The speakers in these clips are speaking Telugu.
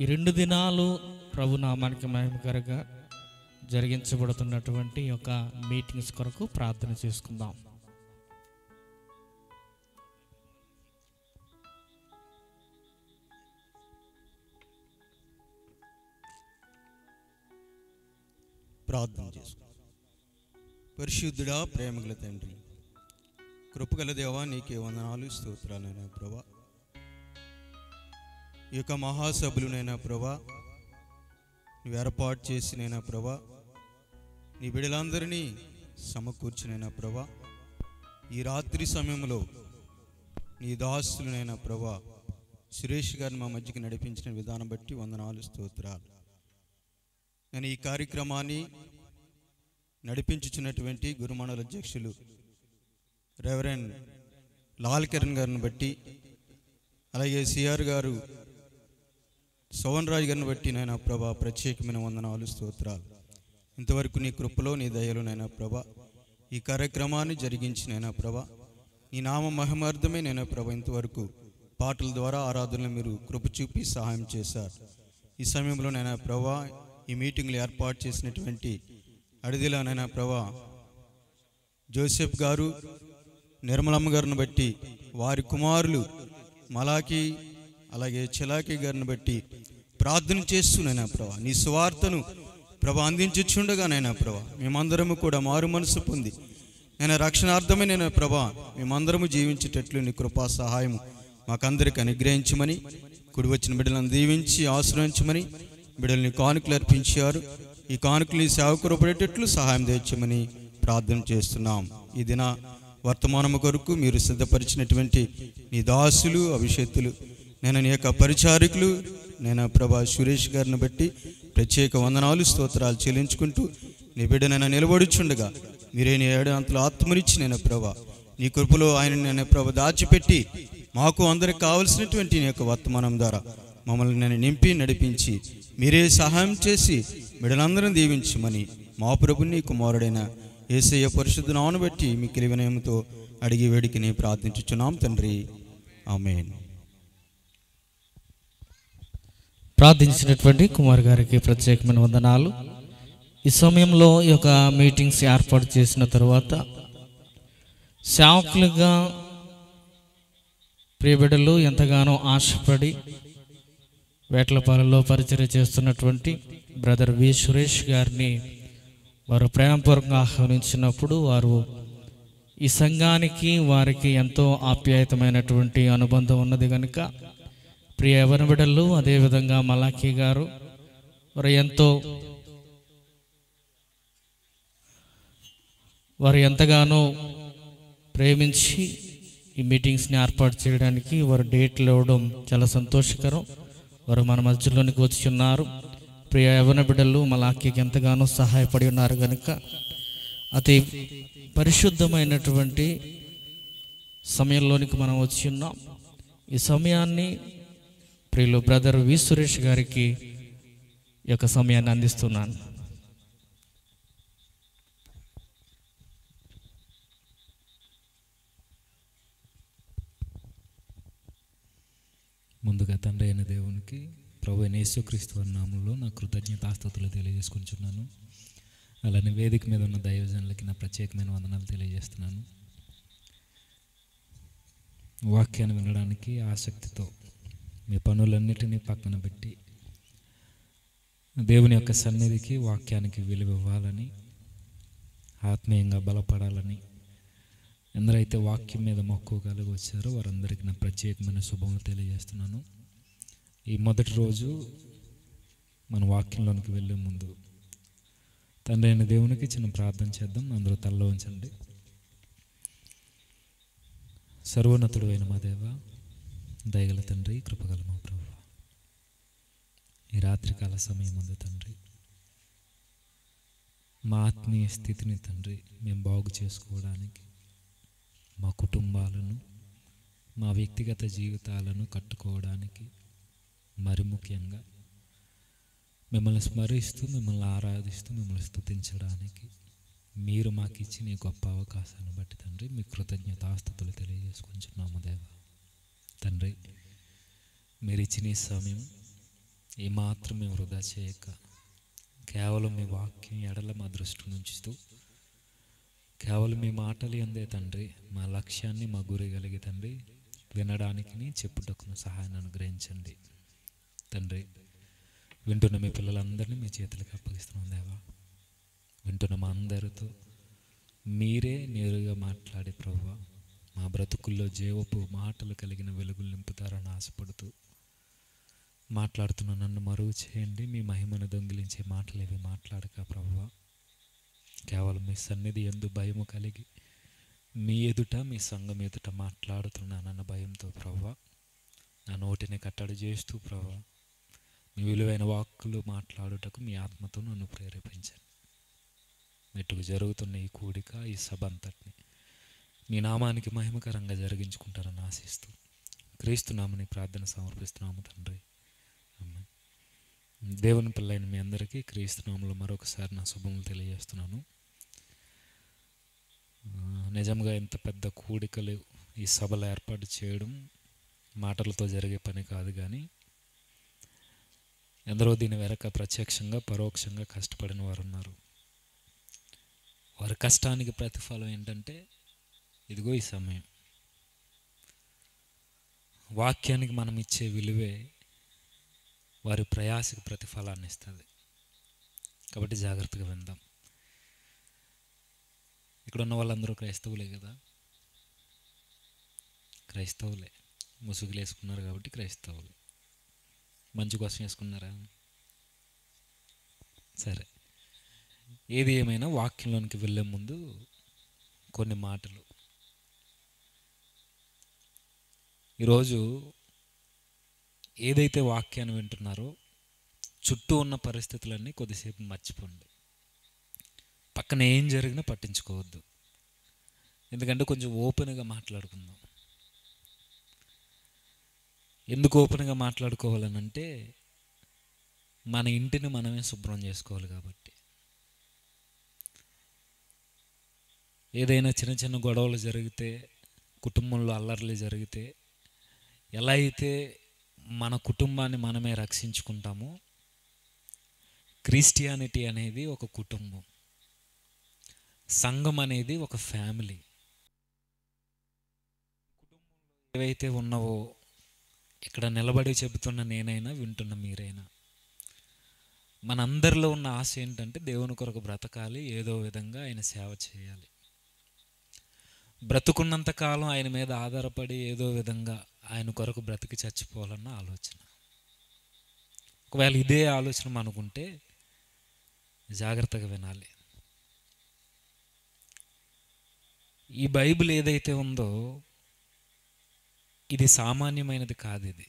ఈ రెండు దినాలు ప్రభు నామానికి మహిమకరంగా జరిగించబడుతున్నటువంటి యొక్క మీటింగ్స్ కొరకు ప్రార్థన చేసుకుందాం ప్రార్థన చేసుకుందాం పరిశుద్ధుడా ప్రేమగల తండ్రి కృపగల దేవా నీకే వందనాలు స్తోత్రాలైన ప్రభా ఈ యొక్క మహాసభులునైనా ప్రభా నువ్వు ఏర్పాటు చేసినైనా ప్రభా నీ బిడలందరినీ సమకూర్చినైనా ప్రభా ఈ రాత్రి సమయంలో నీ దాసులనైనా ప్రభా సురేష్ గారిని మా మధ్యకి నడిపించిన విధానం బట్టి వందనాలు స్తోత్రాలు నేను ఈ కార్యక్రమాన్ని నడిపించుచున్నటువంటి గురుమండల అధ్యక్షులు రెవరెండ్ లాల్ కిరణ్ గారిని బట్టి అలాగే సిఆర్ గారు సోవన్ రాజు గారిని బట్టి నాయన ప్రభా ప్రత్యేకమైన వందనాలు స్తోత్రాలు ఇంతవరకు నీ కృపలో నీ దయలు నాయన ప్రభ ఈ కార్యక్రమాన్ని జరిగించినైనా ప్రభ నీ నామ మహిమార్థమే నేను ప్రభ ఇంతవరకు పాటల ద్వారా ఆరాధనలు మీరు కృప చూపి సహాయం చేశారు ఈ సమయంలో నైనా ప్రభా ఈ మీటింగ్లు ఏర్పాటు చేసినటువంటి అడిదిలోనైనా ప్రభ జోసెఫ్ గారు నిర్మలమ్మ గారిని బట్టి వారి కుమారులు మలాకి అలాగే చలాకీ గారిని బట్టి ప్రార్థన చేస్తున్నాయినా ప్రభా నీ స్వార్థను ప్రభా అందించుచుండగా నైనా ప్రభా మేమందరము కూడా మారు మనసు పొంది నేను రక్షణార్థమే నేను ప్రభా మేమందరము జీవించేటట్లు నీ కృపా సహాయం మాకందరికి అనుగ్రహించమని కుడి వచ్చిన బిడ్డలను దీవించి ఆశ్రయించమని బిడ్డల్ని కానుకలు అర్పించారు ఈ కానుకలు రూపడేటట్లు సహాయం తెచ్చమని ప్రార్థన చేస్తున్నాం ఈ దిన వర్తమానము కొరకు మీరు సిద్ధపరిచినటువంటి నీ దాసులు అభిషేతులు నేను నీ యొక్క పరిచారికులు నేను ప్రభా సురేష్ గారిని బట్టి ప్రత్యేక వందనాలు స్తోత్రాలు చెల్లించుకుంటూ నీ బిడ్డ నేను నిలబడుచుండగా మీరే నీ అంతలు ఆత్మనిచ్చి నేను ప్రభా నీ కృపలో ఆయన నేను ప్రభ దాచిపెట్టి మాకు అందరికి కావలసినటువంటి నీ యొక్క వర్తమానం ద్వారా మమ్మల్ని నేను నింపి నడిపించి మీరే సహాయం చేసి బిడలందరం దీవించమని మా ప్రభుని కుమారుడైన ఏసయ్య పరిశుద్ధ నానబెట్టి మీ కిలివినయంతో అడిగి వేడికిని ప్రార్థించుచున్నాం తండ్రి ఆమె ప్రార్థించినటువంటి కుమార్ గారికి ప్రత్యేకమైన వందనాలు ఈ సమయంలో ఈ యొక్క మీటింగ్స్ ఏర్పాటు చేసిన తర్వాత శాఖలుగా ప్రియబిడ్డలు ఎంతగానో ఆశపడి వేటలపాలెంలో పరిచయం చేస్తున్నటువంటి బ్రదర్ వి సురేష్ గారిని వారు ప్రేమపూర్వకంగా ఆహ్వానించినప్పుడు వారు ఈ సంఘానికి వారికి ఎంతో ఆప్యాయతమైనటువంటి అనుబంధం ఉన్నది కనుక ప్రియ బిడ్డలు అదేవిధంగా మలాఖీ గారు వారు ఎంతో వారు ఎంతగానో ప్రేమించి ఈ మీటింగ్స్ని ఏర్పాటు చేయడానికి వారు డేట్లు ఇవ్వడం చాలా సంతోషకరం వారు మన మధ్యలోనికి వచ్చి ఉన్నారు ప్రియ యవన బిడ్డలు మలాఖీకి ఎంతగానో సహాయపడి ఉన్నారు కనుక అతి పరిశుద్ధమైనటువంటి సమయంలోనికి మనం వచ్చి ఉన్నాం ఈ సమయాన్ని ప్రియులు బ్రదర్ వి సురేష్ గారికి ఈ యొక్క సమయాన్ని అందిస్తున్నాను ముందుగా తండ్రి అయిన దేవునికి ప్రభు క్రీస్తు నామంలో నా కృతజ్ఞతాస్థుతులు తెలియజేసుకుంటున్నాను అలానే వేదిక మీద ఉన్న దైవజనులకి నా ప్రత్యేకమైన వందనాలు తెలియజేస్తున్నాను వాక్యాన్ని వినడానికి ఆసక్తితో మీ పనులన్నిటినీ పక్కన పెట్టి దేవుని యొక్క సన్నిధికి వాక్యానికి విలువ ఇవ్వాలని ఆత్మీయంగా బలపడాలని ఎందరైతే వాక్యం మీద మక్కువ కలిగి వచ్చారో వారందరికీ నా ప్రత్యేకమైన శుభములు తెలియజేస్తున్నాను ఈ మొదటి రోజు మన వాక్యంలోనికి వెళ్ళే ముందు తండ్రి అయిన దేవునికి చిన్న ప్రార్థన చేద్దాం అందరూ తల్లవంచండి ఉంచండి సర్వోన్నతుడు అయిన మా దేవా దయగల తండ్రి కృపగల మా ప్రభు ఈ రాత్రికాల సమయం అందు తండ్రి మా ఆత్మీయ స్థితిని తండ్రి మేము బాగు చేసుకోవడానికి మా కుటుంబాలను మా వ్యక్తిగత జీవితాలను కట్టుకోవడానికి మరి ముఖ్యంగా మిమ్మల్ని స్మరిస్తూ మిమ్మల్ని ఆరాధిస్తూ మిమ్మల్ని స్థుతించడానికి మీరు మాకు ఇచ్చిన గొప్ప అవకాశాన్ని బట్టి తండ్రి మీ కృతజ్ఞతాస్తుతులు తెలియజేసుకుంటున్నాము దేవా తండ్రి మీరు ఇచ్చిన ఈ సమయం ఏమాత్రం మేము వృధా చేయక కేవలం మీ వాక్యం ఎడల మా దృష్టి నుంచుతూ కేవలం మీ మాటలు అందే తండ్రి మా లక్ష్యాన్ని మా గురి కలిగి తండ్రి వినడానికి చెప్పుటకును సహాయాన్ని అనుగ్రహించండి తండ్రి వింటున్న మీ పిల్లలందరినీ మీ చేతులకు అప్పగిస్తున్నాం దేవా వింటున్న మా అందరితో మీరే నేరుగా మాట్లాడే ప్రభావ మా బ్రతుకుల్లో జీవపు మాటలు కలిగిన వెలుగులు నింపుతారని ఆశపడుతూ మాట్లాడుతున్న నన్ను మరుగు చేయండి మీ మహిమను దొంగిలించే మాటలు ఏవి మాట్లాడక ప్రభువా కేవలం మీ సన్నిధి ఎందు భయము కలిగి మీ ఎదుట మీ సంఘం ఎదుట మాట్లాడుతున్నానన్న భయంతో ప్రవ్వ నా నోటిని కట్టడి చేస్తూ ప్రవ్వ మీ విలువైన వాక్కులు మాట్లాడుటకు మీ ఆత్మతో నన్ను ప్రేరేపించండి మెట్టుకు జరుగుతున్న ఈ కూడిక ఈ సభ అంతటిని నీ నామానికి మహిమకరంగా జరిగించుకుంటారని ఆశిస్తూ క్రీస్తునామని ప్రార్థన సమర్పిస్తున్నాము తండ్రి దేవుని పిల్లైన మీ అందరికీ క్రీస్తునామంలో మరొకసారి నా శుభములు తెలియజేస్తున్నాను నిజంగా ఇంత పెద్ద కూడికలు ఈ సభలు ఏర్పాటు చేయడం మాటలతో జరిగే పని కాదు కానీ ఎందరో దీని వెనక ప్రత్యక్షంగా పరోక్షంగా కష్టపడిన వారు ఉన్నారు వారి కష్టానికి ప్రతిఫలం ఏంటంటే ఇదిగో ఈ సమయం వాక్యానికి మనం ఇచ్చే విలువే వారి ప్రయాసకు ప్రతిఫలాన్ని ఇస్తుంది కాబట్టి జాగ్రత్తగా విందాం ఇక్కడ ఉన్న వాళ్ళందరూ క్రైస్తవులే కదా క్రైస్తవులే ముసుగులు వేసుకున్నారు కాబట్టి క్రైస్తవులు మంచి కోసం వేసుకున్నారా సరే ఏది ఏమైనా వాక్యంలోనికి వెళ్ళే ముందు కొన్ని మాటలు ఈరోజు ఏదైతే వాక్యాన్ని వింటున్నారో చుట్టూ ఉన్న పరిస్థితులన్నీ కొద్దిసేపు మర్చిపోండి పక్కన ఏం జరిగినా పట్టించుకోవద్దు ఎందుకంటే కొంచెం ఓపెన్గా మాట్లాడుకుందాం ఎందుకు ఓపెన్గా మాట్లాడుకోవాలనంటే మన ఇంటిని మనమే శుభ్రం చేసుకోవాలి కాబట్టి ఏదైనా చిన్న చిన్న గొడవలు జరిగితే కుటుంబంలో అల్లర్లు జరిగితే ఎలా అయితే మన కుటుంబాన్ని మనమే రక్షించుకుంటామో క్రిస్టియానిటీ అనేది ఒక కుటుంబం సంఘం అనేది ఒక ఫ్యామిలీ కుటుంబంలో ఏవైతే ఉన్నావో ఇక్కడ నిలబడి చెబుతున్న నేనైనా వింటున్న మీరైనా మనందరిలో ఉన్న ఆశ ఏంటంటే దేవుని కొరకు బ్రతకాలి ఏదో విధంగా ఆయన సేవ చేయాలి బ్రతుకున్నంత కాలం ఆయన మీద ఆధారపడి ఏదో విధంగా ఆయన కొరకు బ్రతికి చచ్చిపోవాలన్న ఆలోచన ఒకవేళ ఇదే ఆలోచన అనుకుంటే జాగ్రత్తగా వినాలి ఈ బైబిల్ ఏదైతే ఉందో ఇది సామాన్యమైనది కాదు ఇది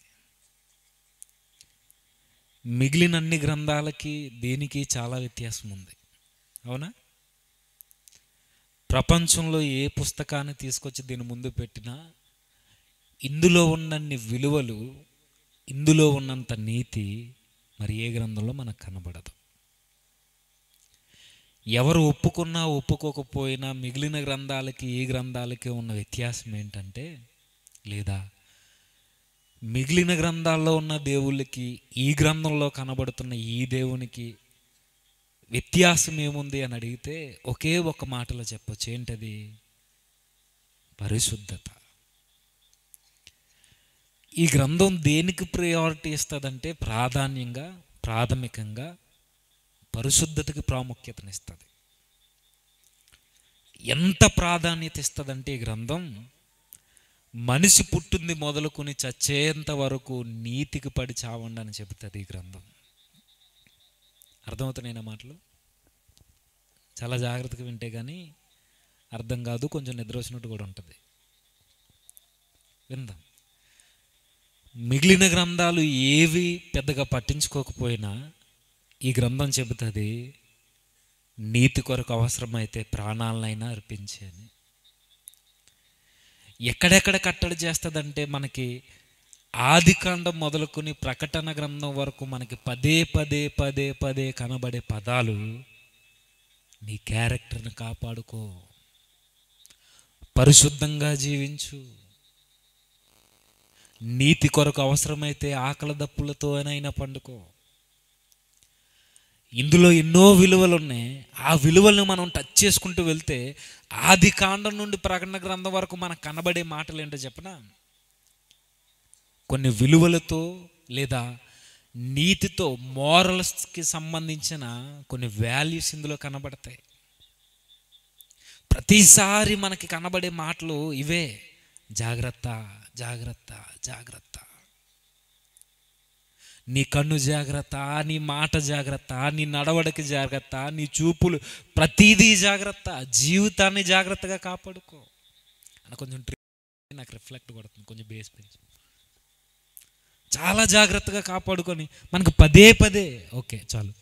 మిగిలిన అన్ని గ్రంథాలకి దీనికి చాలా వ్యత్యాసం ఉంది అవునా ప్రపంచంలో ఏ పుస్తకాన్ని తీసుకొచ్చి దీని ముందు పెట్టినా ఇందులో ఉన్నన్ని విలువలు ఇందులో ఉన్నంత నీతి మరి ఏ గ్రంథంలో మనకు కనబడదు ఎవరు ఒప్పుకున్నా ఒప్పుకోకపోయినా మిగిలిన గ్రంథాలకి ఈ గ్రంథాలకి ఉన్న వ్యత్యాసం ఏంటంటే లేదా మిగిలిన గ్రంథాల్లో ఉన్న దేవుళ్ళకి ఈ గ్రంథంలో కనబడుతున్న ఈ దేవునికి వ్యత్యాసం ఏముంది అని అడిగితే ఒకే ఒక మాటలో చెప్పచ్చు ఏంటది పరిశుద్ధత ఈ గ్రంథం దేనికి ప్రయారిటీ ఇస్తుందంటే ప్రాధాన్యంగా ప్రాథమికంగా పరిశుద్ధతకి ప్రాముఖ్యతనిస్తుంది ఎంత ప్రాధాన్యత ఇస్తుందంటే ఈ గ్రంథం మనిషి పుట్టింది మొదలుకొని చచ్చేంత వరకు నీతికి పడి చావండి అని చెబుతుంది ఈ గ్రంథం అర్థమవుతున్నాయి నా మాటలు చాలా జాగ్రత్తగా వింటే కానీ అర్థం కాదు కొంచెం నిద్ర వచ్చినట్టు కూడా ఉంటుంది విందాం మిగిలిన గ్రంథాలు ఏవి పెద్దగా పట్టించుకోకపోయినా ఈ గ్రంథం చెబుతుంది నీతి కొరకు అవసరమైతే ప్రాణాలనైనా అర్పించేది ఎక్కడెక్కడ కట్టడి చేస్తుందంటే మనకి ఆదికాండం మొదలుకొని ప్రకటన గ్రంథం వరకు మనకి పదే పదే పదే పదే కనబడే పదాలు నీ క్యారెక్టర్ని కాపాడుకో పరిశుద్ధంగా జీవించు నీతి కొరకు అవసరమైతే ఆకలి దప్పులతో అయినా పండుకో ఇందులో ఎన్నో విలువలు ఉన్నాయి ఆ విలువలను మనం టచ్ చేసుకుంటూ వెళ్తే ఆది కాండం నుండి ప్రకటన గ్రంథం వరకు మనకు కనబడే మాటలు ఏంటో చెప్పనా కొన్ని విలువలతో లేదా నీతితో మోరల్స్కి సంబంధించిన కొన్ని వాల్యూస్ ఇందులో కనబడతాయి ప్రతిసారి మనకి కనబడే మాటలు ఇవే జాగ్రత్త జాగ్రత్త జాగ్రత్త నీ కన్ను జాగ్రత్త నీ మాట జాగ్రత్త నీ నడవడిక జాగ్రత్త నీ చూపులు ప్రతిదీ జాగ్రత్త జీవితాన్ని జాగ్రత్తగా కాపాడుకో అని కొంచెం నాకు రిఫ్లెక్ట్ కొడుతుంది కొంచెం బేస్ పెంచు చాలా జాగ్రత్తగా కాపాడుకొని మనకు పదే పదే ఓకే చాలు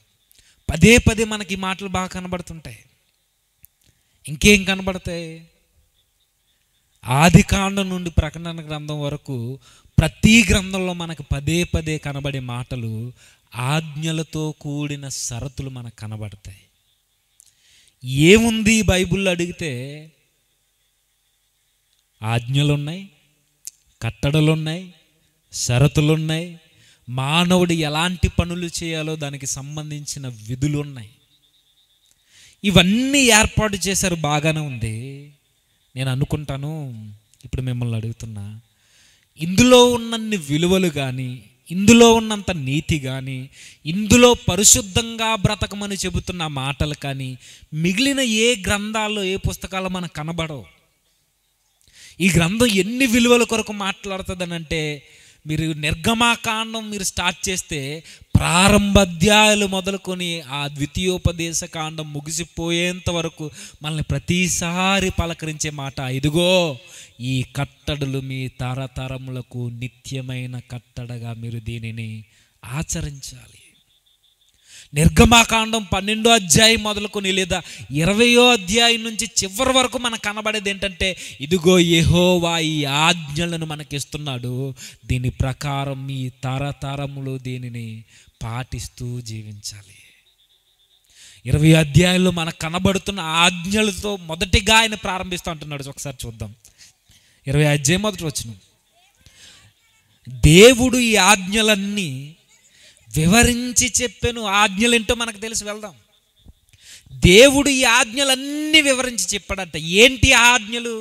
పదే పదే మనకి మాటలు బాగా కనబడుతుంటాయి ఇంకేం కనబడతాయి ఆది కాండం నుండి ప్రకటన గ్రంథం వరకు ప్రతి గ్రంథంలో మనకు పదే పదే కనబడే మాటలు ఆజ్ఞలతో కూడిన షరతులు మనకు కనబడతాయి ఏముంది బైబిల్లో అడిగితే ఆజ్ఞలున్నాయి కట్టడలున్నాయి షరతులున్నాయి మానవుడు ఎలాంటి పనులు చేయాలో దానికి సంబంధించిన విధులున్నాయి ఇవన్నీ ఏర్పాటు చేశారు బాగానే ఉంది నేను అనుకుంటాను ఇప్పుడు మిమ్మల్ని అడుగుతున్నా ఇందులో ఉన్నన్ని విలువలు కానీ ఇందులో ఉన్నంత నీతి కానీ ఇందులో పరిశుద్ధంగా బ్రతకమని చెబుతున్న మాటలు కానీ మిగిలిన ఏ గ్రంథాల్లో ఏ పుస్తకాలు మనకు కనబడవు ఈ గ్రంథం ఎన్ని విలువల కొరకు మాట్లాడుతుందనంటే మీరు నిర్గమాకాండం మీరు స్టార్ట్ చేస్తే అధ్యాయులు మొదలుకొని ఆ ద్వితీయోపదేశ కాండం ముగిసిపోయేంత వరకు మనల్ని ప్రతిసారి పలకరించే మాట ఇదిగో ఈ కట్టడలు మీ తరతరములకు నిత్యమైన కట్టడగా మీరు దీనిని ఆచరించాలి నిర్గమాకాండం పన్నెండో అధ్యాయం మొదలుకొని లేదా ఇరవయో అధ్యాయం నుంచి చివరి వరకు మనకు కనబడేది ఏంటంటే ఇదిగో యహోవా ఈ ఆజ్ఞలను మనకిస్తున్నాడు దీని ప్రకారం ఈ తరతరములు దీనిని పాటిస్తూ జీవించాలి ఇరవై అధ్యాయంలో మనకు కనబడుతున్న ఆజ్ఞలతో మొదటిగా ఆయన ప్రారంభిస్తూ అంటున్నాడు ఒకసారి చూద్దాం ఇరవై అధ్యాయం మొదటి వచ్చిన దేవుడు ఈ ఆజ్ఞలన్నీ వివరించి చెప్పాను ఆజ్ఞలు ఏంటో మనకు తెలిసి వెళ్దాం దేవుడు ఈ ఆజ్ఞలన్నీ వివరించి చెప్పాడంట ఏంటి ఆజ్ఞలు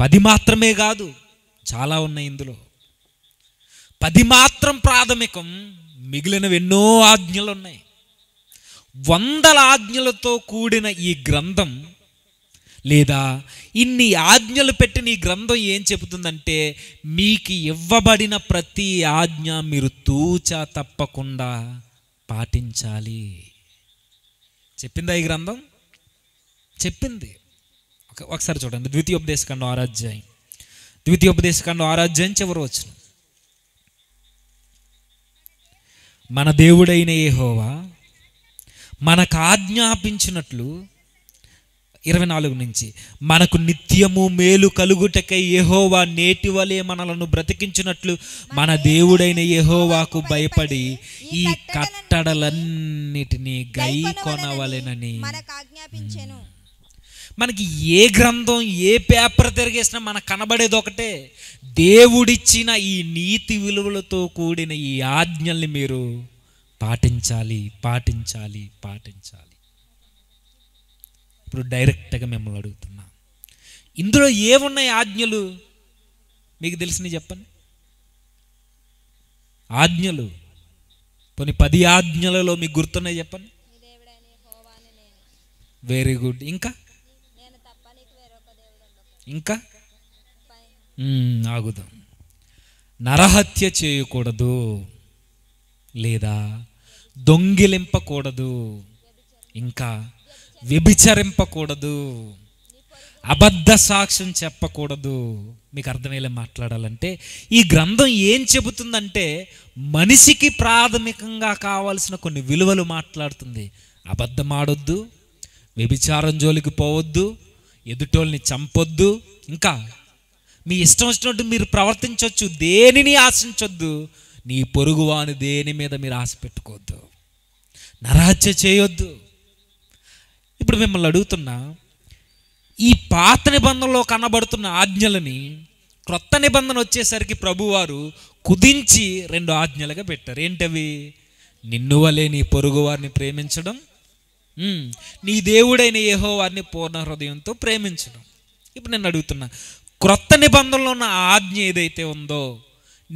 పది మాత్రమే కాదు చాలా ఉన్నాయి ఇందులో పది మాత్రం ప్రాథమికం మిగిలినవి ఎన్నో ఆజ్ఞలు ఉన్నాయి వందల ఆజ్ఞలతో కూడిన ఈ గ్రంథం లేదా ఇన్ని ఆజ్ఞలు పెట్టిన ఈ గ్రంథం ఏం చెబుతుందంటే మీకు ఇవ్వబడిన ప్రతి ఆజ్ఞ మీరు తూచా తప్పకుండా పాటించాలి చెప్పిందా ఈ గ్రంథం చెప్పింది ఒకసారి చూడండి ద్వితీయోపదేశకాండం ఆరాధ్యాయం ద్వితీయోపదేశకాండం ఆరాధ్యాయం చివరి వచ్చిన మన దేవుడైన ఏహోవా మనకు ఆజ్ఞాపించినట్లు ఇరవై నాలుగు నుంచి మనకు నిత్యము మేలు కలుగుటకై ఎహోవా నేటి వలె మనలను బ్రతికించినట్లు మన దేవుడైన యహోవాకు భయపడి ఈ కట్టడలన్నిటినీ గై కొనవలెనని మనకి ఏ గ్రంథం ఏ పేపర్ తిరిగేసినా మనకు కనబడేది ఒకటే దేవుడిచ్చిన ఈ నీతి విలువలతో కూడిన ఈ ఆజ్ఞల్ని మీరు పాటించాలి పాటించాలి పాటించాలి ఇప్పుడు డైరెక్ట్గా మిమ్మల్ని అడుగుతున్నా ఇందులో ఏమున్నాయి ఆజ్ఞలు మీకు తెలిసినవి చెప్పండి ఆజ్ఞలు కొన్ని పది ఆజ్ఞలలో మీకు గుర్తున్నాయి చెప్పండి వెరీ గుడ్ ఇంకా ఇంకా ఆగుదాం నరహత్య చేయకూడదు లేదా దొంగిలింపకూడదు ఇంకా వ్యభిచరింపకూడదు అబద్ధ సాక్ష్యం చెప్పకూడదు మీకు అర్థమయ్యేలా మాట్లాడాలంటే ఈ గ్రంథం ఏం చెబుతుందంటే మనిషికి ప్రాథమికంగా కావాల్సిన కొన్ని విలువలు మాట్లాడుతుంది అబద్ధం ఆడొద్దు వ్యభిచారం జోలికి పోవద్దు ఎదుటోళ్ళని చంపొద్దు ఇంకా మీ ఇష్టం వచ్చినట్టు మీరు ప్రవర్తించవచ్చు దేనిని ఆశించొద్దు నీ పొరుగువాని దేని మీద మీరు ఆశ పెట్టుకోవద్దు నరహత్య చేయొద్దు ఇప్పుడు మిమ్మల్ని అడుగుతున్నా ఈ పాత నిబంధనలో కనబడుతున్న ఆజ్ఞలని క్రొత్త నిబంధన వచ్చేసరికి ప్రభువారు కుదించి రెండు ఆజ్ఞలుగా పెట్టారు ఏంటవి నిన్ను వలే నీ పొరుగువారిని ప్రేమించడం నీ దేవుడైన ఏహో వారిని పూర్ణ హృదయంతో ప్రేమించడం ఇప్పుడు నేను అడుగుతున్నా క్రొత్త నిబంధనలో ఉన్న ఆజ్ఞ ఏదైతే ఉందో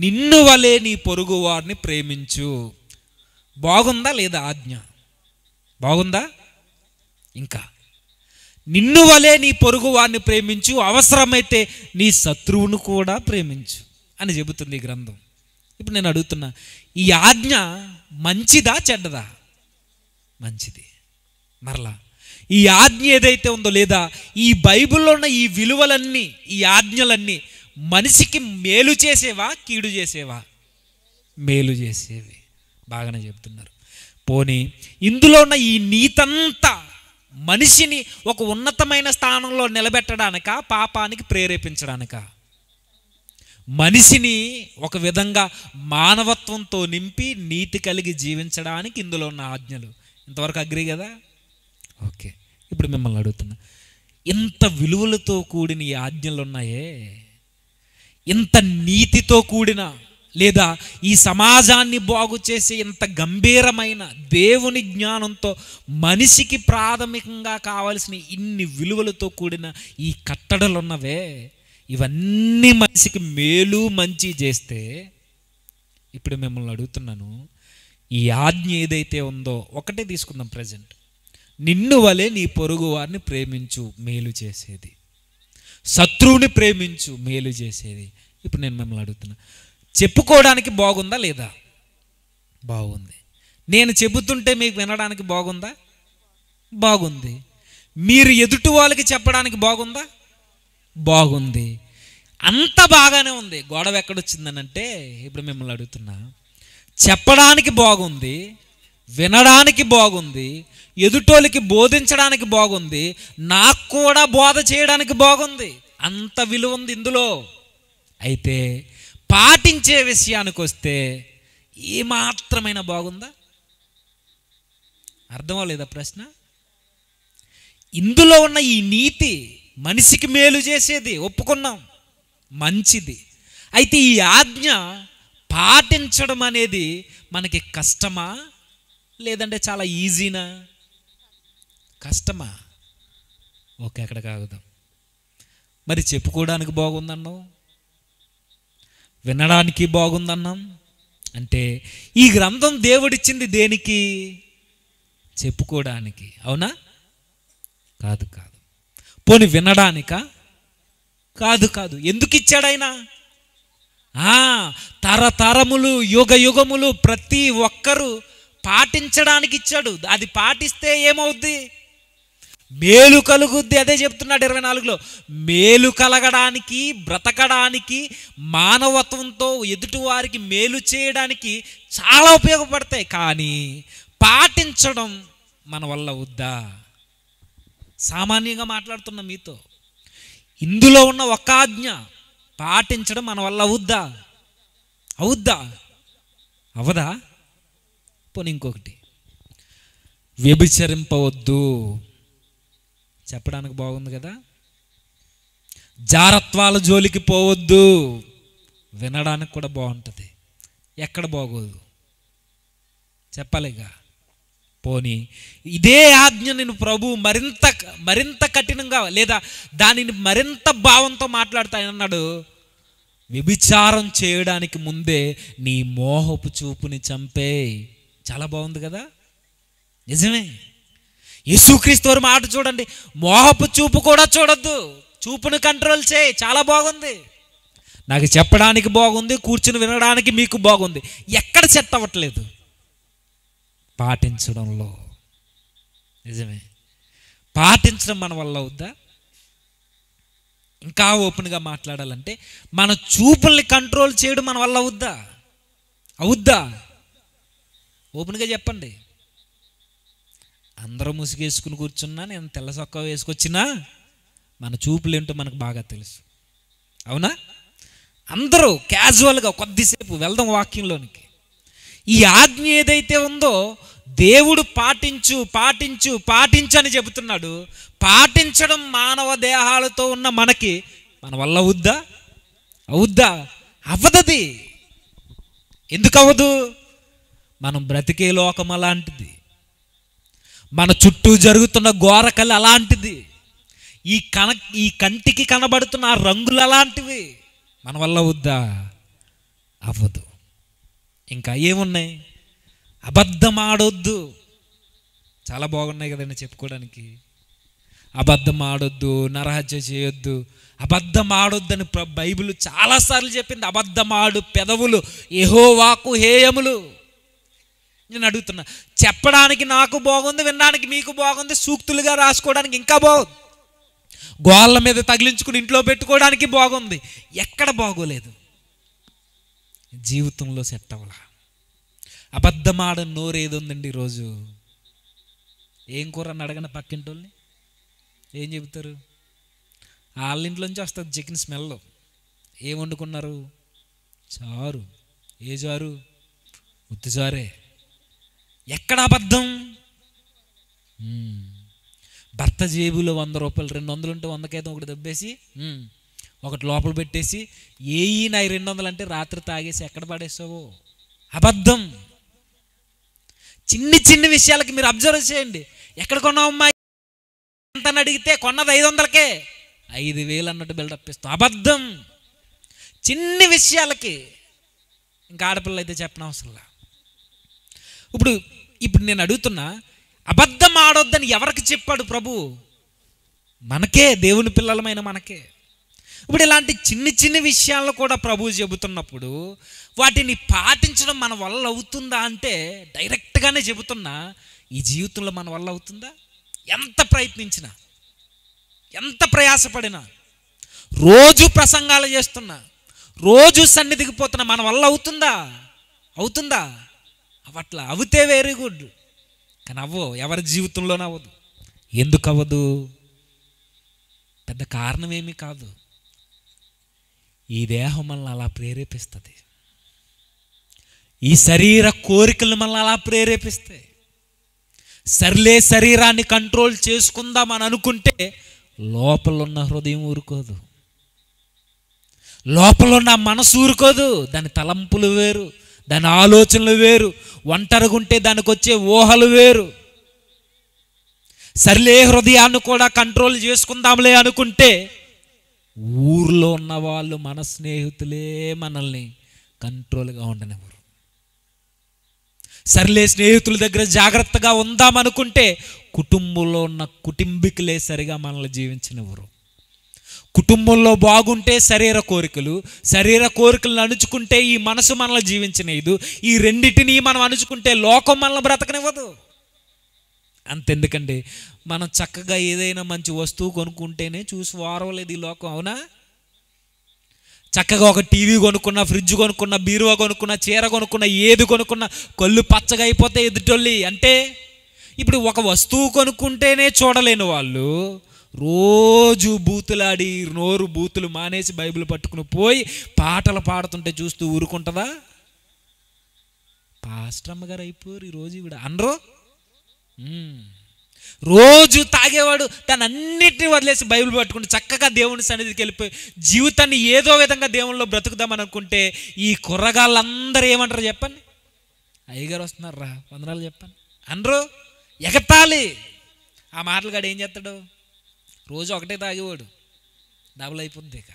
నిన్ను వలే నీ పొరుగు వారిని ప్రేమించు బాగుందా లేదా ఆజ్ఞ బాగుందా ఇంకా నిన్ను వలే నీ పొరుగు వారిని ప్రేమించు అవసరమైతే నీ శత్రువును కూడా ప్రేమించు అని చెబుతుంది ఈ గ్రంథం ఇప్పుడు నేను అడుగుతున్నా ఈ ఆజ్ఞ మంచిదా చెడ్డదా మంచిది మరలా ఈ ఆజ్ఞ ఏదైతే ఉందో లేదా ఈ బైబిల్లో ఉన్న ఈ విలువలన్నీ ఈ ఆజ్ఞలన్నీ మనిషికి మేలు చేసేవా కీడు చేసేవా మేలు చేసేవి బాగానే చెబుతున్నారు పోనీ ఇందులో ఉన్న ఈ నీతంతా మనిషిని ఒక ఉన్నతమైన స్థానంలో నిలబెట్టడానిక పాపానికి ప్రేరేపించడానిక మనిషిని ఒక విధంగా మానవత్వంతో నింపి నీతి కలిగి జీవించడానికి ఇందులో ఉన్న ఆజ్ఞలు ఇంతవరకు అగ్రి కదా ఓకే ఇప్పుడు మిమ్మల్ని అడుగుతున్నా ఇంత విలువలతో కూడిన ఈ ఆజ్ఞలు ఉన్నాయే ఇంత నీతితో కూడిన లేదా ఈ సమాజాన్ని బాగు చేసే ఇంత గంభీరమైన దేవుని జ్ఞానంతో మనిషికి ప్రాథమికంగా కావలసిన ఇన్ని విలువలతో కూడిన ఈ కట్టడలు ఉన్నవే ఇవన్నీ మనిషికి మేలు మంచి చేస్తే ఇప్పుడు మిమ్మల్ని అడుగుతున్నాను ఈ ఆజ్ఞ ఏదైతే ఉందో ఒకటే తీసుకుందాం ప్రజెంట్ నిన్ను వలె నీ పొరుగు వారిని ప్రేమించు మేలు చేసేది శత్రువుని ప్రేమించు మేలు చేసేది ఇప్పుడు నేను మిమ్మల్ని అడుగుతున్నాను చెప్పుకోవడానికి బాగుందా లేదా బాగుంది నేను చెబుతుంటే మీకు వినడానికి బాగుందా బాగుంది మీరు ఎదుటి వాళ్ళకి చెప్పడానికి బాగుందా బాగుంది అంత బాగానే ఉంది గొడవ అంటే ఇప్పుడు మిమ్మల్ని అడుగుతున్నా చెప్పడానికి బాగుంది వినడానికి బాగుంది ఎదుటోళ్ళకి బోధించడానికి బాగుంది నాకు కూడా బోధ చేయడానికి బాగుంది అంత విలువ ఉంది ఇందులో అయితే పాటించే విషయానికి వస్తే ఏమాత్రమైన బాగుందా అర్థం లేదా ప్రశ్న ఇందులో ఉన్న ఈ నీతి మనిషికి మేలు చేసేది ఒప్పుకున్నాం మంచిది అయితే ఈ ఆజ్ఞ పాటించడం అనేది మనకి కష్టమా లేదంటే చాలా ఈజీనా కష్టమా ఓకే అక్కడ కాగుదాం మరి చెప్పుకోవడానికి బాగుందన్నావు వినడానికి బాగుందన్నాం అంటే ఈ గ్రంథం దేవుడిచ్చింది దేనికి చెప్పుకోవడానికి అవునా కాదు కాదు పోని వినడానిక కాదు కాదు ఎందుకు ఇచ్చాడైనా తరతరములు యుగ యుగములు ప్రతి ఒక్కరూ పాటించడానికి ఇచ్చాడు అది పాటిస్తే ఏమవుద్ది మేలు కలుగుద్ది అదే చెప్తున్నాడు ఇరవై నాలుగులో మేలు కలగడానికి బ్రతకడానికి మానవత్వంతో ఎదుటివారికి మేలు చేయడానికి చాలా ఉపయోగపడతాయి కానీ పాటించడం మన వల్ల వద్దా సామాన్యంగా మాట్లాడుతున్న మీతో ఇందులో ఉన్న ఒక ఆజ్ఞ పాటించడం మన వల్ల అవుద్దా అవుద్దా అవదా పోనీ ఇంకొకటి వ్యభిచరింపవద్దు చెప్పడానికి బాగుంది కదా జారత్వాల జోలికి పోవద్దు వినడానికి కూడా బాగుంటుంది ఎక్కడ బాగోదు చెప్పాలిగా పోని ఇదే ఆజ్ఞ నేను ప్రభు మరింత మరింత కఠినంగా లేదా దానిని మరింత భావంతో మాట్లాడతానన్నాడు వ్యభిచారం చేయడానికి ముందే నీ మోహపు చూపుని చంపే చాలా బాగుంది కదా నిజమే యేసుక్రీస్తు వారి మాట చూడండి మోహపు చూపు కూడా చూడొద్దు చూపును కంట్రోల్ చేయి చాలా బాగుంది నాకు చెప్పడానికి బాగుంది కూర్చుని వినడానికి మీకు బాగుంది ఎక్కడ సెట్ అవ్వట్లేదు పాటించడంలో నిజమే పాటించడం మన వల్ల అవుద్దా ఇంకా ఓపెన్గా మాట్లాడాలంటే మన చూపుల్ని కంట్రోల్ చేయడం మన వల్ల అవుద్దా అవుద్దా ఓపెన్గా చెప్పండి అందరూ ముసుగేసుకుని కూర్చున్నా నేను తెల్ల చొక్కా వేసుకొచ్చినా మన చూపులేంటో మనకు బాగా తెలుసు అవునా అందరూ క్యాజువల్గా కొద్దిసేపు వెళ్దాం వాక్యంలోనికి ఈ ఆజ్ఞ ఏదైతే ఉందో దేవుడు పాటించు పాటించు పాటించని చెబుతున్నాడు పాటించడం మానవ దేహాలతో ఉన్న మనకి మన వల్ల అవుద్దా అవుద్దా అవ్వదది ఎందుకు అవ్వదు మనం బ్రతికే లోకం అలాంటిది మన చుట్టూ జరుగుతున్న ఘోర కళ అలాంటిది ఈ కన ఈ కంటికి కనబడుతున్న ఆ రంగులు అలాంటివి మన వల్ల వద్దా అవ్వదు ఇంకా ఏమున్నాయి అబద్ధం ఆడొద్దు చాలా బాగున్నాయి కదండి చెప్పుకోవడానికి అబద్ధం ఆడొద్దు నరహత్య చేయొద్దు అబద్ధం ఆడొద్దని బైబిల్ చాలాసార్లు చెప్పింది అబద్ధం ఆడు పెదవులు ఎహోవాకు హేయములు నేను అడుగుతున్నా చెప్పడానికి నాకు బాగుంది వినడానికి మీకు బాగుంది సూక్తులుగా రాసుకోవడానికి ఇంకా బాగుంది గోళ్ళ మీద తగిలించుకుని ఇంట్లో పెట్టుకోవడానికి బాగుంది ఎక్కడ బాగోలేదు జీవితంలో సెట్ అవ్వలా అబద్ధమాడ నోరేది ఉందండి ఈరోజు ఏం కూర అని పక్కింటి పక్కింటోళ్ళని ఏం చెబుతారు వాళ్ళ నుంచి వస్తుంది చికెన్ స్మెల్ ఏం వండుకున్నారు చారు ఏ చారు ఉత్తిచారే ఎక్కడ అబద్ధం భర్త జేబులో వంద రూపాయలు రెండు వందలు ఉంటే వందకైతే ఒకటి దెబ్బేసి ఒకటి లోపల పెట్టేసి ఏ నా రెండు వందలు అంటే రాత్రి తాగేసి ఎక్కడ పడేసావు అబద్ధం చిన్ని చిన్ని విషయాలకి మీరు అబ్జర్వ్ చేయండి ఎక్కడ కొన్నావమ్మా ఎంత అడిగితే కొన్నది ఐదు వందలకే ఐదు వేలు అన్నట్టు బిల్డప్ ఇస్తాం అబద్ధం చిన్ని విషయాలకి ఇంకా ఆడపిల్లలు అయితే చెప్పనవసరంలా ఇప్పుడు ఇప్పుడు నేను అడుగుతున్నా అబద్ధం ఆడొద్దని ఎవరికి చెప్పాడు ప్రభు మనకే దేవుని పిల్లలమైన మనకే ఇప్పుడు ఇలాంటి చిన్న చిన్న విషయాలు కూడా ప్రభువు చెబుతున్నప్పుడు వాటిని పాటించడం మన వల్ల అవుతుందా అంటే డైరెక్ట్గానే చెబుతున్నా ఈ జీవితంలో మన వల్ల అవుతుందా ఎంత ప్రయత్నించినా ఎంత ప్రయాసపడినా రోజు ప్రసంగాలు చేస్తున్నా రోజు సన్నిధికి పోతున్నా మన వల్ల అవుతుందా అవుతుందా అవట్లా అవితే వెరీ గుడ్ కానీ అవ్వవు ఎవరి జీవితంలోనే అవ్వదు ఎందుకు అవ్వదు పెద్ద కారణం ఏమీ కాదు ఈ దేహం మనల్ని అలా ప్రేరేపిస్తుంది ఈ శరీర కోరికలు మనల్ని అలా ప్రేరేపిస్తాయి సర్లే శరీరాన్ని కంట్రోల్ చేసుకుందాం అని అనుకుంటే లోపల ఉన్న హృదయం ఊరుకోదు లోపలున్న మనసు ఊరుకోదు దాని తలంపులు వేరు దాని ఆలోచనలు వేరు ఒంటరిగుంటే దానికి వచ్చే ఊహలు వేరు సర్లే హృదయాన్ని కూడా కంట్రోల్ చేసుకుందాంలే అనుకుంటే ఊర్లో ఉన్న వాళ్ళు మన స్నేహితులే మనల్ని కంట్రోల్గా ఉండనివ్వరు సర్లే స్నేహితుల దగ్గర జాగ్రత్తగా ఉందామనుకుంటే కుటుంబంలో ఉన్న కుటుంబీకులే సరిగా మనల్ని జీవించనివ్వరు కుటుంబంలో బాగుంటే శరీర కోరికలు శరీర కోరికలను అణుచుకుంటే ఈ మనసు మనల్ని జీవించనేదు ఈ రెండింటినీ మనం అణుచుకుంటే లోకం మనల్ని బ్రతకనివ్వదు అంతెందుకండి మనం చక్కగా ఏదైనా మంచి వస్తువు కొనుక్కుంటేనే చూసి వారవలేదు ఈ లోకం అవునా చక్కగా ఒక టీవీ కొనుక్కున్న ఫ్రిడ్జ్ కొనుక్కున్న బీరువా కొనుక్కున్న చీర కొనుక్కున్న ఏది కొనుక్కున్న కళ్ళు పచ్చగా అయిపోతే ఎదుటొల్లి అంటే ఇప్పుడు ఒక వస్తువు కొనుక్కుంటేనే చూడలేని వాళ్ళు రోజు బూతులాడి నోరు బూతులు మానేసి బైబిల్ పట్టుకుని పోయి పాటలు పాడుతుంటే చూస్తూ ఊరుకుంటుందా పాస్ట్రమ్మ గారు అయిపోరు ఈరోజు ఇవిడ అనరు రోజు తాగేవాడు తను అన్నిటిని వదిలేసి బైబిల్ పట్టుకుంటే చక్కగా దేవుని సన్నిధికి వెళ్ళిపోయి జీవితాన్ని ఏదో విధంగా దేవునిలో బ్రతుకుదామని అనుకుంటే ఈ కుర్రగాళ్ళందరూ ఏమంటారు చెప్పండి అయ్యగారు వస్తున్నారు రా వందనాలు చెప్పండి అనరు ఎగతాలి ఆ మాటలు ఏం చేస్తాడు రోజు ఒకటే తాగేవాడు డబుల్ అయిపోద్ది ఇక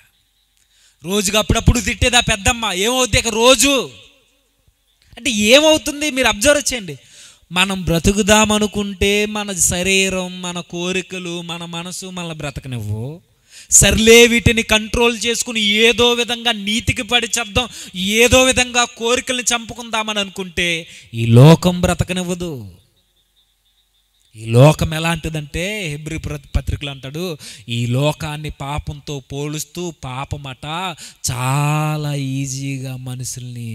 రోజుకి అప్పుడప్పుడు తిట్టేదా పెద్దమ్మ ఏమవుద్ది ఇక రోజు అంటే ఏమవుతుంది మీరు అబ్జర్వ్ చేయండి మనం బ్రతుకుదామనుకుంటే మన శరీరం మన కోరికలు మన మనసు మన బ్రతకనివ్వు సర్లే వీటిని కంట్రోల్ చేసుకుని ఏదో విధంగా నీతికి పడి చెప్దాం ఏదో విధంగా కోరికల్ని చంపుకుందామని అనుకుంటే ఈ లోకం బ్రతకనివ్వదు ఈ లోకం ఎలాంటిదంటే హెబ్రి పత్రికలు అంటాడు ఈ లోకాన్ని పాపంతో పోలుస్తూ పాపమట చాలా ఈజీగా మనుషుల్ని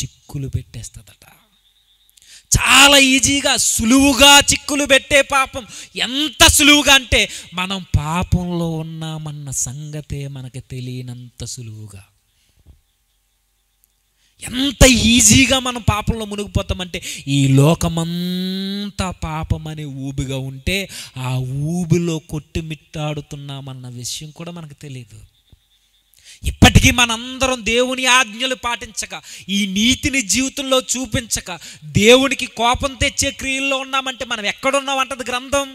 చిక్కులు పెట్టేస్తుందట చాలా ఈజీగా సులువుగా చిక్కులు పెట్టే పాపం ఎంత సులువుగా అంటే మనం పాపంలో ఉన్నామన్న సంగతే మనకు తెలియనంత సులువుగా ఎంత ఈజీగా మనం పాపంలో మునిగిపోతామంటే ఈ లోకమంతా పాపం అనే ఊబిగా ఉంటే ఆ ఊబిలో కొట్టుమిట్టాడుతున్నామన్న విషయం కూడా మనకు తెలియదు ఇప్పటికీ మనందరం దేవుని ఆజ్ఞలు పాటించక ఈ నీతిని జీవితంలో చూపించక దేవునికి కోపం తెచ్చే క్రియల్లో ఉన్నామంటే మనం ఎక్కడున్నాం అంటది గ్రంథం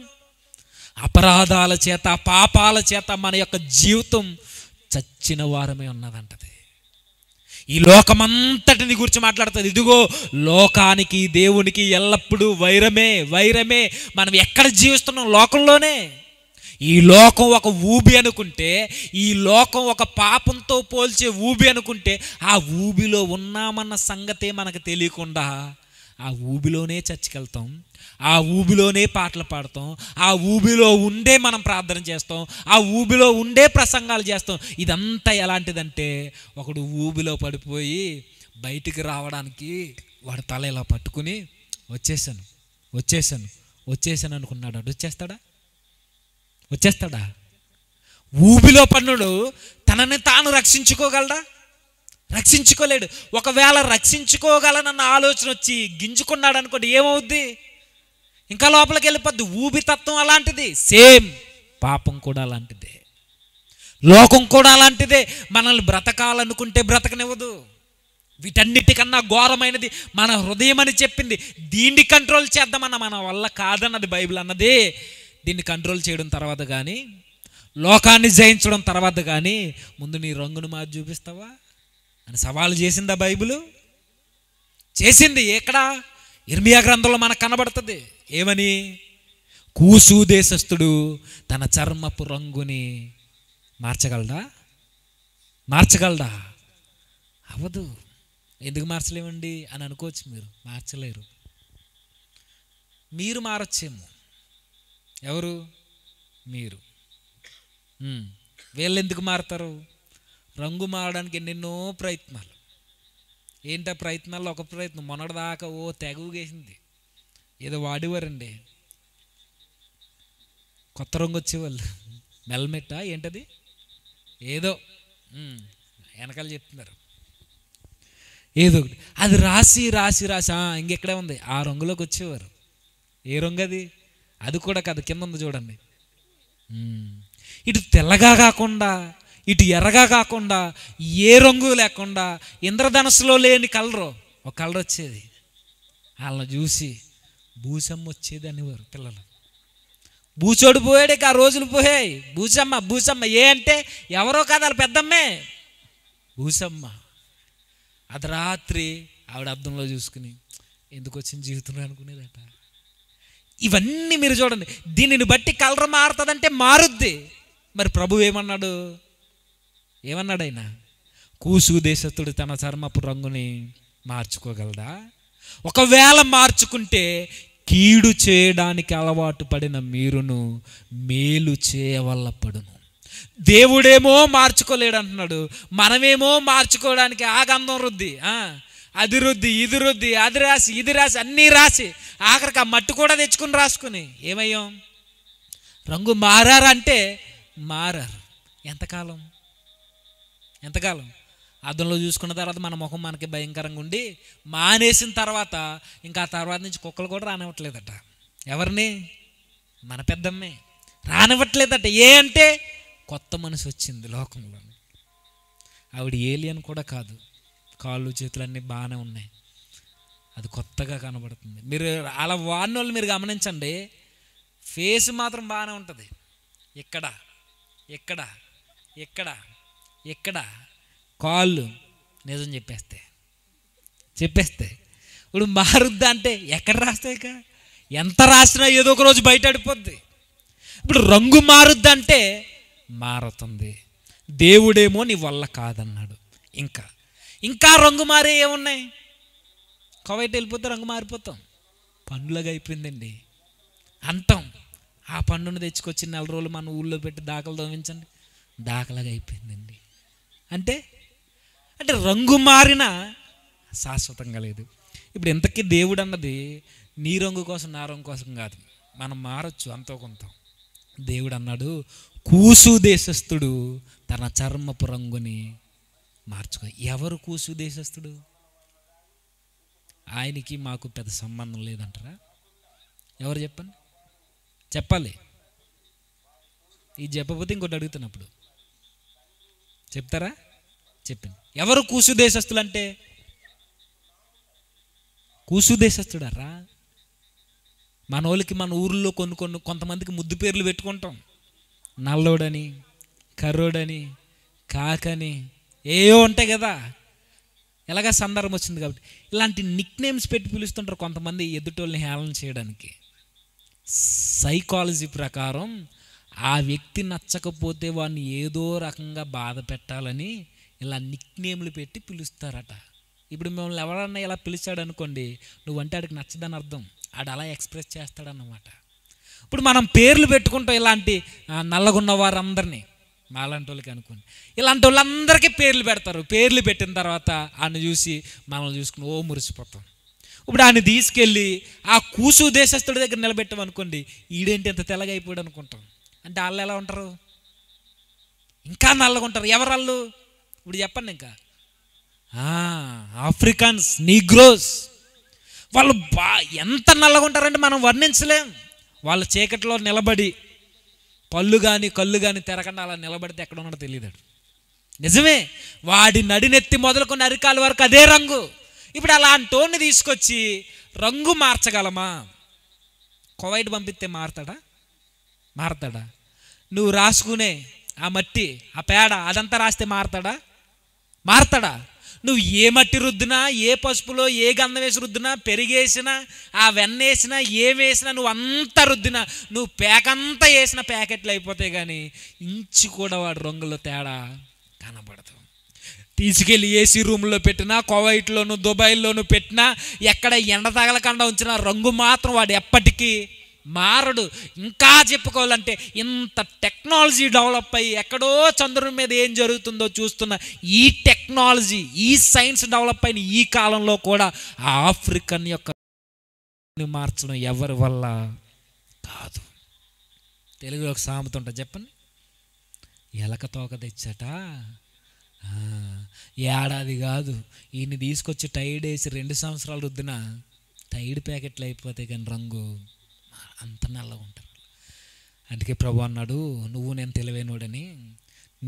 అపరాధాల చేత పాపాల చేత మన యొక్క జీవితం చచ్చిన వారమే ఉన్నదంటది ఈ లోకమంతటిని గురించి మాట్లాడుతుంది ఇదిగో లోకానికి దేవునికి ఎల్లప్పుడూ వైరమే వైరమే మనం ఎక్కడ జీవిస్తున్నాం లోకంలోనే ఈ లోకం ఒక ఊబి అనుకుంటే ఈ లోకం ఒక పాపంతో పోల్చే ఊబి అనుకుంటే ఆ ఊబిలో ఉన్నామన్న సంగతే మనకు తెలియకుండా ఆ ఊబిలోనే చచ్చికెళ్తాం ఆ ఊబిలోనే పాటలు పాడతాం ఆ ఊబిలో ఉండే మనం ప్రార్థన చేస్తాం ఆ ఊబిలో ఉండే ప్రసంగాలు చేస్తాం ఇదంతా ఎలాంటిదంటే ఒకడు ఊబిలో పడిపోయి బయటికి రావడానికి వాడు తల ఇలా పట్టుకుని వచ్చేసాను వచ్చేసాను వచ్చేసాను అనుకున్నాడు అడు వచ్చేస్తాడా వచ్చేస్తాడా ఊబిలో పన్నుడు తనని తాను రక్షించుకోగలడా రక్షించుకోలేడు ఒకవేళ రక్షించుకోగలనన్న ఆలోచన వచ్చి గింజుకున్నాడు అనుకోండి ఏమవుద్ది ఇంకా లోపలికి వెళ్ళిపోద్ది ఊబితత్వం అలాంటిది సేమ్ పాపం కూడా అలాంటిదే లోకం కూడా అలాంటిదే మనల్ని బ్రతకాలనుకుంటే బ్రతకనివ్వదు వీటన్నిటికన్నా ఘోరమైనది మన హృదయం అని చెప్పింది దీన్ని కంట్రోల్ చేద్దామన్న మన వల్ల కాదన్నది బైబిల్ అన్నది దీన్ని కంట్రోల్ చేయడం తర్వాత కానీ లోకాన్ని జయించడం తర్వాత కానీ ముందు నీ రంగును మార్చి చూపిస్తావా అని సవాలు చేసిందా బైబిల్ చేసింది ఎక్కడా ఇర్మియా గ్రంథంలో మనకు కనబడుతుంది ఏమని కూసు దేశస్థుడు తన చర్మపు రంగుని మార్చగలడా మార్చగలడా అవ్వదు ఎందుకు మార్చలేమండి అని అనుకోవచ్చు మీరు మార్చలేరు మీరు మారచ్చేమో ఎవరు మీరు వీళ్ళు ఎందుకు మారతారు రంగు మారడానికి ఎన్నెన్నో ప్రయత్నాలు ఏంటో ప్రయత్నాల్లో ఒక ప్రయత్నం మొన్నటిదాకా ఓ తెగవుగేసింది ఏదో వాడేవారండి కొత్త రంగు వచ్చేవాళ్ళు మెల్మెట్టా ఏంటది ఏదో వెనకాల చెప్తున్నారు ఏదో ఒకటి అది రాసి రాసి రాసి ఇంకెక్కడే ఉంది ఆ రంగులోకి వచ్చేవారు ఏ రంగు అది అది కూడా కదా కింద ఉంది చూడండి ఇటు తెల్లగా కాకుండా ఇటు ఎర్రగా కాకుండా ఏ రంగు లేకుండా ఇంద్రధనస్సులో లేని కలరు ఒక కలర్ వచ్చేది వాళ్ళని చూసి భూసమ్మ వచ్చేది అనేవారు పిల్లలు భూచోడు పోయాడు ఇక ఆ రోజులు పోయాయి భూసమ్మ భూసమ్మ ఏ అంటే ఎవరో కాదు వాళ్ళ పెద్దమ్మే భూసమ్మ అది రాత్రి ఆవిడ అర్థంలో చూసుకుని ఎందుకు వచ్చింది జీవితంలో అనుకునేదట ఇవన్నీ మీరు చూడండి దీనిని బట్టి కలర్ మారుతుందంటే మారుద్ది మరి ప్రభు ఏమన్నాడు ఏమన్నాడైనా కూసు దేశస్తుడు తన చర్మపు రంగుని మార్చుకోగలదా ఒకవేళ మార్చుకుంటే కీడు చేయడానికి అలవాటు పడిన మీరును మేలు చేయవల్లపడును దేవుడేమో మార్చుకోలేడు అంటున్నాడు మనమేమో మార్చుకోవడానికి ఆగంధం రుద్ది అది రుద్ది ఇది రుద్ది అది రాసి ఇది రాసి అన్నీ రాసి ఆఖరికి ఆ మట్టు కూడా తెచ్చుకుని రాసుకుని ఏమయ్యాం రంగు మారారంటే మారారు ఎంతకాలం ఎంతకాలం అద్దంలో చూసుకున్న తర్వాత మన ముఖం మనకి భయంకరంగా ఉండి మానేసిన తర్వాత ఇంకా ఆ తర్వాత నుంచి కుక్కలు కూడా రానివ్వట్లేదట ఎవరిని మన పెద్దమ్మే రానివ్వట్లేదట ఏ అంటే కొత్త మనసు వచ్చింది లోకంలో ఆవిడ ఏలియన్ కూడా కాదు కాళ్ళు చేతులు అన్నీ బాగానే ఉన్నాయి అది కొత్తగా కనబడుతుంది మీరు అలా వాడిన వాళ్ళు మీరు గమనించండి ఫేస్ మాత్రం బాగానే ఉంటుంది ఇక్కడ ఇక్కడ ఇక్కడ ఇక్కడ కాళ్ళు నిజం చెప్పేస్తే చెప్పేస్తే ఇప్పుడు మారుద్దా అంటే ఎక్కడ రాస్తాయిక ఎంత రాసినా ఏదో ఒక రోజు బయట అడిపోద్ది ఇప్పుడు రంగు మారుద్దంటే మారుతుంది దేవుడేమో నీ వల్ల కాదన్నాడు ఇంకా ఇంకా రంగు మారే ఏమున్నాయి కవైట్ వెళ్ళిపోతే రంగు మారిపోతాం పండుగ అయిపోయిందండి అంటాం ఆ పండును తెచ్చుకొచ్చి నెల రోజులు మన ఊళ్ళో పెట్టి దాఖలు దోవించండి దాఖలాగా అయిపోయిందండి అంటే అంటే రంగు మారిన శాశ్వతంగా లేదు ఇప్పుడు ఇంతకీ దేవుడు అన్నది నీ రంగు కోసం నా రంగు కోసం కాదు మనం మారచ్చు అంతో కొంత దేవుడు అన్నాడు కూసు దేశస్థుడు తన చర్మపు రంగుని మార్చుకో ఎవరు కూసు దేశస్థుడు ఆయనకి మాకు పెద్ద సంబంధం లేదంటారా ఎవరు చెప్పండి చెప్పాలి ఇది చెప్పబోతే ఇంకోటి అడుగుతున్నప్పుడు చెప్తారా చెప్పింది ఎవరు కూసు దేశస్తులు అంటే కూసు దేశస్తుడారా వాళ్ళకి మన ఊర్లో కొన్ని కొన్ని కొంతమందికి ముద్దు పేర్లు పెట్టుకుంటాం నల్లోడని కర్రోడని కాకని ఏయో ఉంటాయి కదా ఎలాగ సందర్భం వచ్చింది కాబట్టి ఇలాంటి నిక్ నేమ్స్ పెట్టి పిలుస్తుంటారు కొంతమంది ఎదుటోళ్ళని హేళన చేయడానికి సైకాలజీ ప్రకారం ఆ వ్యక్తి నచ్చకపోతే వాడిని ఏదో రకంగా బాధ పెట్టాలని ఇలా నిక్నేములు పెట్టి పిలుస్తారట ఇప్పుడు మిమ్మల్ని ఎవరన్నా ఇలా పిలిచాడు అనుకోండి నువ్వంటే ఆడికి నచ్చదని అర్థం ఆడు అలా ఎక్స్ప్రెస్ చేస్తాడన్నమాట ఇప్పుడు మనం పేర్లు పెట్టుకుంటాం ఇలాంటి నల్లగున్న వారందరినీ మాలాంటి వాళ్ళకి అనుకోండి ఇలాంటి వాళ్ళందరికీ పేర్లు పెడతారు పేర్లు పెట్టిన తర్వాత ఆయన చూసి మనల్ని చూసుకుని ఓ మురిసిపోతాం ఇప్పుడు ఆయన తీసుకెళ్ళి ఆ కూసు ఉద్దేశస్తుడి దగ్గర నిలబెట్టాం అనుకోండి ఈడేంటి ఇంత తెల్లగైపోయాడు అనుకుంటాం అంటే వాళ్ళు ఎలా ఉంటారు ఇంకా నల్లగా ఉంటారు ఎవరు వాళ్ళు ఇప్పుడు చెప్పండి ఇంకా ఆఫ్రికన్స్ నీగ్రోస్ వాళ్ళు బా ఎంత నల్లగా మనం వర్ణించలేం వాళ్ళ చీకటిలో నిలబడి పళ్ళు కానీ కళ్ళు కానీ తిరగకుండా అలా నిలబడితే ఎక్కడ ఉన్నాడో తెలియదు నిజమే వాడి నడినెత్తి మొదలుకున్న అరికాల వరకు అదే రంగు ఇప్పుడు అలాంటోన్ని తీసుకొచ్చి రంగు మార్చగలమా కోవైట్ పంపిస్తే మారతాడా మారతాడా నువ్వు రాసుకునే ఆ మట్టి ఆ పేడ అదంతా రాస్తే మారతాడా మారతాడా నువ్వు ఏ మట్టి రుద్దినా ఏ పసుపులో ఏ గంధం వేసి రుద్దినా పెరిగేసినా ఆ వెన్న వేసినా ఏం వేసినా నువ్వు అంతా రుద్దినా నువ్వు పేకంతా వేసిన ప్యాకెట్లు అయిపోతాయి కానీ ఇంచు కూడా వాడు రంగులో తేడా కనబడదు తీసుకెళ్ళి ఏసీ రూమ్లో పెట్టినా కోవైట్లోను దుబాయ్లోను పెట్టినా ఎక్కడ ఎండ తగలకుండా ఉంచినా రంగు మాత్రం వాడు ఎప్పటికీ మారడు ఇంకా చెప్పుకోవాలంటే ఇంత టెక్నాలజీ డెవలప్ అయ్యి ఎక్కడో చంద్రుని మీద ఏం జరుగుతుందో చూస్తున్న ఈ టెక్నాలజీ ఈ సైన్స్ డెవలప్ అయిన ఈ కాలంలో కూడా ఆఫ్రికన్ యొక్క మార్చడం ఎవరి వల్ల కాదు తెలుగులో ఒక సామెత ఉంటుంది చెప్పండి ఎలక తోక తెచ్చట ఏడాది కాదు ఈయన్ని తీసుకొచ్చి టైడ్ వేసి రెండు సంవత్సరాలు రుద్దిన టైడ్ ప్యాకెట్లు అయిపోతాయి కానీ రంగు అంత నల్లగా ఉంటారు అందుకే ప్రభు అన్నాడు నువ్వు నేను తెలివైనోడని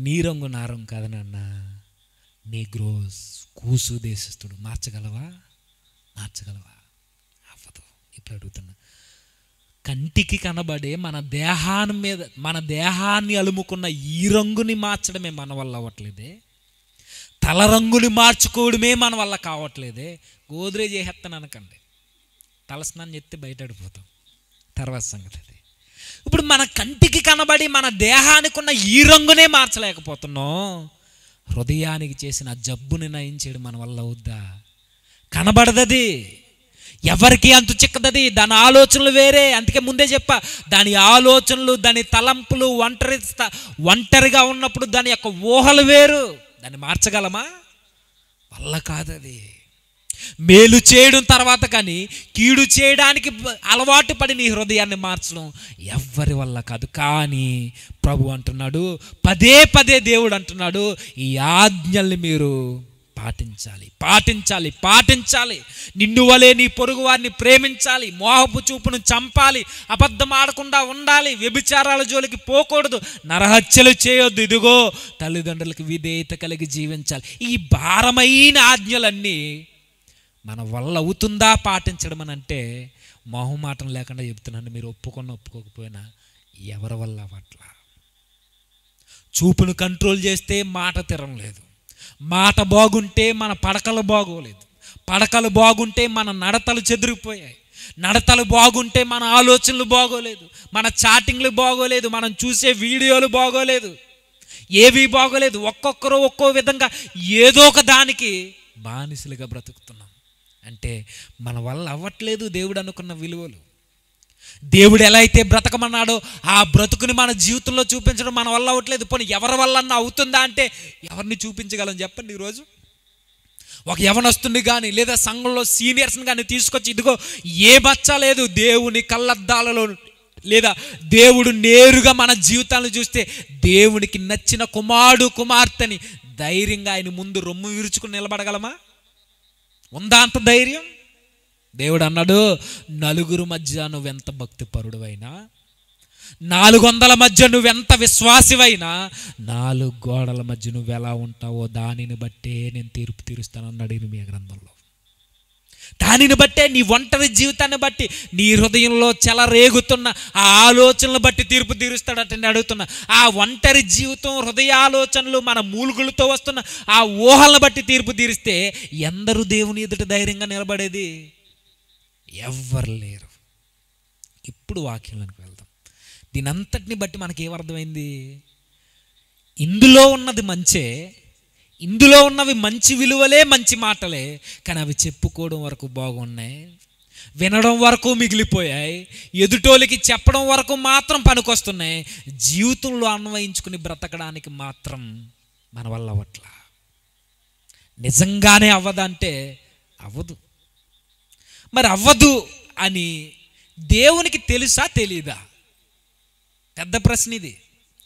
నీ రంగు నారం కాదనన్నా నీ గ్రోస్ కూసు దేశస్తుడు మార్చగలవా మార్చగలవా అవ్వదు ఇప్పుడు అడుగుతున్నా కంటికి కనబడే మన దేహాన్ని మీద మన దేహాన్ని అలుముకున్న ఈ రంగుని మార్చడమే మన వల్ల అవ్వట్లేదే తల రంగుని మార్చుకోవడమే మన వల్ల కావట్లేదే గోద్రేజ్ ఏ అనకండి తలస్నాన్ని చెప్తే బయట తర్వాత సంగతి అది ఇప్పుడు మన కంటికి కనబడి మన దేహానికి ఉన్న ఈ రంగునే మార్చలేకపోతున్నాం హృదయానికి చేసిన జబ్బుని నయించేడు మన వల్ల అవుద్దా కనబడదది ఎవరికి అంతు చిక్కదది దాని ఆలోచనలు వేరే అందుకే ముందే చెప్పా దాని ఆలోచనలు దాని తలంపులు ఒంటరి ఒంటరిగా ఉన్నప్పుడు దాని యొక్క ఊహలు వేరు దాన్ని మార్చగలమా వల్ల కాదది మేలు చేయడం తర్వాత కానీ కీడు చేయడానికి అలవాటు పడి నీ హృదయాన్ని మార్చడం ఎవ్వరి వల్ల కాదు కానీ ప్రభు అంటున్నాడు పదే పదే దేవుడు అంటున్నాడు ఈ ఆజ్ఞల్ని మీరు పాటించాలి పాటించాలి పాటించాలి నిన్ను వలే నీ పొరుగు వారిని ప్రేమించాలి మోహపు చూపును చంపాలి అబద్ధం ఆడకుండా ఉండాలి వ్యభిచారాల జోలికి పోకూడదు నరహత్యలు చేయొద్దు ఇదిగో తల్లిదండ్రులకు విధేయత కలిగి జీవించాలి ఈ భారమైన ఆజ్ఞలన్నీ మన వల్ల అవుతుందా పాటించడం అని అంటే మొహమాటం లేకుండా చెప్తున్నాను మీరు ఒప్పుకున్నా ఒప్పుకోకపోయినా ఎవరి వల్ల అవట్ల చూపును కంట్రోల్ చేస్తే మాట తిరగలేదు మాట బాగుంటే మన పడకలు బాగోలేదు పడకలు బాగుంటే మన నడతలు చెదిరిపోయాయి నడతలు బాగుంటే మన ఆలోచనలు బాగోలేదు మన చాటింగ్లు బాగోలేదు మనం చూసే వీడియోలు బాగోలేదు ఏవి బాగోలేదు ఒక్కొక్కరు ఒక్కో విధంగా ఏదో ఒక దానికి బానిసలుగా బ్రతుకుతున్నాం అంటే మన వల్ల అవ్వట్లేదు దేవుడు అనుకున్న విలువలు దేవుడు ఎలా అయితే బ్రతకమన్నాడో ఆ బ్రతుకుని మన జీవితంలో చూపించడం మన వల్ల అవ్వట్లేదు పోనీ ఎవరి వల్ల అన్న అవుతుందా అంటే ఎవరిని చూపించగలం చెప్పండి ఈరోజు ఒక యవనస్తుని కానీ లేదా సంఘంలో సీనియర్స్ని కానీ తీసుకొచ్చి ఇదిగో ఏ బచ్చ లేదు దేవుని కళ్ళద్దాలలో లేదా దేవుడు నేరుగా మన జీవితాలను చూస్తే దేవునికి నచ్చిన కుమారుడు కుమార్తెని ధైర్యంగా ఆయన ముందు రొమ్ము విరుచుకుని నిలబడగలమా ఉందా అంత ధైర్యం దేవుడు అన్నాడు నలుగురు మధ్య నువ్వెంత భక్తి పరుడువైనా నాలుగు వందల మధ్య నువ్వెంత విశ్వాసివైనా నాలుగు గోడల మధ్య నువ్వు ఎలా ఉంటావో దానిని బట్టే నేను తీర్పు తీరుస్తాను అన్నాడు మీ గ్రంథంలో దానిని బట్టే నీ ఒంటరి జీవితాన్ని బట్టి నీ హృదయంలో చెలరేగుతున్న ఆ ఆలోచనలు బట్టి తీర్పు తీరుస్తాడట నేను అడుగుతున్నా ఆ ఒంటరి జీవితం హృదయ ఆలోచనలు మన మూలుగులతో వస్తున్న ఆ ఊహలను బట్టి తీర్పు తీరిస్తే ఎందరూ దేవుని ఎదుట ధైర్యంగా నిలబడేది ఎవ్వరు లేరు ఇప్పుడు వాక్యంలోకి వెళ్దాం దీనంతటిని బట్టి మనకేమర్థమైంది ఇందులో ఉన్నది మంచే ఇందులో ఉన్నవి మంచి విలువలే మంచి మాటలే కానీ అవి చెప్పుకోవడం వరకు బాగున్నాయి వినడం వరకు మిగిలిపోయాయి ఎదుటోళ్ళకి చెప్పడం వరకు మాత్రం పనికొస్తున్నాయి జీవితంలో అన్వయించుకుని బ్రతకడానికి మాత్రం మన వల్ల అవట్లా నిజంగానే అవ్వదంటే అవ్వదు మరి అవ్వదు అని దేవునికి తెలుసా తెలీదా పెద్ద ప్రశ్న ఇది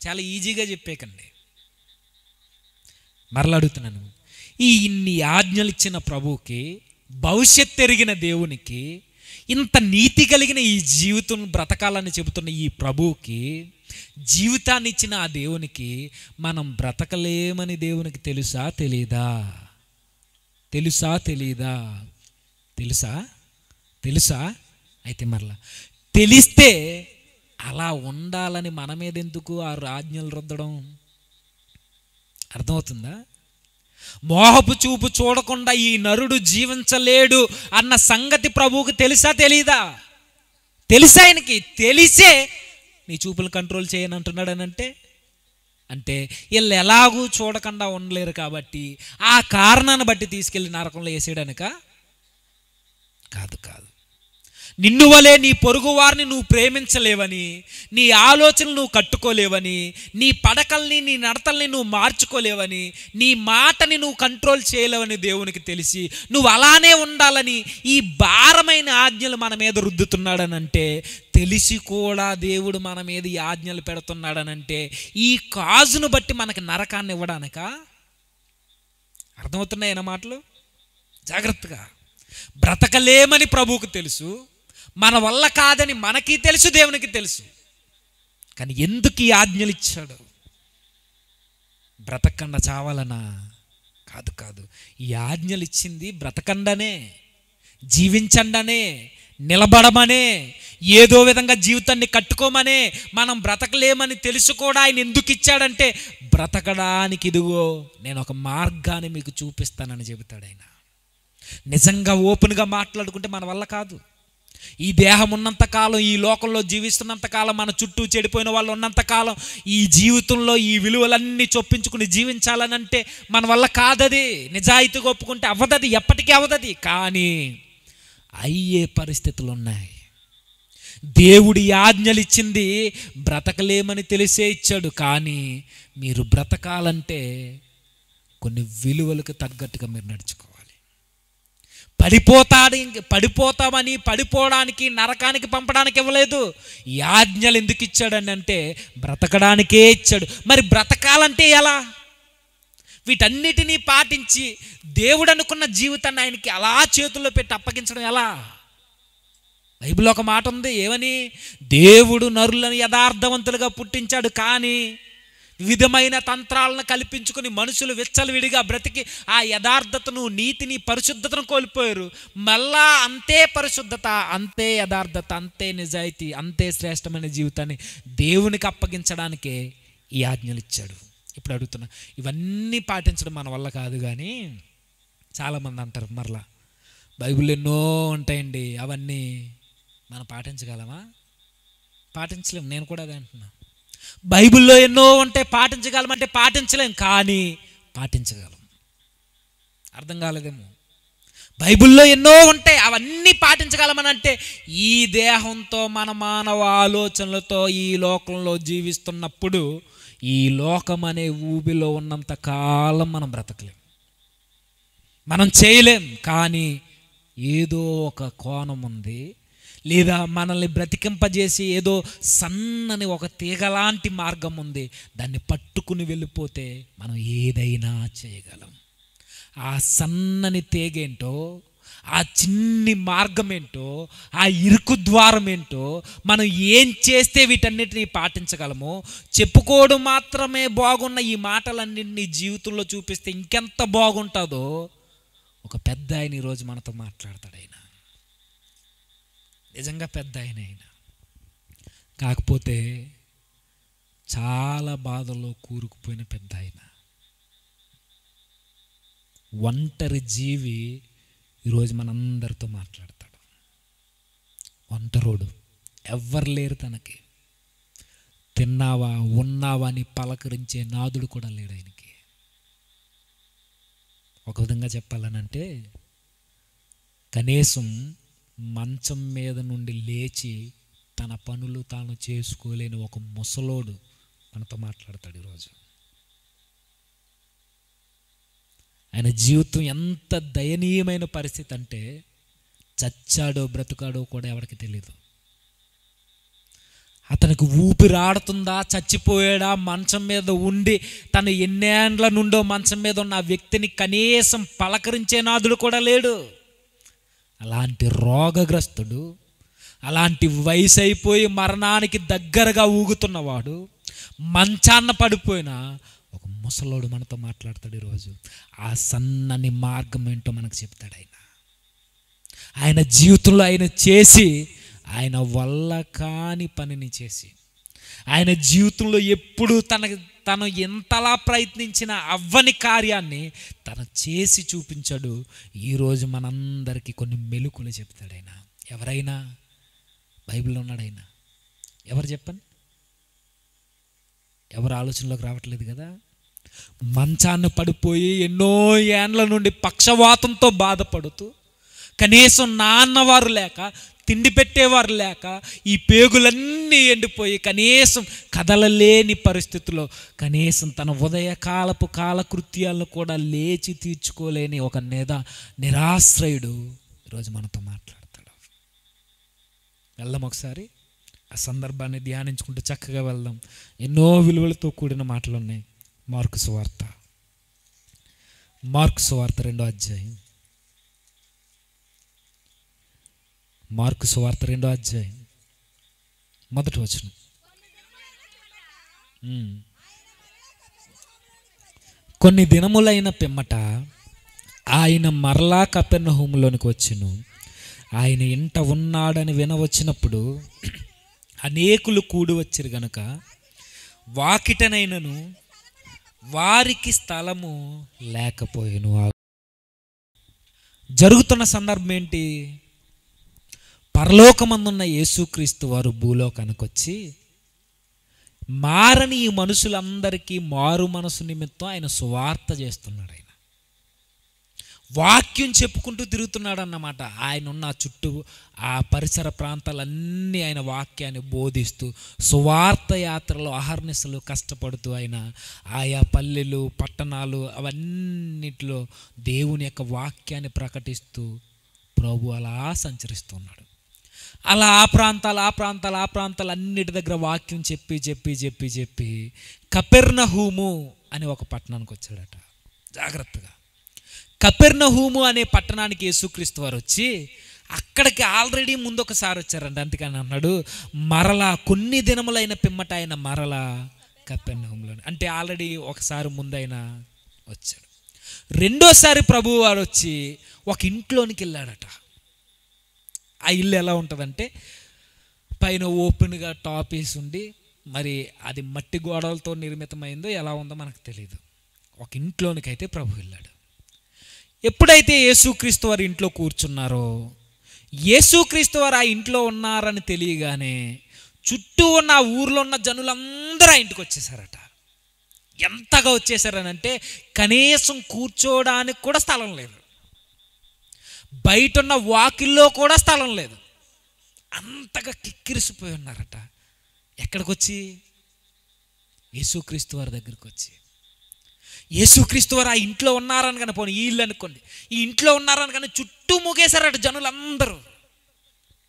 చాలా ఈజీగా చెప్పేకండి మరలా అడుగుతున్నాను ఈ ఇన్ని ఆజ్ఞలు ఇచ్చిన ప్రభువుకి భవిష్యత్ ఎరిగిన దేవునికి ఇంత నీతి కలిగిన ఈ జీవితం బ్రతకాలని చెబుతున్న ఈ ప్రభువుకి జీవితాన్ని ఇచ్చిన ఆ దేవునికి మనం బ్రతకలేమని దేవునికి తెలుసా తెలీదా తెలుసా తెలీదా తెలుసా తెలుసా అయితే మరలా తెలిస్తే అలా ఉండాలని మన మీద ఎందుకు ఆ ఆజ్ఞలు రుద్దడం అర్థమవుతుందా మోహపు చూపు చూడకుండా ఈ నరుడు జీవించలేడు అన్న సంగతి ప్రభువుకి తెలుసా తెలీదా తెలుసా ఆయనకి తెలిసే నీ చూపులు కంట్రోల్ చేయను అంటున్నాడు అని అంటే అంటే వీళ్ళు ఎలాగూ చూడకుండా ఉండలేరు కాబట్టి ఆ కారణాన్ని బట్టి తీసుకెళ్ళి నరకంలో వేసేయడానిక కాదు కాదు నిన్ను వలే నీ పొరుగువారిని నువ్వు ప్రేమించలేవని నీ ఆలోచనలు నువ్వు కట్టుకోలేవని నీ పడకల్ని నీ నడతల్ని నువ్వు మార్చుకోలేవని నీ మాటని నువ్వు కంట్రోల్ చేయలేవని దేవునికి తెలిసి నువ్వు అలానే ఉండాలని ఈ భారమైన ఆజ్ఞలు మన మీద రుద్దుతున్నాడనంటే తెలిసి కూడా దేవుడు మన మీద ఈ ఆజ్ఞలు పెడుతున్నాడనంటే ఈ కాజును బట్టి మనకి నరకాన్ని ఇవ్వడానిక అర్థమవుతున్నాయన మాటలు జాగ్రత్తగా బ్రతకలేమని ప్రభువుకు తెలుసు మన వల్ల కాదని మనకి తెలుసు దేవునికి తెలుసు కానీ ఎందుకు ఈ ఆజ్ఞలు ఇచ్చాడు బ్రతకండ చావాలనా కాదు కాదు ఈ ఆజ్ఞలు ఇచ్చింది బ్రతకండనే జీవించండనే నిలబడమనే ఏదో విధంగా జీవితాన్ని కట్టుకోమనే మనం బ్రతకలేమని తెలుసు కూడా ఆయన ఎందుకు ఇచ్చాడంటే బ్రతకడానికి ఇదిగో నేను ఒక మార్గాన్ని మీకు చూపిస్తానని చెబుతాడు ఆయన నిజంగా ఓపెన్గా మాట్లాడుకుంటే మన వల్ల కాదు ఈ దేహం ఉన్నంతకాలం ఈ లోకంలో జీవిస్తున్నంతకాలం మన చుట్టూ చెడిపోయిన వాళ్ళు ఉన్నంతకాలం ఈ జీవితంలో ఈ విలువలన్నీ చొప్పించుకుని జీవించాలనంటే మన వల్ల కాదది నిజాయితీగా ఒప్పుకుంటే అవ్వదది ఎప్పటికీ అవ్వదది కానీ అయ్యే పరిస్థితులు ఉన్నాయి దేవుడి ఆజ్ఞలు ఇచ్చింది బ్రతకలేమని తెలిసే ఇచ్చాడు కానీ మీరు బ్రతకాలంటే కొన్ని విలువలకు తగ్గట్టుగా మీరు నడుచుకో పడిపోతాడు పడిపోతామని పడిపోవడానికి నరకానికి పంపడానికి ఇవ్వలేదు ఈ ఆజ్ఞలు ఎందుకు ఇచ్చాడని అంటే బ్రతకడానికే ఇచ్చాడు మరి బ్రతకాలంటే ఎలా వీటన్నిటినీ పాటించి దేవుడు అనుకున్న జీవితాన్ని ఆయనకి అలా చేతుల్లో పెట్టి అప్పగించడం ఎలా బైబిల్ ఒక మాట ఉంది ఏమని దేవుడు నరులను యథార్థవంతులుగా పుట్టించాడు కానీ విధమైన తంత్రాలను కల్పించుకుని మనుషులు విచ్చలవిడిగా బ్రతికి ఆ యథార్థతను నీతిని పరిశుద్ధతను కోల్పోయారు మళ్ళా అంతే పరిశుద్ధత అంతే యథార్థత అంతే నిజాయితీ అంతే శ్రేష్టమైన జీవితాన్ని దేవునికి అప్పగించడానికే ఈ ఆజ్ఞలు ఇచ్చాడు ఇప్పుడు అడుగుతున్నా ఇవన్నీ పాటించడం మన వల్ల కాదు కానీ చాలామంది అంటారు మరలా బైబిల్ ఎన్నో ఉంటాయండి అవన్నీ మనం పాటించగలమా పాటించలేము నేను కూడా అదే అంటున్నా బైబిల్లో ఎన్నో ఉంటాయి పాటించగలం అంటే పాటించలేం కానీ పాటించగలం అర్థం కాలేదేమో బైబిల్లో ఎన్నో ఉంటాయి అవన్నీ పాటించగలమని అంటే ఈ దేహంతో మన మానవ ఆలోచనలతో ఈ లోకంలో జీవిస్తున్నప్పుడు ఈ లోకం అనే ఊబిలో ఉన్నంత కాలం మనం బ్రతకలేం మనం చేయలేం కానీ ఏదో ఒక కోణం ఉంది లేదా మనల్ని బ్రతికింపజేసి ఏదో సన్నని ఒక తీగలాంటి మార్గం ఉంది దాన్ని పట్టుకుని వెళ్ళిపోతే మనం ఏదైనా చేయగలం ఆ సన్నని తీగేంటో ఆ చిన్ని మార్గం ఏంటో ఆ ఇరుకు ద్వారం ఏంటో మనం ఏం చేస్తే వీటన్నిటిని పాటించగలమో చెప్పుకోవడం మాత్రమే బాగున్న ఈ మాటలన్నింటినీ జీవితంలో చూపిస్తే ఇంకెంత బాగుంటుందో ఒక పెద్ద ఆయన ఈరోజు మనతో మాట్లాడతాడు నిజంగా పెద్ద ఆయన ఆయన కాకపోతే చాలా బాధలో కూరుకుపోయిన పెద్ద ఆయన ఒంటరి జీవి ఈరోజు మనందరితో మాట్లాడతాడు ఒంటరోడు ఎవ్వరు లేరు తనకి తిన్నావా ఉన్నావా అని పలకరించే నాదుడు కూడా లేడు ఆయనకి ఒక విధంగా చెప్పాలనంటే కనీసం మంచం మీద నుండి లేచి తన పనులు తాను చేసుకోలేని ఒక ముసలోడు మనతో మాట్లాడతాడు ఈరోజు ఆయన జీవితం ఎంత దయనీయమైన పరిస్థితి అంటే చచ్చాడో బ్రతుకాడో కూడా ఎవరికి తెలియదు అతనికి ఊపిరాడుతుందా చచ్చిపోయాడా మంచం మీద ఉండి తను ఎన్నేండ్ల నుండో మంచం మీద ఉన్న వ్యక్తిని కనీసం పలకరించే నాదుడు కూడా లేడు అలాంటి రోగగ్రస్తుడు అలాంటి వయసు అయిపోయి మరణానికి దగ్గరగా ఊగుతున్నవాడు మంచాన్న పడిపోయిన ఒక ముసలోడు మనతో మాట్లాడతాడు ఈరోజు ఆ సన్నని మార్గం ఏంటో మనకు చెప్తాడు ఆయన ఆయన జీవితంలో ఆయన చేసి ఆయన వల్ల కాని పనిని చేసి ఆయన జీవితంలో ఎప్పుడు తనకి తను ఎంతలా ప్రయత్నించిన అవ్వని కార్యాన్ని తను చేసి చూపించాడు ఈరోజు మనందరికీ కొన్ని మెలుకులు చెప్తాడైనా ఎవరైనా బైబిల్లో ఉన్నాడైనా ఎవరు చెప్పండి ఎవరు ఆలోచనలోకి రావట్లేదు కదా మంచాన్ని పడిపోయి ఎన్నో ఏండ్ల నుండి పక్షవాతంతో బాధపడుతూ కనీసం నాన్నవారు లేక తిండి పెట్టేవారు లేక ఈ పేగులన్నీ ఎండిపోయి కనీసం కదలలేని పరిస్థితుల్లో కనీసం తన ఉదయకాలపు కాలకృత్యాలను కూడా లేచి తీర్చుకోలేని ఒక నేద నిరాశ్రయుడు ఈరోజు మనతో మాట్లాడతాడు వెళ్దాం ఒకసారి ఆ సందర్భాన్ని ధ్యానించుకుంటూ చక్కగా వెళ్దాం ఎన్నో విలువలతో కూడిన మాటలు ఉన్నాయి మార్కు సువార్త మార్క్ సువార్త రెండో అధ్యాయం మార్కు సువార్త రెండో అధ్యాయం మొదటి వచనం కొన్ని దినములైన పిమ్మట ఆయన మరలా హోములోనికి వచ్చును ఆయన ఇంట ఉన్నాడని వినవచ్చినప్పుడు అనేకులు కూడి వచ్చారు గనుక వాకిటనైనను వారికి స్థలము లేకపోయాను జరుగుతున్న సందర్భం ఏంటి పరలోకమందున్న యేసుక్రీస్తు వారు భూలోకానికి వచ్చి మారని ఈ మనుషులందరికీ మారు మనసు నిమిత్తం ఆయన సువార్త చేస్తున్నాడు ఆయన వాక్యం చెప్పుకుంటూ తిరుగుతున్నాడు అన్నమాట ఆయన ఉన్న చుట్టూ ఆ పరిసర ప్రాంతాలన్నీ ఆయన వాక్యాన్ని బోధిస్తూ సువార్త యాత్రలో అహర్నిశలు కష్టపడుతూ ఆయన ఆయా పల్లెలు పట్టణాలు అవన్నిటిలో దేవుని యొక్క వాక్యాన్ని ప్రకటిస్తూ ప్రభు అలా సంచరిస్తున్నాడు అలా ఆ ప్రాంతాలు ఆ ప్రాంతాలు ఆ ప్రాంతాలు అన్నిటి దగ్గర వాక్యం చెప్పి చెప్పి చెప్పి చెప్పి కపెర్నహూము అనే ఒక పట్టణానికి వచ్చాడట జాగ్రత్తగా కపెర్నహూము అనే పట్టణానికి యేసుక్రీస్తు వారు వచ్చి అక్కడికి ఆల్రెడీ ముందొకసారి వచ్చారండి అందుకని అన్నాడు మరలా కొన్ని దినములైన పిమ్మట ఆయన మరలా కపెర్నహూములో అంటే ఆల్రెడీ ఒకసారి ముందైనా వచ్చాడు రెండోసారి ప్రభువు వారు వచ్చి ఒక ఇంట్లోనికి వెళ్ళాడట ఆ ఇల్లు ఎలా ఉంటుందంటే పైన ఓపెన్గా టాప్ వేసి ఉండి మరి అది మట్టి గోడలతో నిర్మితమైందో ఎలా ఉందో మనకు తెలియదు ఒక ఇంట్లోనికి అయితే ప్రభు వెళ్ళాడు ఎప్పుడైతే యేసుక్రీస్తు వారి ఇంట్లో కూర్చున్నారో యేసుక్రీస్తు వారు ఆ ఇంట్లో ఉన్నారని తెలియగానే చుట్టూ ఉన్న ఊర్లో ఉన్న జనులందరూ ఆ ఇంటికి వచ్చేసారట ఎంతగా వచ్చేసారనంటే కనీసం కూర్చోవడానికి కూడా స్థలం లేదు బయట ఉన్న వాకిల్లో కూడా స్థలం లేదు అంతగా కిక్కిరిసిపోయి ఉన్నారట ఎక్కడికి వచ్చి యేసుక్రీస్తు వారి దగ్గరికి వచ్చి యేసుక్రీస్తు వారు ఆ ఇంట్లో ఉన్నారని కానీ పోనీ వీళ్ళు అనుకోండి ఈ ఇంట్లో ఉన్నారని కానీ చుట్టూ మూగేశారట జనులందరూ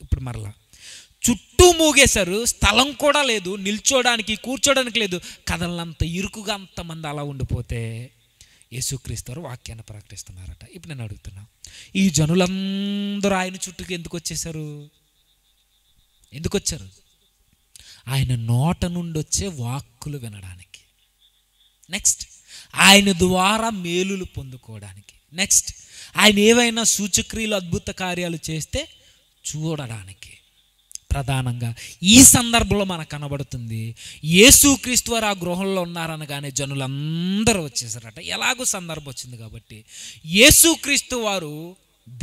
ఇప్పుడు మరలా చుట్టూ మూగేశారు స్థలం కూడా లేదు నిల్చోడానికి కూర్చోడానికి లేదు కథలంత ఇరుకుగా అంతమంది అలా ఉండిపోతే వారు వాక్యాన్ని ప్రకటిస్తున్నారట ఇప్పుడు నేను అడుగుతున్నా ఈ జనులందరూ ఆయన చుట్టూకి ఎందుకు వచ్చేసారు ఎందుకు వచ్చారు ఆయన నోట నుండి వచ్చే వాక్కులు వినడానికి నెక్స్ట్ ఆయన ద్వారా మేలులు పొందుకోవడానికి నెక్స్ట్ ఆయన ఏవైనా సూచక్రియలు అద్భుత కార్యాలు చేస్తే చూడడానికి ప్రధానంగా ఈ సందర్భంలో మనకు కనబడుతుంది యేసుక్రీస్తు వారు ఆ గృహంలో ఉన్నారనగానే జనులందరూ వచ్చేసారట ఎలాగో సందర్భం వచ్చింది కాబట్టి యేసుక్రీస్తు వారు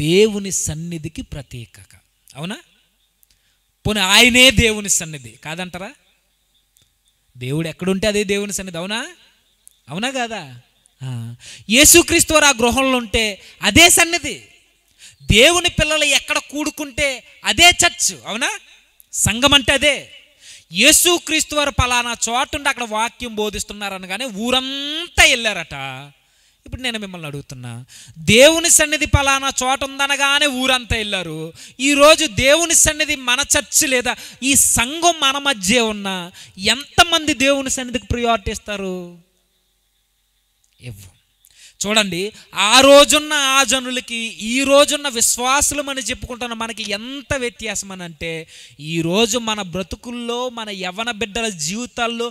దేవుని సన్నిధికి ప్రత్యేకక అవునా పోనీ ఆయనే దేవుని సన్నిధి కాదంటారా దేవుడు ఎక్కడుంటే అదే దేవుని సన్నిధి అవునా అవునా కాదా యేసుక్రీస్తు వారు ఆ గృహంలో ఉంటే అదే సన్నిధి దేవుని పిల్లలు ఎక్కడ కూడుకుంటే అదే చర్చ్ అవునా సంఘం అంటే అదే యేసుక్రీస్తు వారు పలానా చోటుండి అక్కడ వాక్యం బోధిస్తున్నారనగానే ఊరంతా వెళ్ళారట ఇప్పుడు నేను మిమ్మల్ని అడుగుతున్నా దేవుని సన్నిధి పలానా చోట ఉందనగానే ఊరంతా వెళ్ళారు ఈరోజు దేవుని సన్నిధి మన చర్చ్ లేదా ఈ సంఘం మన మధ్య ఉన్న ఎంతమంది దేవుని సన్నిధికి ప్రయారిటీ ఇస్తారు ఇవ్వం చూడండి ఆ రోజున్న ఆ జనులకి ఈ రోజున్న విశ్వాసులు మనం చెప్పుకుంటున్న మనకి ఎంత వ్యత్యాసం అని అంటే ఈరోజు మన బ్రతుకుల్లో మన యవన బిడ్డల జీవితాల్లో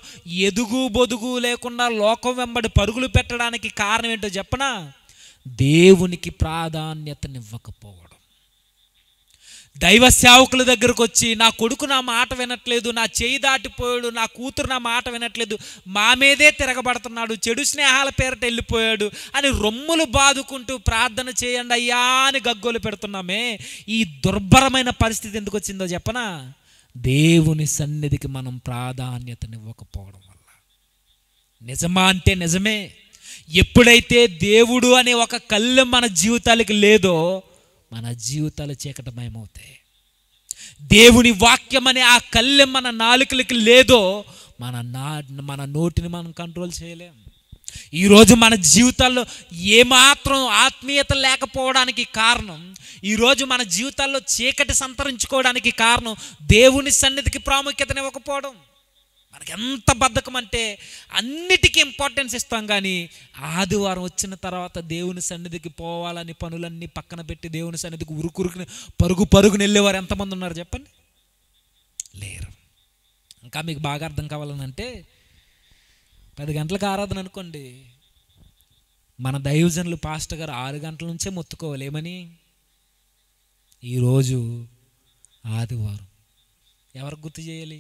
ఎదుగు బొదుగు లేకుండా లోకం వెంబడి పరుగులు పెట్టడానికి కారణం ఏంటో చెప్పనా దేవునికి ప్రాధాన్యతనివ్వకపోవడం దైవ సేవకుల దగ్గరకు వచ్చి నా కొడుకు నా మాట వినట్లేదు నా చేయి దాటిపోయాడు నా కూతురు నా మాట వినట్లేదు మా మీదే తిరగబడుతున్నాడు చెడు స్నేహాల పేరట వెళ్ళిపోయాడు అని రొమ్ములు బాదుకుంటూ ప్రార్థన చేయండి అయ్యా అని గగ్గోలు పెడుతున్నామే ఈ దుర్భరమైన పరిస్థితి ఎందుకు వచ్చిందో చెప్పనా దేవుని సన్నిధికి మనం ప్రాధాన్యతనివ్వకపోవడం వల్ల నిజమా అంటే నిజమే ఎప్పుడైతే దేవుడు అనే ఒక కళ్ళు మన జీవితాలకి లేదో మన జీవితాలు చీకటమయమవుతాయి దేవుని వాక్యం అనే ఆ కళ్ళెం మన నాలుకలకి లేదో మన నా మన నోటిని మనం కంట్రోల్ చేయలేం ఈరోజు మన జీవితాల్లో ఏమాత్రం ఆత్మీయత లేకపోవడానికి కారణం ఈరోజు మన జీవితాల్లో చీకటి సంతరించుకోవడానికి కారణం దేవుని సన్నిధికి ప్రాముఖ్యతనివ్వకపోవడం మనకి ఎంత బద్ధకం అంటే అన్నిటికీ ఇంపార్టెన్స్ ఇస్తాం కానీ ఆదివారం వచ్చిన తర్వాత దేవుని సన్నిధికి పోవాలని పనులన్నీ పక్కన పెట్టి దేవుని సన్నిధికి ఉరుకురుకుని పరుగు పరుగుని వెళ్ళేవారు ఎంతమంది ఉన్నారు చెప్పండి లేరు ఇంకా మీకు బాగా అర్థం కావాలని అంటే పది గంటలకు ఆరాధన అనుకోండి మన దైవజనులు పాస్టర్ గారు ఆరు గంటల నుంచే మొత్తుకోవాలి ఈరోజు ఆదివారం ఎవరికి గుర్తు చేయాలి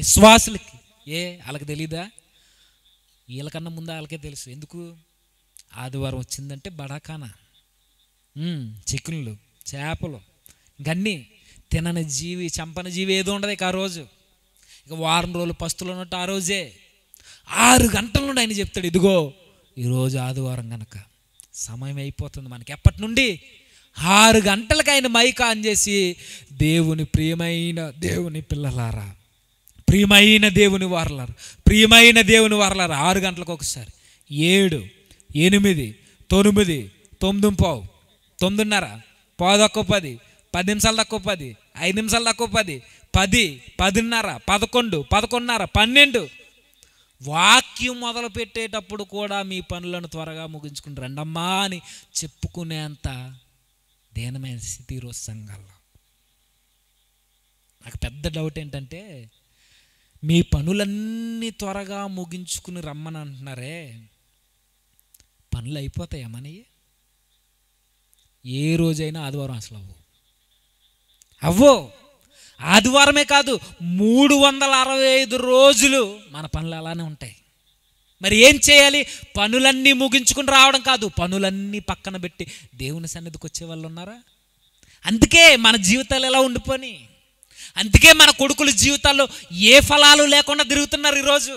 విశ్వాసులకి ఏ వాళ్ళకి తెలీదా వీళ్ళకన్నా ముందు వాళ్ళకే తెలుసు ఎందుకు ఆదివారం వచ్చిందంటే బడాకానా చికెన్లు చేపలు ఇంకన్నీ తినని జీవి చంపని జీవి ఏదో ఉండదు ఇక ఆ రోజు ఇక వారం రోజులు పస్తులు ఉన్నట్టు ఆ రోజే ఆరు గంటల నుండి ఆయన చెప్తాడు ఇదిగో ఈరోజు ఆదివారం కనుక సమయం అయిపోతుంది మనకి ఎప్పటి నుండి ఆరు గంటలకు ఆయన మైక్ ఆన్ చేసి దేవుని ప్రియమైన దేవుని పిల్లలారా ప్రియమైన దేవుని వారలారు ప్రియమైన దేవుని వారలారు ఆరు గంటలకు ఒకసారి ఏడు ఎనిమిది తొమ్మిది తొమ్మిది పావు తొమ్మిదిన్నర పావు తక్కువ పది పది నిమిషాలు తక్కువ పది ఐదు నిమిషాలు తక్కువ పది పది పదిన్నర పదకొండు పదకొండున్నర పన్నెండు వాక్యం మొదలు పెట్టేటప్పుడు కూడా మీ పనులను త్వరగా ముగించుకుని రండమ్మా అని చెప్పుకునేంత దీనమైన స్థితి ఈరోజు సంఘాల్లో నాకు పెద్ద డౌట్ ఏంటంటే మీ పనులన్నీ త్వరగా ముగించుకుని రమ్మని అంటున్నారే పనులు అయిపోతాయి మనవి ఏ రోజైనా ఆదివారం అసలు అవ్వు అవ్వో ఆదివారమే కాదు మూడు వందల అరవై ఐదు రోజులు మన పనులు అలానే ఉంటాయి మరి ఏం చేయాలి పనులన్నీ ముగించుకుని రావడం కాదు పనులన్నీ పక్కన పెట్టి దేవుని సన్నిధికి వచ్చే వాళ్ళు ఉన్నారా అందుకే మన జీవితాలు ఎలా ఉండిపోయి అందుకే మన కొడుకుల జీవితాల్లో ఏ ఫలాలు లేకుండా తిరుగుతున్నారు ఈరోజు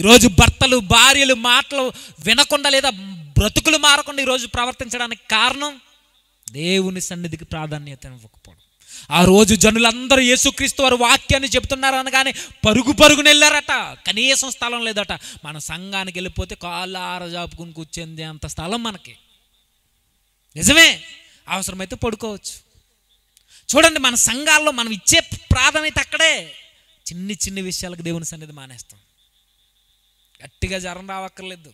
ఈరోజు భర్తలు భార్యలు మాటలు వినకుండా లేదా బ్రతుకులు మారకుండా ఈరోజు ప్రవర్తించడానికి కారణం దేవుని సన్నిధికి ప్రాధాన్యత ఇవ్వకపోవడం ఆ రోజు జనులందరూ యేసుక్రీస్తు వారు వాక్యాన్ని చెప్తున్నారు అనగానే పరుగు పరుగుని వెళ్ళారట కనీసం స్థలం లేదట మన సంఘానికి వెళ్ళిపోతే కాళ్ళు ఆరజాపుకుని కూర్చుంది అంత స్థలం మనకి నిజమే అవసరమైతే పడుకోవచ్చు చూడండి మన సంఘాల్లో మనం ఇచ్చే ప్రాధాన్యత అక్కడే చిన్ని చిన్ని విషయాలకు దేవుని సన్నిధి మానేస్తాం గట్టిగా జ్వరం రావక్కర్లేదు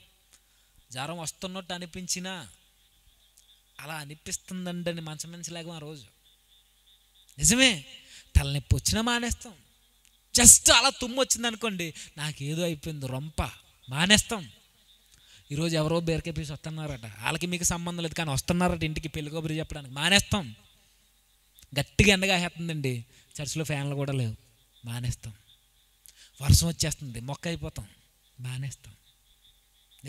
జ్వరం వస్తున్నట్టు అనిపించినా అలా అనిపిస్తుందండి మంచమించలేక ఆ రోజు నిజమే తలనొప్పి వచ్చినా మానేస్తాం జస్ట్ అలా తుమ్ము వచ్చింది అనుకోండి నాకేదో అయిపోయింది రొంప మానేస్తాం ఈరోజు ఎవరో బీరకే వస్తున్నారట వాళ్ళకి మీకు సంబంధం లేదు కానీ వస్తున్నారట ఇంటికి పెళ్లి కొబ్బరి చెప్పడానికి మానేస్తాం గట్టిగా ఎండగా వేస్తుందండి చర్చిలో ఫ్యాన్లు కూడా లేవు మానేస్తాం వర్షం వచ్చేస్తుంది మొక్క అయిపోతాం మానేస్తాం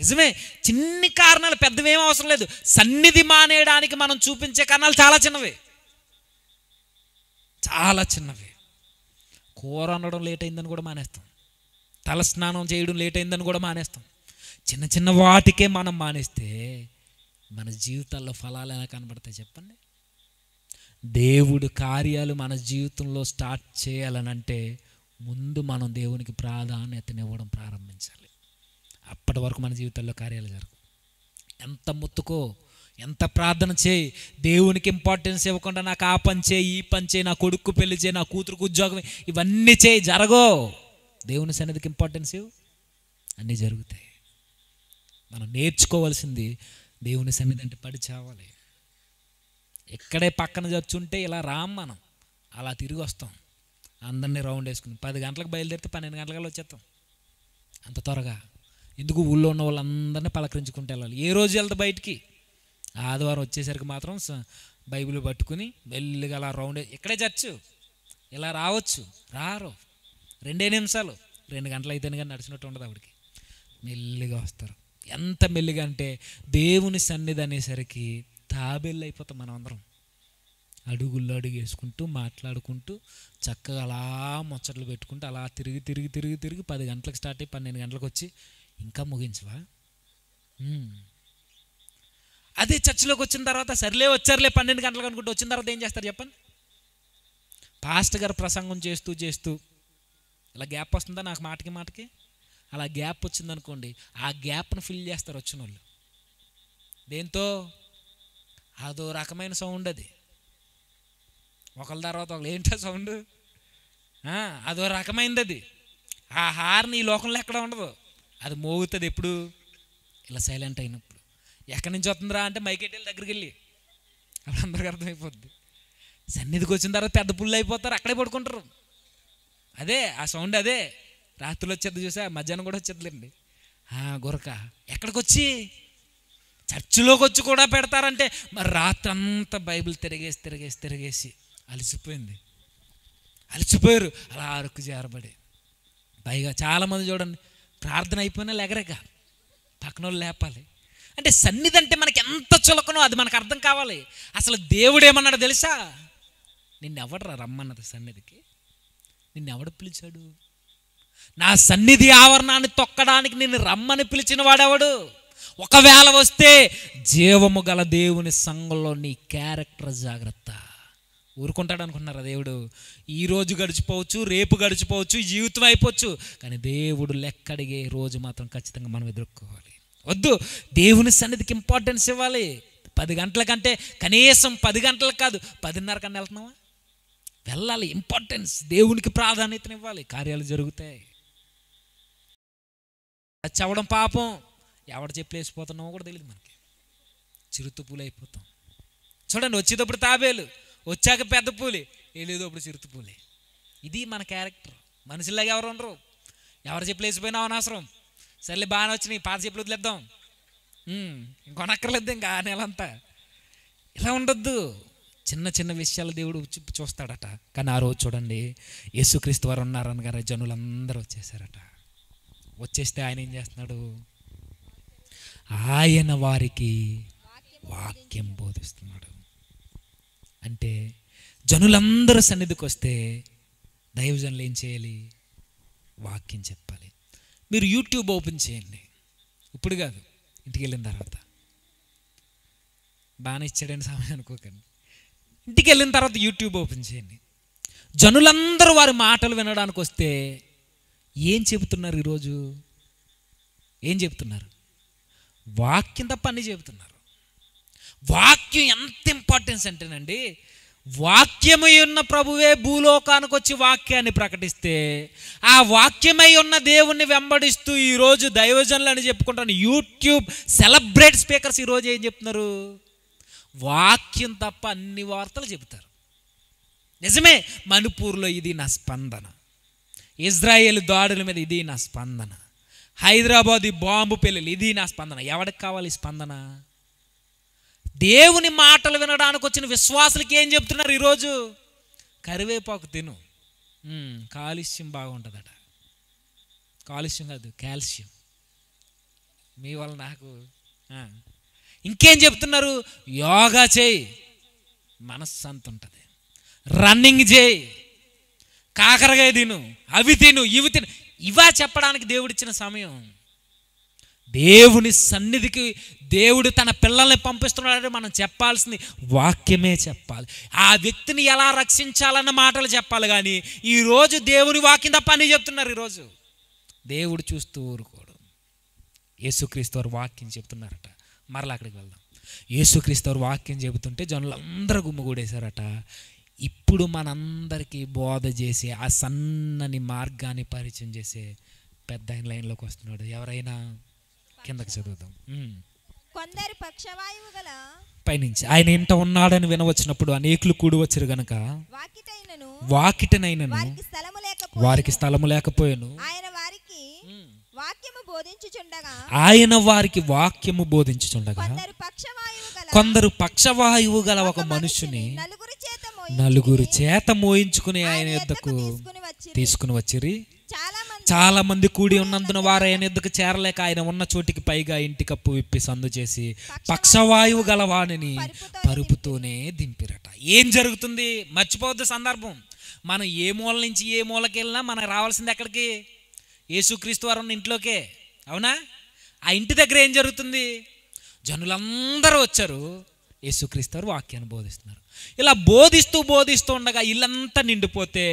నిజమే చిన్ని కారణాలు పెద్దవేమీ అవసరం లేదు సన్నిధి మానేయడానికి మనం చూపించే కారణాలు చాలా చిన్నవి చాలా చిన్నవి కూర వండడం లేట్ అయిందని కూడా మానేస్తాం తలస్నానం చేయడం లేట్ అయిందని కూడా మానేస్తాం చిన్న చిన్న వాటికే మనం మానేస్తే మన జీవితాల్లో ఫలాలు ఎలా కనబడతాయి చెప్పండి దేవుడు కార్యాలు మన జీవితంలో స్టార్ట్ చేయాలనంటే ముందు మనం దేవునికి ప్రాధాన్యతనివ్వడం ప్రారంభించాలి అప్పటి వరకు మన జీవితాల్లో కార్యాలు జరగవు ఎంత ముత్తుకో ఎంత ప్రార్థన చేయి దేవునికి ఇంపార్టెన్స్ ఇవ్వకుండా నాకు ఆ పని చేయి ఈ పని చేయి నా కొడుకు పెళ్లి చేయి నా కూతురుకు ఉద్యోగం ఇవన్నీ చేయి జరగో దేవుని సన్నిధికి ఇంపార్టెన్స్ ఇవ్వు అన్నీ జరుగుతాయి మనం నేర్చుకోవాల్సింది దేవుని సన్నిధి అంటే పడి చావాలి ఇక్కడే పక్కన చచ్చుంటే ఇలా రామ్ మనం అలా తిరిగి వస్తాం అందరినీ రౌండ్ వేసుకుని పది గంటలకు బయలుదేరితే పన్నెండు గంటలకల్లా వచ్చేస్తాం అంత త్వరగా ఎందుకు ఊళ్ళో ఉన్న వాళ్ళందరినీ పలకరించుకుంటూ వెళ్ళాలి ఏ రోజు వెళ్తా బయటికి ఆదివారం వచ్చేసరికి మాత్రం బైబిల్ పట్టుకుని మెల్లిగా అలా రౌండ్ ఇక్కడే చచ్చు ఇలా రావచ్చు రారు రెండే నిమిషాలు రెండు గంటలు అయితేనే కానీ నడిచినట్టు ఉండదు అప్పటికి మెల్లిగా వస్తారు ఎంత మెల్లిగా అంటే దేవుని సన్నిధి అనేసరికి తాబేళ్ళు అయిపోతాం మనం అందరం అడుగుల్లో అడుగేసుకుంటూ మాట్లాడుకుంటూ చక్కగా అలా ముచ్చట్లు పెట్టుకుంటూ అలా తిరిగి తిరిగి తిరిగి తిరిగి పది గంటలకు స్టార్ట్ అయ్యి పన్నెండు గంటలకు వచ్చి ఇంకా ముగించవా అదే చర్చిలోకి వచ్చిన తర్వాత సర్లే వచ్చారులే పన్నెండు గంటలకు అనుకుంటూ వచ్చిన తర్వాత ఏం చేస్తారు చెప్పండి పాస్ట్ గారు ప్రసంగం చేస్తూ చేస్తూ ఇలా గ్యాప్ వస్తుందా నాకు మాటకి మాటకి అలా గ్యాప్ వచ్చిందనుకోండి ఆ గ్యాప్ను ఫిల్ చేస్తారు వచ్చిన వాళ్ళు దేంతో అదో రకమైన సౌండ్ అది ఒకళ్ళ తర్వాత ఒకళ్ళు ఏంటో సౌండ్ అదో రకమైనది అది ఆ హార్న్ ఈ లోకంలో ఎక్కడ ఉండదు అది మోగుతుంది ఎప్పుడు ఇలా సైలెంట్ అయినప్పుడు ఎక్కడి నుంచి వస్తుందిరా అంటే మైకెట్టెళ్ళి దగ్గరికి వెళ్ళి అప్పుడు అందరికీ అర్థమైపోద్ది సన్నిధికి వచ్చిన తర్వాత పెద్ద పుల్లు అయిపోతారు అక్కడే పడుకుంటారు అదే ఆ సౌండ్ అదే రాత్రులు వచ్చేది చూసా మధ్యాహ్నం కూడా వచ్చేదిలేండి గురక ఎక్కడికి వచ్చి చర్చిలోకి వచ్చి కూడా పెడతారంటే మరి రాత్రంతా బైబిల్ తిరిగేసి తిరిగేసి తిరిగేసి అలసిపోయింది అలసిపోయారు అలా అరకు చేరబడి పైగా చాలామంది చూడండి ప్రార్థన అయిపోయినా లెగరక పక్కన వాళ్ళు లేపాలి అంటే సన్నిధి అంటే మనకి ఎంత చులకనో అది మనకు అర్థం కావాలి అసలు దేవుడు ఏమన్నాడు తెలుసా నిన్ను ఎవడరా రమ్మన్నది సన్నిధికి నిన్ను ఎవడు పిలిచాడు నా సన్నిధి ఆవరణాన్ని తొక్కడానికి నిన్ను రమ్మని పిలిచిన వాడెవడు ఒకవేళ వస్తే జీవము గల దేవుని సంఘంలో నీ క్యారెక్టర్ జాగ్రత్త ఊరుకుంటాడు అనుకున్నారా దేవుడు ఈరోజు గడిచిపోవచ్చు రేపు గడిచిపోవచ్చు జీవితం అయిపోవచ్చు కానీ దేవుడు లెక్కడిగే రోజు మాత్రం ఖచ్చితంగా మనం ఎదుర్కోవాలి వద్దు దేవుని సన్నిధికి ఇంపార్టెన్స్ ఇవ్వాలి పది గంటల కంటే కనీసం పది గంటలకు కాదు పదిన్నర కన్నా వెళ్తున్నావా వెళ్ళాలి ఇంపార్టెన్స్ దేవునికి ప్రాధాన్యతనివ్వాలి కార్యాలు జరుగుతాయి చవడం పాపం ఎవరు చెప్పులు వేసిపోతున్నామో కూడా తెలియదు మనకి చిరుతుపూలు అయిపోతాం చూడండి వచ్చేటప్పుడు తాబేలు వచ్చాక పెద్ద పూలే వెళ్ళేటప్పుడు పూలే ఇది మన క్యారెక్టర్ మనుషుల్లాగా ఎవరు ఉండరు ఎవరు చెప్పి వేసిపోయినా అనవసరం సర్లే బాగానే వచ్చినాయి పాత చెప్పులు వదిలేద్దాం ఇంకొనక్కర్లేదు ఇంకా ఆ నెలంతా ఇలా ఉండొద్దు చిన్న చిన్న విషయాలు దేవుడు చూస్తాడట కానీ ఆ రోజు చూడండి యేసుక్రీస్తు వారు ఉన్నారనగానే జనులందరూ వచ్చేసారట వచ్చేస్తే ఆయన ఏం చేస్తున్నాడు ఆయన వారికి వాక్యం బోధిస్తున్నాడు అంటే జనులందరూ సన్నిధికి వస్తే దైవజనులు ఏం చేయాలి వాక్యం చెప్పాలి మీరు యూట్యూబ్ ఓపెన్ చేయండి ఇప్పుడు కాదు ఇంటికి వెళ్ళిన తర్వాత బాగానే ఇచ్చాడని సమయం అనుకోకండి ఇంటికి వెళ్ళిన తర్వాత యూట్యూబ్ ఓపెన్ చేయండి జనులందరూ వారి మాటలు వినడానికి వస్తే ఏం చెబుతున్నారు ఈరోజు ఏం చెప్తున్నారు వాక్యం తప్ప అన్నీ చెబుతున్నారు వాక్యం ఎంత ఇంపార్టెన్స్ అంటేనండి వాక్యమై ఉన్న ప్రభువే భూలోకానికి వచ్చి వాక్యాన్ని ప్రకటిస్తే ఆ వాక్యమై ఉన్న దేవుణ్ణి వెంబడిస్తూ ఈరోజు దైవజనులు అని చెప్పుకుంటాను యూట్యూబ్ సెలబ్రేట్ స్పీకర్స్ ఈరోజు ఏం చెప్తున్నారు వాక్యం తప్ప అన్ని వార్తలు చెబుతారు నిజమే మణిపూర్లో ఇది నా స్పందన ఇజ్రాయేల్ దాడుల మీద ఇది నా స్పందన హైదరాబాద్ బాంబు పెళ్ళిళ్ళు ఇది నా స్పందన ఎవరికి కావాలి స్పందన దేవుని మాటలు వినడానికి వచ్చిన విశ్వాసులకి ఏం చెప్తున్నారు ఈరోజు కరివేపాకు తిను కాలుష్యం బాగుంటుందట కాలుష్యం కాదు కాల్షియం మీ వల్ల నాకు ఇంకేం చెప్తున్నారు యోగా చేయి మనశ్శాంతి ఉంటుంది రన్నింగ్ చేయి కాకరగా తిను అవి తిను ఇవి తిను ఇవా చెప్పడానికి దేవుడిచ్చిన సమయం దేవుని సన్నిధికి దేవుడు తన పిల్లల్ని పంపిస్తున్నాడు మనం చెప్పాల్సింది వాక్యమే చెప్పాలి ఆ వ్యక్తిని ఎలా రక్షించాలన్న మాటలు చెప్పాలి కానీ ఈరోజు దేవుని వాక్యం తప్ప అని చెప్తున్నారు ఈరోజు దేవుడు చూస్తూ ఊరుకోడు యేసుక్రీస్తు వారు వాక్యం చెప్తున్నారట మరలా అక్కడికి వెళ్దాం యేసుక్రీస్తు వారు వాక్యం చెబుతుంటే జనులు అందరూ గుమ్మగూడేశారట ఇప్పుడు మనందరికీ బోధ చేసే ఆ సన్నని మార్గాన్ని పరిచయం చేసే పెద్ద లైన్లోకి వస్తున్నాడు ఎవరైనా కిందకి చదువుతాం కొందరు పక్షవాయువు గల పైనుంచి ఆయన ఇంట ఉన్నాడని వినవచ్చినప్పుడు అనేకులు కూడి వచ్చారు గనక వాకిటనైనను వారికి స్థలము లేకపోయాను ఆయన వారికి వాక్యము బోధించుచుండగా ఆయన వారికి వాక్యము బోధించుచుండగా కొందరు పక్షవాయువు గల ఒక మనుషుని నలుగురు చేత నలుగురు చేత మోయించుకుని ఆయన యుద్ధకు తీసుకుని వచ్చిరి చాలా మంది కూడి ఉన్నందున వారు ఆయన ఎద్దుకు చేరలేక ఆయన ఉన్న చోటికి పైగా ఇంటి కప్పు విప్పి సందు చేసి పక్షవాయువు గలవాణిని పరుపుతోనే దింపిరట ఏం జరుగుతుంది మర్చిపోవద్దు సందర్భం మనం ఏ మూల నుంచి ఏ మూలకి వెళ్ళినా మనకు రావాల్సింది ఎక్కడికి యేసుక్రీస్తు వారు ఉన్న ఇంట్లోకే అవునా ఆ ఇంటి దగ్గర ఏం జరుగుతుంది జనులందరూ వచ్చారు యేసుక్రీస్తు వారు వాక్యాన్ని బోధిస్తున్నారు ఇలా బోధిస్తూ బోధిస్తూ ఉండగా ఇల్లంతా నిండిపోతే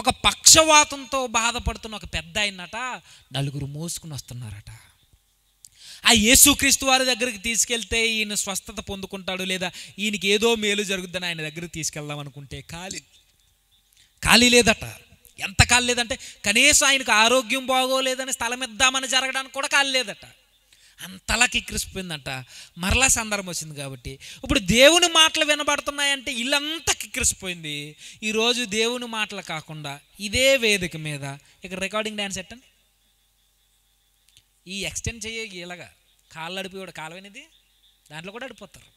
ఒక పక్షవాతంతో బాధపడుతున్న ఒక పెద్ద అయినట నలుగురు మోసుకుని వస్తున్నారట ఆ యేసుక్రీస్తు వారి దగ్గరికి తీసుకెళ్తే ఈయన స్వస్థత పొందుకుంటాడు లేదా ఈయనకి ఏదో మేలు జరుగుద్దని ఆయన దగ్గరికి తీసుకెళ్దాం అనుకుంటే ఖాళీ ఖాళీ లేదట ఎంత ఖాళీ లేదంటే కనీసం ఆయనకు ఆరోగ్యం బాగోలేదని స్థలం ఇద్దామని జరగడానికి కూడా ఖాళీ లేదట అంతలాకి క్రిసిపోయిందంట మరలా సందర్భం వచ్చింది కాబట్టి ఇప్పుడు దేవుని మాటలు వినబడుతున్నాయంటే ఇల్లంతా కిక్కిరిసిపోయింది ఈరోజు దేవుని మాటలు కాకుండా ఇదే వేదిక మీద ఇక రికార్డింగ్ డ్యాన్స్ ఎట్టండి ఈ ఎక్స్టెండ్ చేయ ఇలాగా కాళ్ళు అడిపోయాడు కాలువైనది దాంట్లో కూడా అడిపోతారు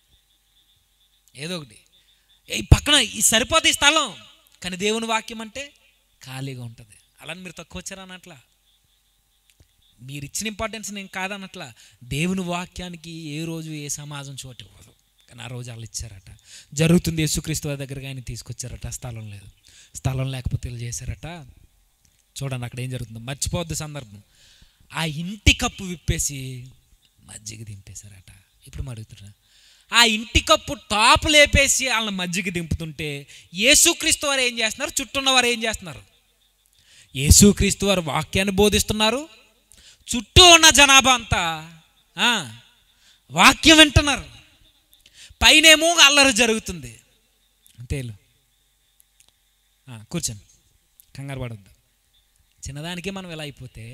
ఏదో ఒకటి ఈ పక్కన ఈ సరిపోతే ఈ స్థలం కానీ దేవుని వాక్యం అంటే ఖాళీగా ఉంటుంది అలా మీరు తక్కువ వచ్చారన్నట్లా మీరు ఇచ్చిన ఇంపార్టెన్స్ నేను కాదన్నట్ల దేవుని వాక్యానికి ఏ రోజు ఏ సమాజం చోటు ఇవ్వదు కానీ ఆ రోజు వాళ్ళు ఇచ్చారట జరుగుతుంది యేసుక్రీస్తు దగ్గరగా ఆయన తీసుకొచ్చారట స్థలం లేదు స్థలం లేకపోతే ఇలా చేశారట చూడండి అక్కడ ఏం జరుగుతుంది మర్చిపోవద్దు సందర్భం ఆ ఇంటి కప్పు విప్పేసి మజ్జిగ దింపేశారట ఇప్పుడు అడుగుతున్నా ఆ ఇంటి కప్పు టాప్ లేపేసి వాళ్ళని మజ్జిగ దింపుతుంటే యేసుక్రీస్తు వారు ఏం చేస్తున్నారు చుట్టూ ఉన్న వారు ఏం చేస్తున్నారు యేసుక్రీస్తు వారు వాక్యాన్ని బోధిస్తున్నారు చుట్టూ ఉన్న జనాభా అంతా వాక్యం వింటున్నారు పైనేమో అల్లరి జరుగుతుంది అంతేలు కూర్చోండి కంగారు పడద్దు చిన్నదానికి మనం ఇలా అయిపోతే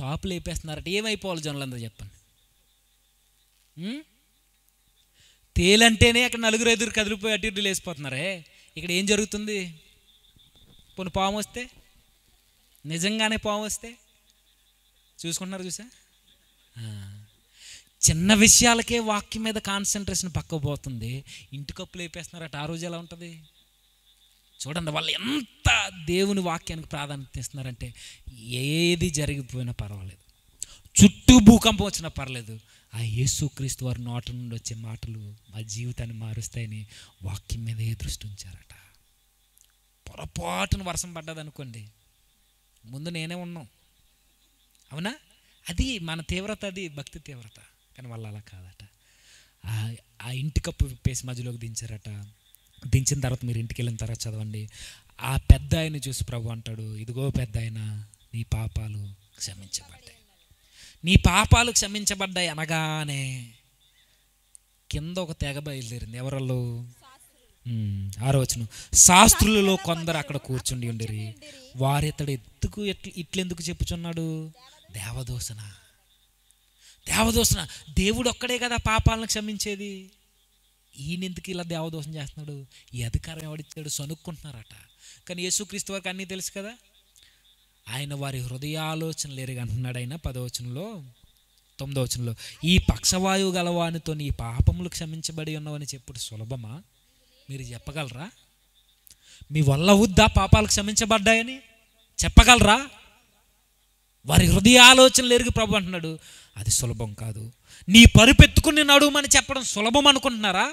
టాప్లు వేపేస్తున్నారట ఏమైపోవాలి జనులందరూ చెప్పండి తేలంటేనే అక్కడ నలుగురు ఎదురు కదిలిపోయి అటు ఇటు లేసిపోతున్నారే ఇక్కడ ఏం జరుగుతుంది కొన్ని పాము వస్తే నిజంగానే పాము వస్తే చూసుకుంటున్నారు చూసా చిన్న విషయాలకే వాక్యం మీద కాన్సన్ట్రేషన్ పక్కకు పోతుంది ఇంటి కప్పులు వేపేస్తున్నారట ఆ రోజు ఎలా ఉంటుంది చూడండి వాళ్ళు ఎంత దేవుని వాక్యానికి ప్రాధాన్యత ఇస్తున్నారంటే ఏది జరిగిపోయినా పర్వాలేదు చుట్టూ భూకంపం వచ్చినా పర్లేదు ఆ యేసుక్రీస్తు వారి నోట నుండి వచ్చే మాటలు మా జీవితాన్ని మారుస్తాయని వాక్యం మీదే దృష్టి ఉంచారట పొరపాటును వర్షం పడ్డదనుకోండి ముందు నేనే ఉన్నాం అవునా అది మన తీవ్రత అది భక్తి తీవ్రత కానీ వాళ్ళు అలా కాదట ఆ ఇంటి కప్పు విప్పేసి మధ్యలోకి దించారట దించిన తర్వాత మీరు ఇంటికి వెళ్ళిన తర్వాత చదవండి ఆ పెద్ద ఆయన చూసి ప్రభు అంటాడు ఇదిగో పెద్ద ఆయన నీ పాపాలు క్షమించబడ్డాయి నీ పాపాలు క్షమించబడ్డాయి అనగానే కింద ఒక తెగ బయలుదేరింది ఎవరల్లో ఆరోచన శాస్త్రులలో కొందరు అక్కడ కూర్చుండి ఉండేరి ఇతడు ఎత్తుకు ఎట్ల ఇట్లెందుకు చెప్పుచున్నాడు దేవదోషణ దేవదోషణ దేవుడు ఒక్కడే కదా పాపాలను క్షమించేది ఈయనెందుకు ఇలా దేవదోషం చేస్తున్నాడు ఈ అధికారం ఎవడిచ్చాడు సనుక్కుంటున్నారట కానీ యేసుక్రీస్తు వారికి అన్నీ తెలుసు కదా ఆయన వారి హృదయాలోచన లేరుగా అంటున్నాడు ఆయన పదవచనంలో తొమ్మిదవచనంలో ఈ పక్షవాయువు గలవానితో నీ పాపములు క్షమించబడి ఉన్నవని చెప్పుడు సులభమా మీరు చెప్పగలరా మీ వల్ల వద్దా పాపాలు క్షమించబడ్డాయని చెప్పగలరా వారి హృదయ ఆలోచనలు ఎరిగి ప్రభు అంటున్నాడు అది సులభం కాదు నీ పరుపెత్తుకుని నడుమని చెప్పడం సులభం అనుకుంటున్నారా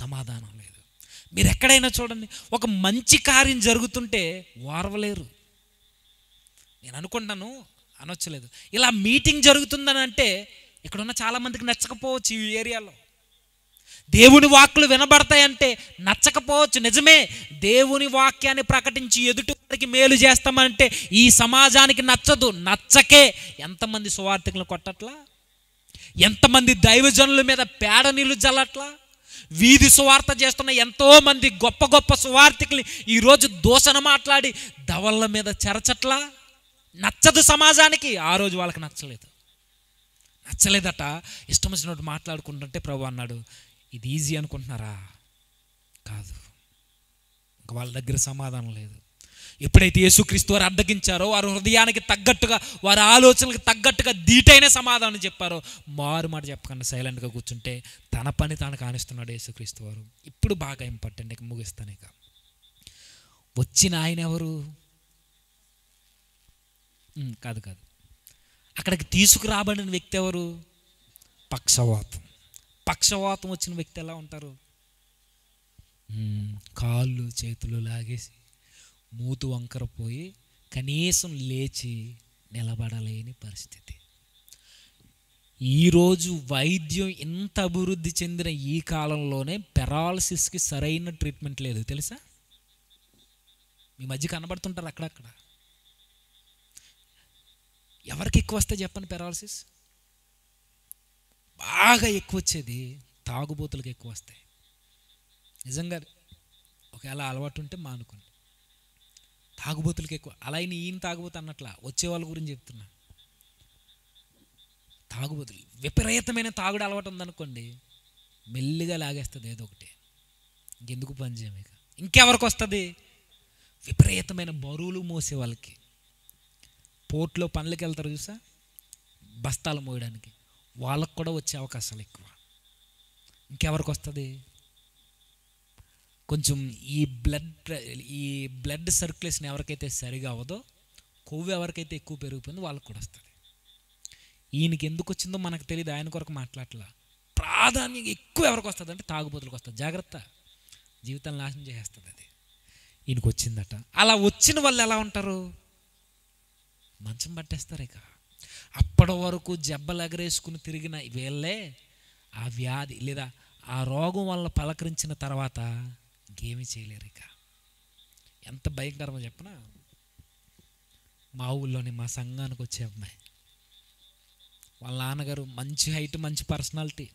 సమాధానం లేదు మీరు ఎక్కడైనా చూడండి ఒక మంచి కార్యం జరుగుతుంటే వారవలేరు నేను అనుకుంటాను అనొచ్చలేదు ఇలా మీటింగ్ జరుగుతుందని అంటే ఇక్కడున్న చాలామందికి నచ్చకపోవచ్చు ఈ ఏరియాలో దేవుని వాక్కులు వినబడతాయంటే నచ్చకపోవచ్చు నిజమే దేవుని వాక్యాన్ని ప్రకటించి ఎదుటి వారికి మేలు చేస్తామంటే ఈ సమాజానికి నచ్చదు నచ్చకే ఎంతమంది సువార్థికులు కొట్టట్లా ఎంతమంది దైవజనుల మీద పేడ నీళ్లు జల్లట్లా వీధి సువార్త చేస్తున్న ఎంతోమంది గొప్ప గొప్ప సువార్థికులు ఈరోజు దూషణ మాట్లాడి దవళ్ళ మీద చెరచట్లా నచ్చదు సమాజానికి ఆ రోజు వాళ్ళకి నచ్చలేదు నచ్చలేదట ఇష్టం వచ్చినట్టు మాట్లాడుకుంటుంటే ప్రభు అన్నాడు ఇది ఈజీ అనుకుంటున్నారా కాదు ఇంకా వాళ్ళ దగ్గర సమాధానం లేదు ఎప్పుడైతే యేసుక్రీస్తు వారు అడ్డగించారో వారు హృదయానికి తగ్గట్టుగా వారి ఆలోచనలకు తగ్గట్టుగా దీటైన సమాధానం చెప్పారో మారు మాట చెప్పకుండా సైలెంట్గా కూర్చుంటే తన పని తాను కానిస్తున్నాడు యేసుక్రీస్తు వారు ఇప్పుడు బాగా ఇంపార్టెంట్ ఇక ముగిస్తాను ఇక వచ్చిన ఆయన ఎవరు కాదు కాదు అక్కడికి తీసుకురాబడిన వ్యక్తి ఎవరు పక్షవాతం పక్షవాతం వచ్చిన వ్యక్తి ఎలా ఉంటారు కాళ్ళు చేతులు లాగేసి మూతు వంకర పోయి కనీసం లేచి నిలబడలేని పరిస్థితి ఈరోజు వైద్యం ఇంత అభివృద్ధి చెందిన ఈ కాలంలోనే పెరాలసిస్కి సరైన ట్రీట్మెంట్ లేదు తెలుసా మీ మధ్య కనబడుతుంటారు అక్కడక్కడ ఎవరికి ఎక్కువ వస్తే చెప్పండి పెరాలసిస్ బాగా ఎక్కువ వచ్చేది తాగుబోతులకు ఎక్కువ వస్తాయి నిజంగా ఒకవేళ అలవాటు ఉంటే మానుకోండి తాగుబోతులకు ఎక్కువ అలా అయిన ఈయన తాగుబోతు అన్నట్లా వచ్చేవాళ్ళ గురించి చెప్తున్నా తాగుబోతులు విపరీతమైన తాగుడు అలవాటు ఉందనుకోండి మెల్లిగా లాగేస్తుంది ఏదో ఒకటి ఇంకెందుకు పని చేయమే ఇంకెవరికి వస్తుంది విపరీతమైన బరువులు మోసే వాళ్ళకి పోర్ట్లో పనులకి వెళ్తారు చూసా బస్తాలు మోయడానికి వాళ్ళకు కూడా వచ్చే అవకాశాలు ఎక్కువ ఇంకెవరికి వస్తుంది కొంచెం ఈ బ్లడ్ ఈ బ్లడ్ సర్క్యులేషన్ ఎవరికైతే సరిగా అవదో కొవ్వు ఎవరికైతే ఎక్కువ పెరిగిపోయిందో వాళ్ళకు కూడా వస్తుంది ఈయనకి ఎందుకు వచ్చిందో మనకు తెలియదు ఆయన కొరకు మాట్లాడలా ప్రాధాన్యం ఎక్కువ ఎవరికి వస్తుంది అంటే తాగుబోతులకు వస్తుంది జాగ్రత్త జీవితాన్ని నాశనం చేసేస్తుంది అది ఈయనకు వచ్చిందట అలా వచ్చిన వాళ్ళు ఎలా ఉంటారు మంచం పట్టేస్తారు ఇక అప్పటి వరకు జబ్బలు ఎగరేసుకుని తిరిగిన వీళ్ళే ఆ వ్యాధి లేదా ఆ రోగం వల్ల పలకరించిన తర్వాత ఇంకేమి చేయలేరు ఇక ఎంత భయంకరమో చెప్పిన మా ఊళ్ళోని మా సంఘానికి వచ్చే అమ్మాయి వాళ్ళ నాన్నగారు మంచి హైట్ మంచి పర్సనాలిటీ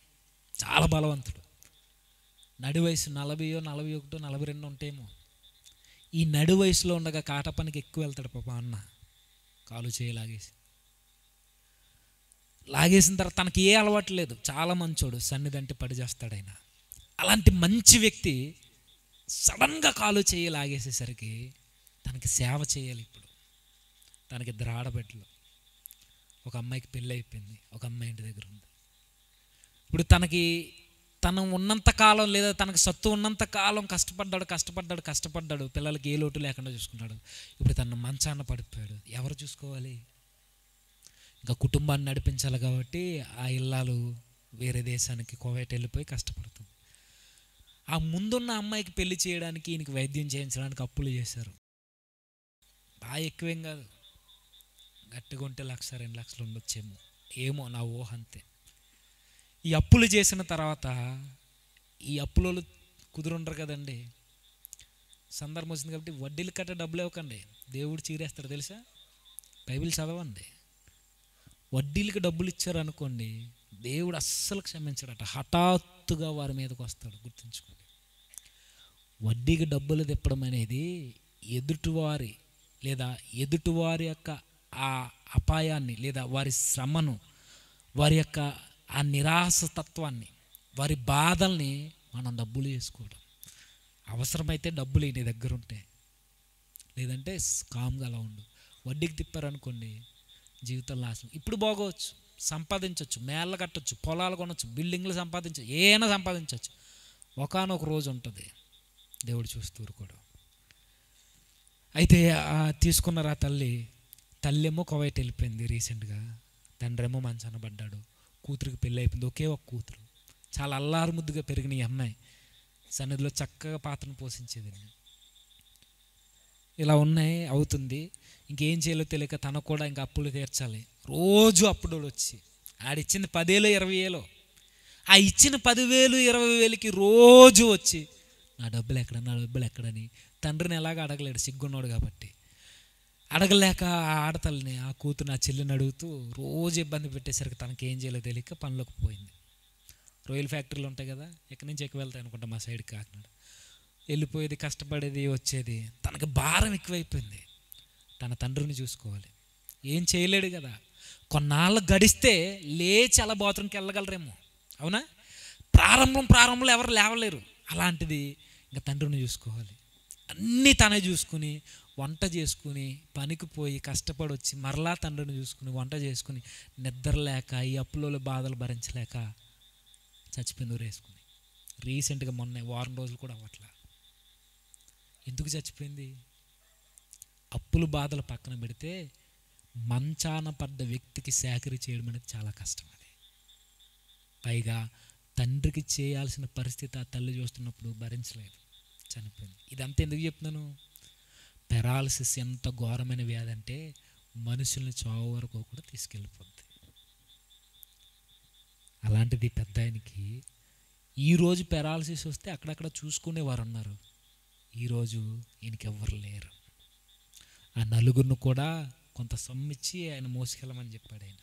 చాలా బలవంతుడు నడి వయసు నలభైయో నలభై ఒకటో నలభై రెండు ఉంటేమో ఈ నడి వయసులో ఉండగా కాట పనికి ఎక్కువ వెళ్తాడు పాప అన్న కాలు చేయలాగేసి లాగేసిన తర్వాత తనకి ఏ అలవాటు లేదు చాలా మంచోడు సన్నిధంటే పడిచేస్తాడు ఆయన అలాంటి మంచి వ్యక్తి సడన్గా కాలు చేయి లాగేసేసరికి తనకి సేవ చేయాలి ఇప్పుడు తనకి ద్రాడబెట్టలు ఒక అమ్మాయికి పెళ్ళి అయిపోయింది ఒక అమ్మాయి ఇంటి దగ్గర ఉంది ఇప్పుడు తనకి తను ఉన్నంత కాలం లేదా తనకు సత్తు ఉన్నంత కాలం కష్టపడ్డాడు కష్టపడ్డాడు కష్టపడ్డాడు పిల్లలకి ఏ లోటు లేకుండా చూసుకున్నాడు ఇప్పుడు తను మంచాన్న పడిపోయాడు ఎవరు చూసుకోవాలి ఇంకా కుటుంబాన్ని నడిపించాలి కాబట్టి ఆ ఇల్లాలు వేరే దేశానికి కోవేట వెళ్ళిపోయి కష్టపడుతుంది ఆ ముందున్న అమ్మాయికి పెళ్లి చేయడానికి ఈయనకి వైద్యం చేయించడానికి అప్పులు చేశారు బాగా ఎక్కువేం కాదు గట్టిగా ఉంటే లక్ష రెండు లక్షలు ఉండొచ్చేమో ఏమో నా ఊహ అంతే ఈ అప్పులు చేసిన తర్వాత ఈ అప్పులోళ్ళు కుదురుండరు కదండి సందర్భం వచ్చింది కాబట్టి వడ్డీలు కట్ట డబ్బులు ఇవ్వకండి దేవుడు చీరేస్తాడు తెలుసా బైబిల్ చదవండి వడ్డీలకి డబ్బులు ఇచ్చారనుకోండి దేవుడు అస్సలు క్షమించడట హఠాత్తుగా వారి మీదకి వస్తాడు గుర్తుంచుకోండి వడ్డీకి డబ్బులు తిప్పడం అనేది ఎదుటివారి లేదా ఎదుటివారి యొక్క ఆ అపాయాన్ని లేదా వారి శ్రమను వారి యొక్క ఆ నిరాశ తత్వాన్ని వారి బాధల్ని మనం డబ్బులు చేసుకోవడం అవసరమైతే డబ్బులు నీ దగ్గర ఉంటే లేదంటే కామ్గా అలా ఉండు వడ్డీకి తిప్పారనుకోండి జీవితంలో ఆశలు ఇప్పుడు బాగోవచ్చు సంపాదించవచ్చు మేళ్ళ కట్టచ్చు పొలాలు కొనొచ్చు బిల్డింగ్లు సంపాదించవచ్చు ఏమైనా సంపాదించవచ్చు ఒకనొక రోజు ఉంటుంది దేవుడు చూస్తూరు కూడా అయితే తీసుకున్నారు తల్లి తల్లేమో కువైట్ వెళ్ళిపోయింది రీసెంట్గా తండ్రేమో మంచాన పడ్డాడు కూతురికి పెళ్ళి అయిపోయింది ఒకే ఒక కూతురు చాలా అల్లారు ముద్దుగా పెరిగిన ఈ అమ్మాయి సన్నిధిలో చక్కగా పాత్రను పోషించేది ఇలా ఉన్నాయి అవుతుంది ఇంకేం చేయాలో తెలియక తనకు కూడా ఇంకా అప్పులు తీర్చాలి రోజు అప్పుడు వచ్చి ఆడిచ్చింది పదివేలు ఇరవై వేలు ఆ ఇచ్చిన పదివేలు ఇరవై వేలకి రోజు వచ్చి నా డబ్బులు ఎక్కడ నా డబ్బులు ఎక్కడని తండ్రిని ఎలాగ అడగలేడు సిగ్గున్నాడు కాబట్టి అడగలేక ఆ ఆడతల్ని ఆ కూతురు నా చెల్లిని అడుగుతూ రోజు ఇబ్బంది పెట్టేసరికి తనకి ఏం చేయాలో తెలియక పనిలోకి పోయింది రోయల్ ఫ్యాక్టరీలు ఉంటాయి కదా ఎక్కడి నుంచి ఎక్కువ వెళ్తాయి అనుకుంటా మా సైడ్ కాకినాడ వెళ్ళిపోయేది కష్టపడేది వచ్చేది తనకు భారం ఎక్కువైపోయింది తన తండ్రిని చూసుకోవాలి ఏం చేయలేడు కదా కొన్నాళ్ళు గడిస్తే లేచి అలా బాత్రూమ్కి వెళ్ళగలరేమో అవునా ప్రారంభం ప్రారంభంలో ఎవరు లేవలేరు అలాంటిది ఇంకా తండ్రిని చూసుకోవాలి అన్నీ తనే చూసుకుని వంట చేసుకుని పనికి పోయి కష్టపడి వచ్చి మరలా తండ్రిని చూసుకుని వంట చేసుకుని నిద్ర లేక ఈ అప్పులలో బాధలు భరించలేక చచ్చిపోయిన వేసుకుని రీసెంట్గా మొన్న వారం రోజులు కూడా అవ్వట్లా ఎందుకు చచ్చిపోయింది అప్పులు బాధలు పక్కన పెడితే మంచాన పడ్డ వ్యక్తికి సేకరి చేయడం అనేది చాలా కష్టం అది పైగా తండ్రికి చేయాల్సిన పరిస్థితి ఆ తల్లి చూస్తున్నప్పుడు భరించలేదు చనిపోయింది ఇదంతా ఎందుకు చెప్తున్నాను పెరాలసిస్ ఎంత ఘోరమైన వ్యాధి అంటే మనుషుల్ని చావు వరకు కూడా తీసుకెళ్ళిపోద్ది అలాంటిది పెద్ద ఆయనకి ఈరోజు పెరాలసిస్ వస్తే అక్కడక్కడ చూసుకునేవారు ఉన్నారు ఈరోజు ఈయనకెవ్వరు లేరు ఆ నలుగురిని కూడా కొంత సొమ్మిచ్చి ఆయన మోసుకెళ్ళమని చెప్పాడు ఆయన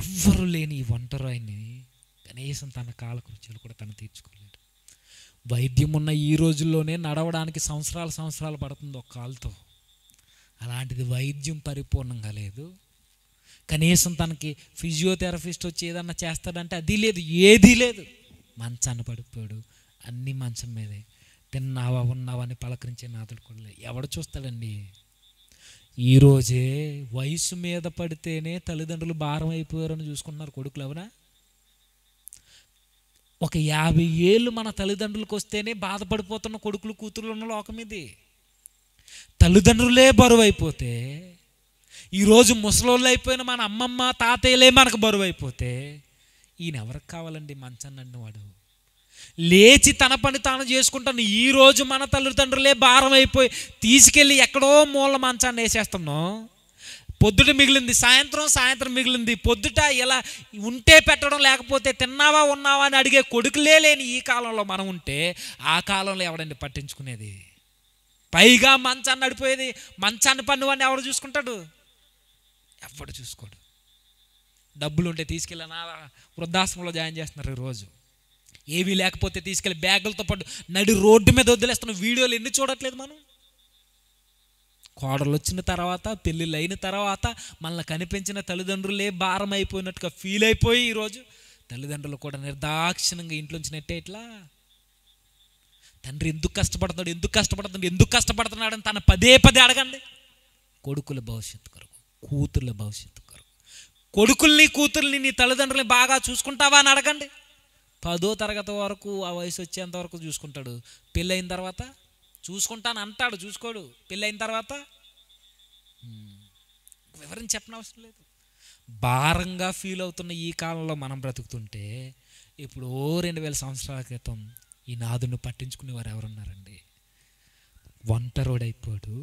ఎవ్వరు లేని ఈ ఒంటరు ఆయన్ని కనీసం తన కాల కృత్యాలు కూడా తను తీర్చుకోలేడు వైద్యం ఉన్న ఈ రోజుల్లోనే నడవడానికి సంవత్సరాల సంవత్సరాలు పడుతుంది ఒక కాలుతో అలాంటిది వైద్యం పరిపూర్ణంగా లేదు కనీసం తనకి ఫిజియోథెరపిస్ట్ వచ్చి ఏదన్నా చేస్తాడంటే అది లేదు ఏదీ లేదు మంచాన్ని పడిపోయాడు అన్నీ మంచం మీదే తిన్నావా ఉన్నావా అని పలకరించే నాథుడు కూడా లేదు ఎవడు చూస్తాడండి ఈరోజే వయసు మీద పడితేనే తల్లిదండ్రులు భారం అయిపోయారని చూసుకుంటున్నారు కొడుకులు ఎవరా ఒక యాభై ఏళ్ళు మన తల్లిదండ్రులకు వస్తేనే బాధపడిపోతున్న కొడుకులు కూతురులు ఉన్న లోకం ఇది తల్లిదండ్రులే బరువు అయిపోతే ఈరోజు ముసలోళ్ళు అయిపోయిన మన అమ్మమ్మ తాతయ్యలే మనకు బరువు అయిపోతే ఈయన ఎవరికి కావాలండి మంచన్నండి వాడు లేచి తన పని తాను చేసుకుంటాను ఈరోజు మన తల్లిదండ్రులే భారం అయిపోయి తీసుకెళ్ళి ఎక్కడో మూల మంచాన్ని వేసేస్తున్నాం పొద్దుట మిగిలింది సాయంత్రం సాయంత్రం మిగిలింది పొద్దుట ఇలా ఉంటే పెట్టడం లేకపోతే తిన్నావా ఉన్నావా అని అడిగే కొడుకులే లేని ఈ కాలంలో మనం ఉంటే ఆ కాలంలో ఎవడండి పట్టించుకునేది పైగా మంచాన్ని నడిపోయేది మంచాన్ని పన్నువాడిని ఎవడు చూసుకుంటాడు ఎవడు చూసుకోడు డబ్బులు ఉంటే తీసుకెళ్ళినా వృద్ధాశ్రమంలో జాయిన్ చేస్తున్నారు ఈరోజు ఏవి లేకపోతే తీసుకెళ్ళి బ్యాగులతో పాటు నడి రోడ్డు మీద వదిలేస్తున్న వీడియోలు ఎన్ని చూడట్లేదు మనం కోడలు వచ్చిన తర్వాత పెళ్ళిళ్ళు అయిన తర్వాత మళ్ళీ కనిపించిన తల్లిదండ్రులే భారం అయిపోయినట్టుగా ఫీల్ అయిపోయి ఈరోజు తల్లిదండ్రులు కూడా నిర్దాక్షిణంగా ఇంట్లోంచి నెట్టే ఎట్లా తండ్రి ఎందుకు కష్టపడుతున్నాడు ఎందుకు కష్టపడుతున్నాడు ఎందుకు కష్టపడుతున్నాడు అని తన పదే పదే అడగండి కొడుకుల భవిష్యత్తు కొరకు కూతుర్ల భవిష్యత్తు కొరకు కొడుకుల్ని కూతుర్ని నీ తల్లిదండ్రుల్ని బాగా చూసుకుంటావా అని అడగండి పదో తరగతి వరకు ఆ వయసు వచ్చేంత వరకు చూసుకుంటాడు పెళ్ళైన తర్వాత చూసుకుంటాను అంటాడు చూసుకోడు పెళ్ళైన తర్వాత వివరించి చెప్పనవసరం లేదు భారంగా ఫీల్ అవుతున్న ఈ కాలంలో మనం బ్రతుకుతుంటే ఇప్పుడు ఓ రెండు వేల సంవత్సరాల క్రితం ఈ నాదును పట్టించుకునేవారు ఎవరున్నారండి ఒంటరోడైపోయాడు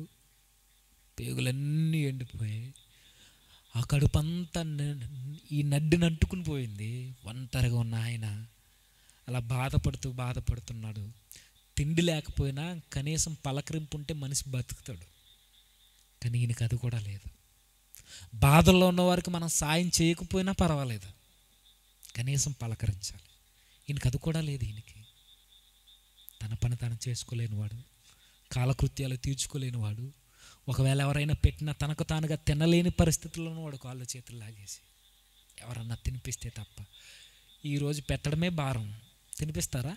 పేగులన్నీ ఎండిపోయి ఆ కడుపంతా ఈ అంటుకుని పోయింది ఒంటరిగా ఉన్న ఆయన అలా బాధపడుతూ బాధపడుతున్నాడు తిండి లేకపోయినా కనీసం పలకరింపు ఉంటే మనిషి బతుకుతాడు కానీ ఈయనకి అది కూడా లేదు బాధల్లో ఉన్నవారికి మనం సాయం చేయకపోయినా పర్వాలేదు కనీసం పలకరించాలి ఈయనకి అది కూడా లేదు ఈయనకి తన పని తను చేసుకోలేనివాడు కాలకృత్యాలు తీర్చుకోలేనివాడు ఒకవేళ ఎవరైనా పెట్టినా తనకు తానుగా తినలేని పరిస్థితుల్లోనూ వాడు కాళ్ళు చేతులు లాగేసి ఎవరన్నా తినిపిస్తే తప్ప ఈరోజు పెట్టడమే భారం తినిపిస్తారా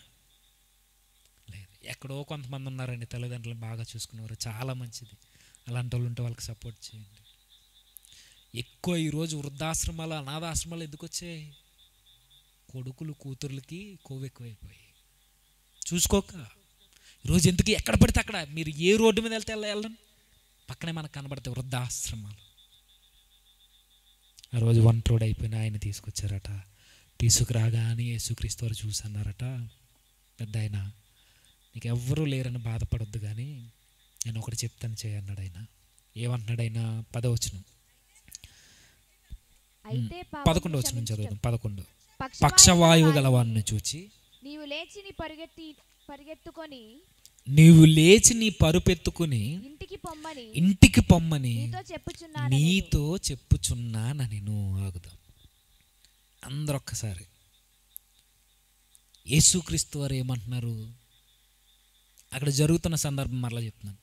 లేదు ఎక్కడో కొంతమంది ఉన్నారండి తల్లిదండ్రులు బాగా చూసుకునేవారు చాలా మంచిది అలాంటి వాళ్ళు ఉంటే వాళ్ళకి సపోర్ట్ చేయండి ఎక్కువ ఈరోజు వృద్ధాశ్రమాలు అనాథాశ్రమాలు ఎందుకు వచ్చాయి కొడుకులు కూతుర్లకి కొవ్వు ఎక్కువైపోయి చూసుకోక ఈరోజు ఎందుకు ఎక్కడ పడితే అక్కడ మీరు ఏ రోడ్డు మీద వెళ్తే వెళ్ళండి పక్కనే మనకు కనబడతాయి వృద్ధాశ్రమాలు ఆ రోజు వన్ రోడ్ అయిపోయిన ఆయన తీసుకొచ్చారట తీసుకురాగానే యేసుక్రీస్తు వారు చూసన్నారట అన్నారట పెద్ద ఆయన నీకు ఎవ్వరూ లేరని బాధపడొద్దు కానీ నేను ఒకటి చెప్తాను చేయన్నాడు ఆయన ఏమంటున్నాడు పదవచనం పదకొండు వచ్చిన చదువు పదకొండు పక్షవాయువు గలవాన్ని చూచి నీవు లేచి నీ పరిగెత్తి పరిగెత్తుకొని నీవు లేచి నీ పరుపెత్తుకుని ఇంటికి పొమ్మని ఇంటికి పొమ్మని నీతో చెప్పుచున్నా నీతో చెప్పుచున్నానని నేను ఆగుదాం అందరూ ఒక్కసారి యేసుక్రీస్తు వారు ఏమంటున్నారు అక్కడ జరుగుతున్న సందర్భం మరలా చెప్తున్నాను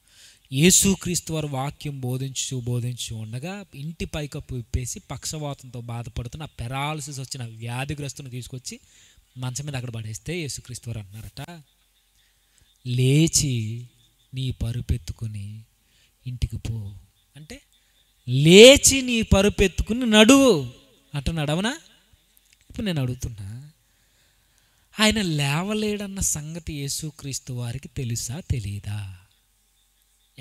యేసుక్రీస్తు వారు వాక్యం బోధించు బోధించు ఉండగా ఇంటి పైకప్పు విప్పేసి పక్షవాతంతో బాధపడుతున్న పెరాలసిస్ వచ్చిన వ్యాధిగ్రస్తుని తీసుకొచ్చి మంచం మీద అక్కడ పడేస్తే యేసుక్రీస్తు వారు అన్నారట లేచి నీ పరుపెత్తుకుని ఇంటికి పో అంటే లేచి నీ పరుపెత్తుకుని నడువు అంటున్నాడు అవునా ఇప్పుడు నేను అడుగుతున్నా ఆయన లేవలేడన్న సంగతి యేసుక్రీస్తు వారికి తెలుసా తెలీదా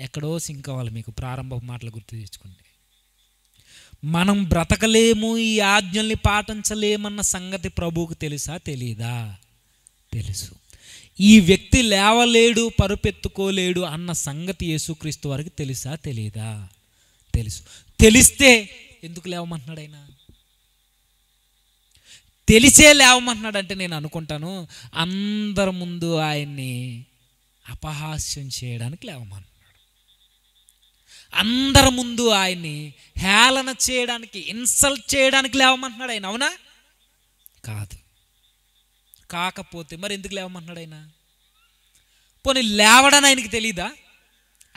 ఎక్కడో సింక్ అవ్వాలి మీకు ప్రారంభ మాటలు గుర్తు తెచ్చుకోండి మనం బ్రతకలేము ఈ ఆజ్ఞల్ని పాటించలేమన్న సంగతి ప్రభువుకు తెలుసా తెలీదా తెలుసు ఈ వ్యక్తి లేవలేడు పరుపెత్తుకోలేడు అన్న సంగతి యేసుక్రీస్తు వారికి తెలుసా తెలీదా తెలుసు తెలిస్తే ఎందుకు లేవమంటున్నాడు ఆయన తెలిసే లేవమంటున్నాడంటే నేను అనుకుంటాను అందరి ముందు ఆయన్ని అపహాస్యం చేయడానికి లేవమంటున్నాడు అందరి ముందు ఆయన్ని హేళన చేయడానికి ఇన్సల్ట్ చేయడానికి లేవమంటున్నాడు ఆయన అవునా కాదు కాకపోతే మరి ఎందుకు లేవమంటున్నాడు ఆయన పోనీ లేవడని ఆయనకి తెలీదా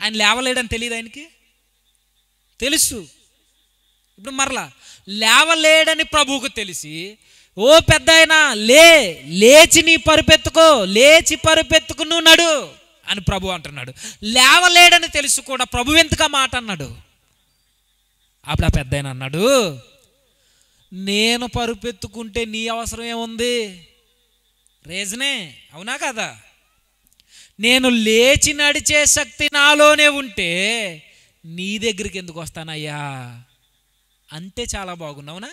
ఆయన లేవలేడని తెలియదు ఆయనకి తెలుసు ఇప్పుడు మరలా లేవలేడని ప్రభువుకు తెలిసి ఓ పెద్ద లే లేచి నీ పరుపెత్తుకో లేచి పరుపెత్తుకును నడు అని ప్రభు అంటున్నాడు లేవలేడని తెలుసు కూడా ప్రభు ఎంతగా మాట అన్నాడు అప్పుడు ఆ పెద్ద అన్నాడు నేను పరుపెత్తుకుంటే నీ అవసరం ఏముంది రేజనే అవునా కదా నేను లేచి నడిచే శక్తి నాలోనే ఉంటే నీ దగ్గరికి ఎందుకు వస్తానయ్యా అంటే చాలా బాగున్నావునా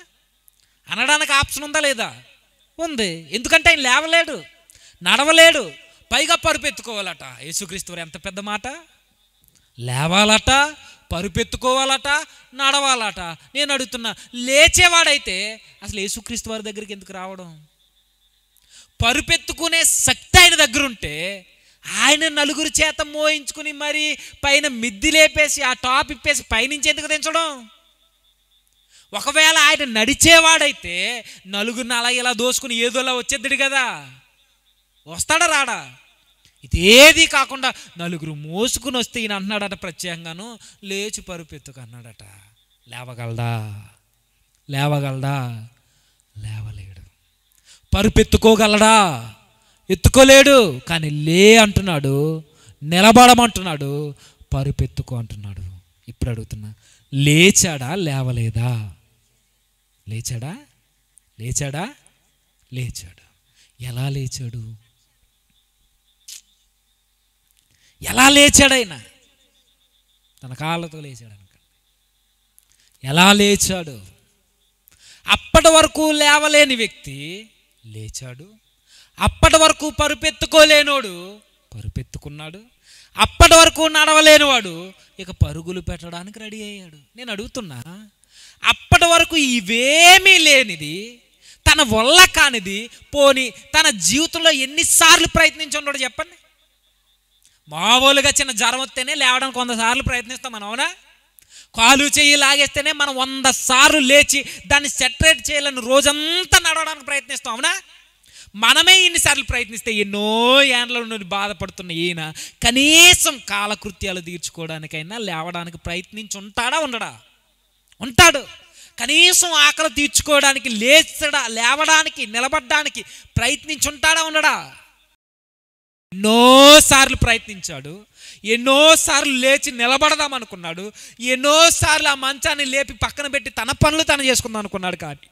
అనడానికి ఆప్షన్ ఉందా లేదా ఉంది ఎందుకంటే ఆయన లేవలేడు నడవలేడు పైగా పరుపెత్తుకోవాలట యేసుక్రీస్తు ఎంత పెద్ద మాట లేవాలట పరుపెత్తుకోవాలట నడవాలట నేను అడుగుతున్నా లేచేవాడైతే అసలు యేసుక్రీస్తు వారి దగ్గరికి ఎందుకు రావడం పరుపెత్తుకునే శక్తి ఆయన దగ్గర ఉంటే ఆయన నలుగురు చేత మోయించుకుని మరి పైన మిద్ది లేపేసి ఆ టాప్ ఇప్పేసి పైనుంచి ఎందుకు దించడం ఒకవేళ ఆయన నడిచేవాడైతే నలుగురిని అలా ఇలా దోసుకుని ఏదోలా వచ్చేద్దుడు కదా వస్తాడా రాడా ఇదేది కాకుండా నలుగురు మోసుకుని వస్తే ఈయన అన్నాడట ప్రత్యేకంగాను లేచి పరుపెత్తుకు అన్నాడట లేవగలదా లేవగలడా లేవలేడు పరుపెత్తుకోగలడా ఎత్తుకోలేడు కానీ లే అంటున్నాడు నిలబడమంటున్నాడు పరుపెత్తుకో అంటున్నాడు ఇప్పుడు అడుగుతున్నా లేచాడా లేవలేదా లేచాడా లేచాడా లేచాడు ఎలా లేచాడు ఎలా లేచాడైనా తన కాళ్ళతో లేచాడు అనుకోండి ఎలా లేచాడు అప్పటి వరకు లేవలేని వ్యక్తి లేచాడు అప్పటి వరకు పరుపెత్తుకోలేనోడు పరుపెత్తుకున్నాడు అప్పటి వరకు నడవలేనివాడు ఇక పరుగులు పెట్టడానికి రెడీ అయ్యాడు నేను అడుగుతున్నా అప్పటి వరకు ఇవేమీ లేనిది తన వల్ల కానిది పోని తన జీవితంలో ఎన్నిసార్లు ప్రయత్నించి ఉండడు చెప్పండి మామూలుగా చిన్న జ్వరం వస్తేనే లేవడానికి వంద సార్లు ప్రయత్నిస్తాం మనం అవునా కాలు చెయ్యి లాగేస్తేనే మనం వంద సార్లు లేచి దాన్ని సెటరేట్ చేయాలని రోజంతా నడవడానికి ప్రయత్నిస్తాం అవునా మనమే ఇన్నిసార్లు ప్రయత్నిస్తే ఎన్నో ఏండ్ల నుండి బాధపడుతున్న ఈయన కనీసం కాలకృత్యాలు తీర్చుకోవడానికైనా లేవడానికి ప్రయత్నించి ఉంటాడా ఉండడా ఉంటాడు కనీసం ఆకలి తీర్చుకోవడానికి లేచడా లేవడానికి ప్రయత్నించి ప్రయత్నించుంటాడా ఉండడా ఎన్నోసార్లు ప్రయత్నించాడు ఎన్నోసార్లు లేచి నిలబడదాం అనుకున్నాడు ఎన్నోసార్లు ఆ మంచాన్ని లేపి పక్కన పెట్టి తన పనులు తను చేసుకుందాం అనుకున్నాడు కానీ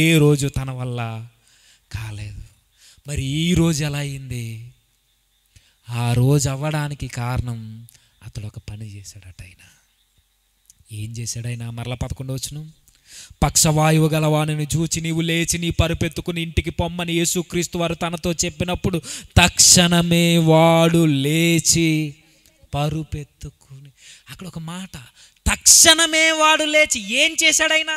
ఏ రోజు తన వల్ల కాలేదు మరి ఈ రోజు ఎలా అయింది ఆ రోజు అవ్వడానికి కారణం అతడు ఒక పని చేశాడట ఆయన ఏం చేశాడైనా మరల మరలా పదకొండవచ్చును పక్షవాయువు గలవాణిని చూచి నీవు లేచి నీ పరుపెత్తుకుని ఇంటికి పొమ్మని యేసుక్రీస్తు వారు తనతో చెప్పినప్పుడు తక్షణమే వాడు లేచి పరుపెత్తుకుని అక్కడ ఒక మాట తక్షణమే వాడు లేచి ఏం చేశాడైనా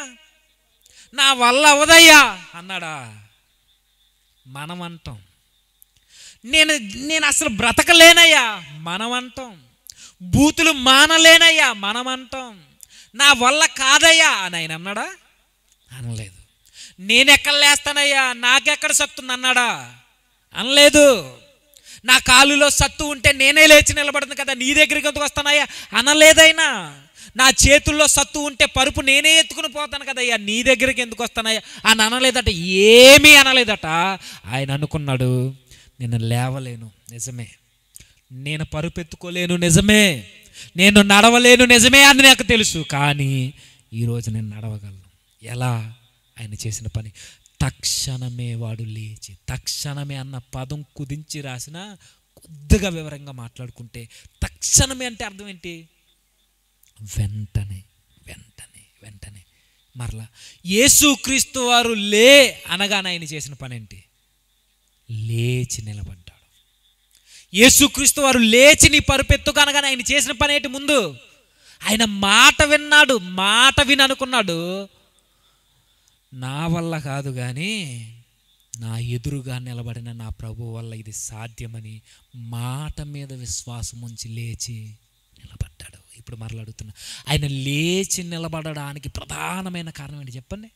నా వల్ల అవదయ్యా అన్నాడా మనం అంటాం నేను నేను అసలు బ్రతకలేనయ్యా మనం అంటాం బూతులు మానలేనయ్యా మనం అంటాం నా వల్ల కాదయ్యా అని ఆయన అన్నాడా అనలేదు నేనెక్కడ లేస్తానయ్యా నాకెక్కడ సత్తు అన్నాడా అనలేదు నా కాలులో సత్తు ఉంటే నేనే లేచి నిలబడుతుంది కదా నీ దగ్గరికి ఎందుకు వస్తానయ్యా అనలేదైనా నా చేతుల్లో సత్తు ఉంటే పరుపు నేనే ఎత్తుకుని పోతాను కదయ్యా నీ దగ్గరికి ఎందుకు వస్తానయ్యా అని అనలేదట ఏమీ అనలేదట ఆయన అనుకున్నాడు నేను లేవలేను నిజమే నేను పరుపెత్తుకోలేను నిజమే నేను నడవలేను నిజమే అని నాకు తెలుసు కానీ ఈరోజు నేను నడవగలను ఎలా ఆయన చేసిన పని తక్షణమే వాడు లేచి తక్షణమే అన్న పదం కుదించి రాసిన కొద్దిగా వివరంగా మాట్లాడుకుంటే తక్షణమే అంటే అర్థం ఏంటి వెంటనే వెంటనే వెంటనే మరలా యేసుక్రీస్తు వారు లే అనగానే ఆయన చేసిన పని ఏంటి లేచి నిలబడి యేసుక్రీస్తు వారు లేచి నీ పరుపెత్తుకు అనగానే ఆయన చేసిన పని ఏంటి ముందు ఆయన మాట విన్నాడు మాట విని అనుకున్నాడు నా వల్ల కాదు కానీ నా ఎదురుగా నిలబడిన నా ప్రభు వల్ల ఇది సాధ్యమని మాట మీద విశ్వాసం ఉంచి లేచి నిలబడ్డాడు ఇప్పుడు మరలాడుతున్నా ఆయన లేచి నిలబడడానికి ప్రధానమైన కారణం ఏంటి చెప్పండి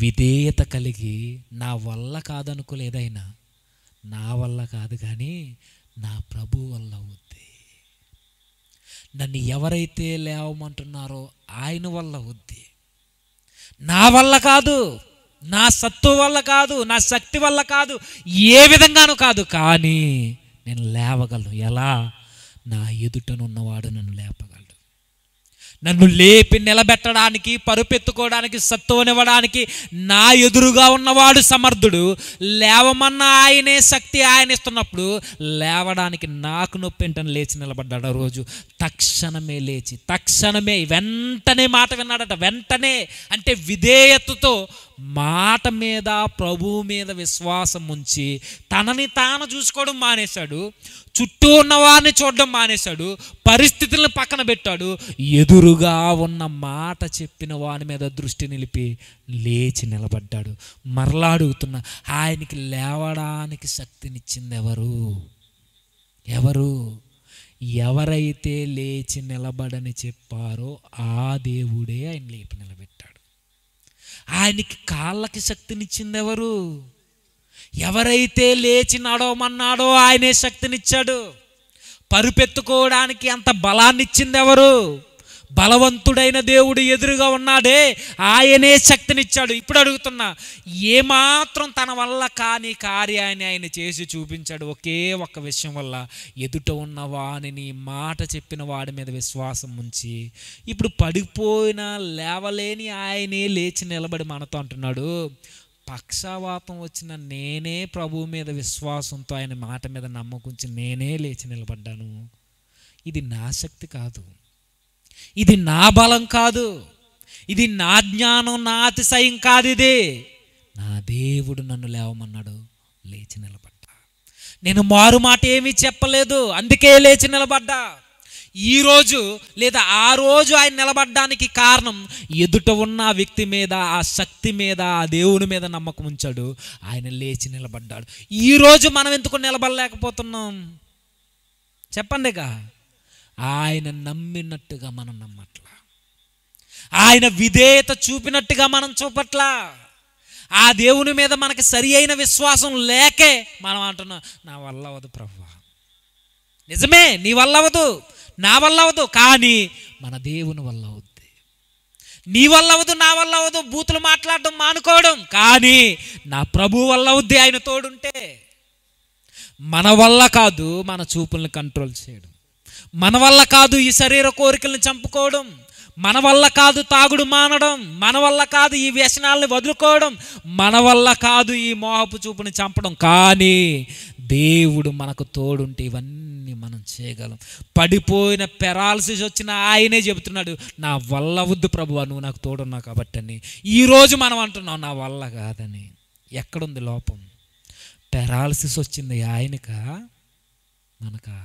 విధేయత కలిగి నా వల్ల కాదనుకోలేదైనా నా వల్ల కాదు కానీ నా ప్రభు వల్ల అవుద్ది నన్ను ఎవరైతే లేవమంటున్నారో ఆయన వల్ల అవుద్ది నా వల్ల కాదు నా సత్తు వల్ల కాదు నా శక్తి వల్ల కాదు ఏ విధంగానూ కాదు కానీ నేను లేవగలను ఎలా నా ఎదుటనున్నవాడు నన్ను లేపగలను నన్ను లేపి నిలబెట్టడానికి పరుపెత్తుకోవడానికి సత్తువనివ్వడానికి నా ఎదురుగా ఉన్నవాడు సమర్థుడు లేవమన్న ఆయనే శక్తి ఆయన ఇస్తున్నప్పుడు లేవడానికి నాకు నొప్పి ఏంటని లేచి నిలబడ్డాడు ఆ రోజు తక్షణమే లేచి తక్షణమే వెంటనే మాట విన్నాడట వెంటనే అంటే విధేయతతో మాట మీద ప్రభు మీద విశ్వాసం ఉంచి తనని తాను చూసుకోవడం మానేశాడు చుట్టూ వారిని చూడడం మానేశాడు పరిస్థితులను పక్కన పెట్టాడు ఎదురుగా ఉన్న మాట చెప్పిన వాని మీద దృష్టి నిలిపి లేచి నిలబడ్డాడు మరలా అడుగుతున్నా ఆయనకి లేవడానికి శక్తినిచ్చింది ఎవరు ఎవరు ఎవరైతే లేచి నిలబడని చెప్పారో ఆ దేవుడే ఆయన లేపి నిలబెట్టాడు ఆయనకి కాళ్ళకి శక్తినిచ్చింది ఎవరు ఎవరైతే లేచి నడవమన్నాడో ఆయనే శక్తినిచ్చాడు పరుపెత్తుకోవడానికి అంత బలాన్నిచ్చింది ఎవరు బలవంతుడైన దేవుడు ఎదురుగా ఉన్నాడే ఆయనే శక్తినిచ్చాడు ఇప్పుడు అడుగుతున్నా ఏమాత్రం తన వల్ల కాని కార్యాన్ని ఆయన చేసి చూపించాడు ఒకే ఒక్క విషయం వల్ల ఎదుట ఉన్న వాణిని మాట చెప్పిన వాడి మీద విశ్వాసం ఉంచి ఇప్పుడు పడిపోయిన లేవలేని ఆయనే లేచి నిలబడి మనతో అంటున్నాడు పక్షవాతం వచ్చిన నేనే ప్రభువు మీద విశ్వాసంతో ఆయన మాట మీద నమ్మకం నేనే లేచి నిలబడ్డాను ఇది నా శక్తి కాదు ఇది నా బలం కాదు ఇది నా జ్ఞానం నా అతిశయం కాదు ఇది నా దేవుడు నన్ను లేవమన్నాడు లేచి నిలబడ్డా నేను మారు మాట ఏమీ చెప్పలేదు అందుకే లేచి నిలబడ్డా ఈరోజు లేదా ఆ రోజు ఆయన నిలబడ్డానికి కారణం ఎదుట ఉన్న వ్యక్తి మీద ఆ శక్తి మీద ఆ దేవుని మీద నమ్మకం ఉంచాడు ఆయన లేచి నిలబడ్డాడు ఈరోజు మనం ఎందుకు నిలబడలేకపోతున్నాం చెప్పండిగా ఆయన నమ్మినట్టుగా మనం నమ్మట్లా ఆయన విధేయత చూపినట్టుగా మనం చూపట్లా ఆ దేవుని మీద మనకి సరి అయిన విశ్వాసం లేకే మనం అంటున్నాం నా వల్ల అవదు ప్రభా నిజమే నీ వల్ల అవదు నా వల్ల అవదు కానీ మన దేవుని వల్ల అవుద్ది నీ వల్ల అవదు నా వల్ల అవదు బూతులు మాట్లాడడం మానుకోవడం కానీ నా ప్రభు వల్ల అవుద్ది ఆయన తోడుంటే మన వల్ల కాదు మన చూపులను కంట్రోల్ చేయడం మన వల్ల కాదు ఈ శరీర కోరికలను చంపుకోవడం మన వల్ల కాదు తాగుడు మానడం మన వల్ల కాదు ఈ వ్యసనాలను వదులుకోవడం మన వల్ల కాదు ఈ మోహపు చూపుని చంపడం కానీ దేవుడు మనకు తోడుంటే ఇవన్నీ మనం చేయగలం పడిపోయిన పెరాలసిస్ వచ్చిన ఆయనే చెబుతున్నాడు నా వల్ల వద్దు ప్రభు నువ్వు నాకు తోడున్నావు కాబట్టి అని ఈరోజు మనం అంటున్నాం నా వల్ల కాదని ఎక్కడుంది లోపం పెరాలసిస్ వచ్చింది ఆయనకా మనకా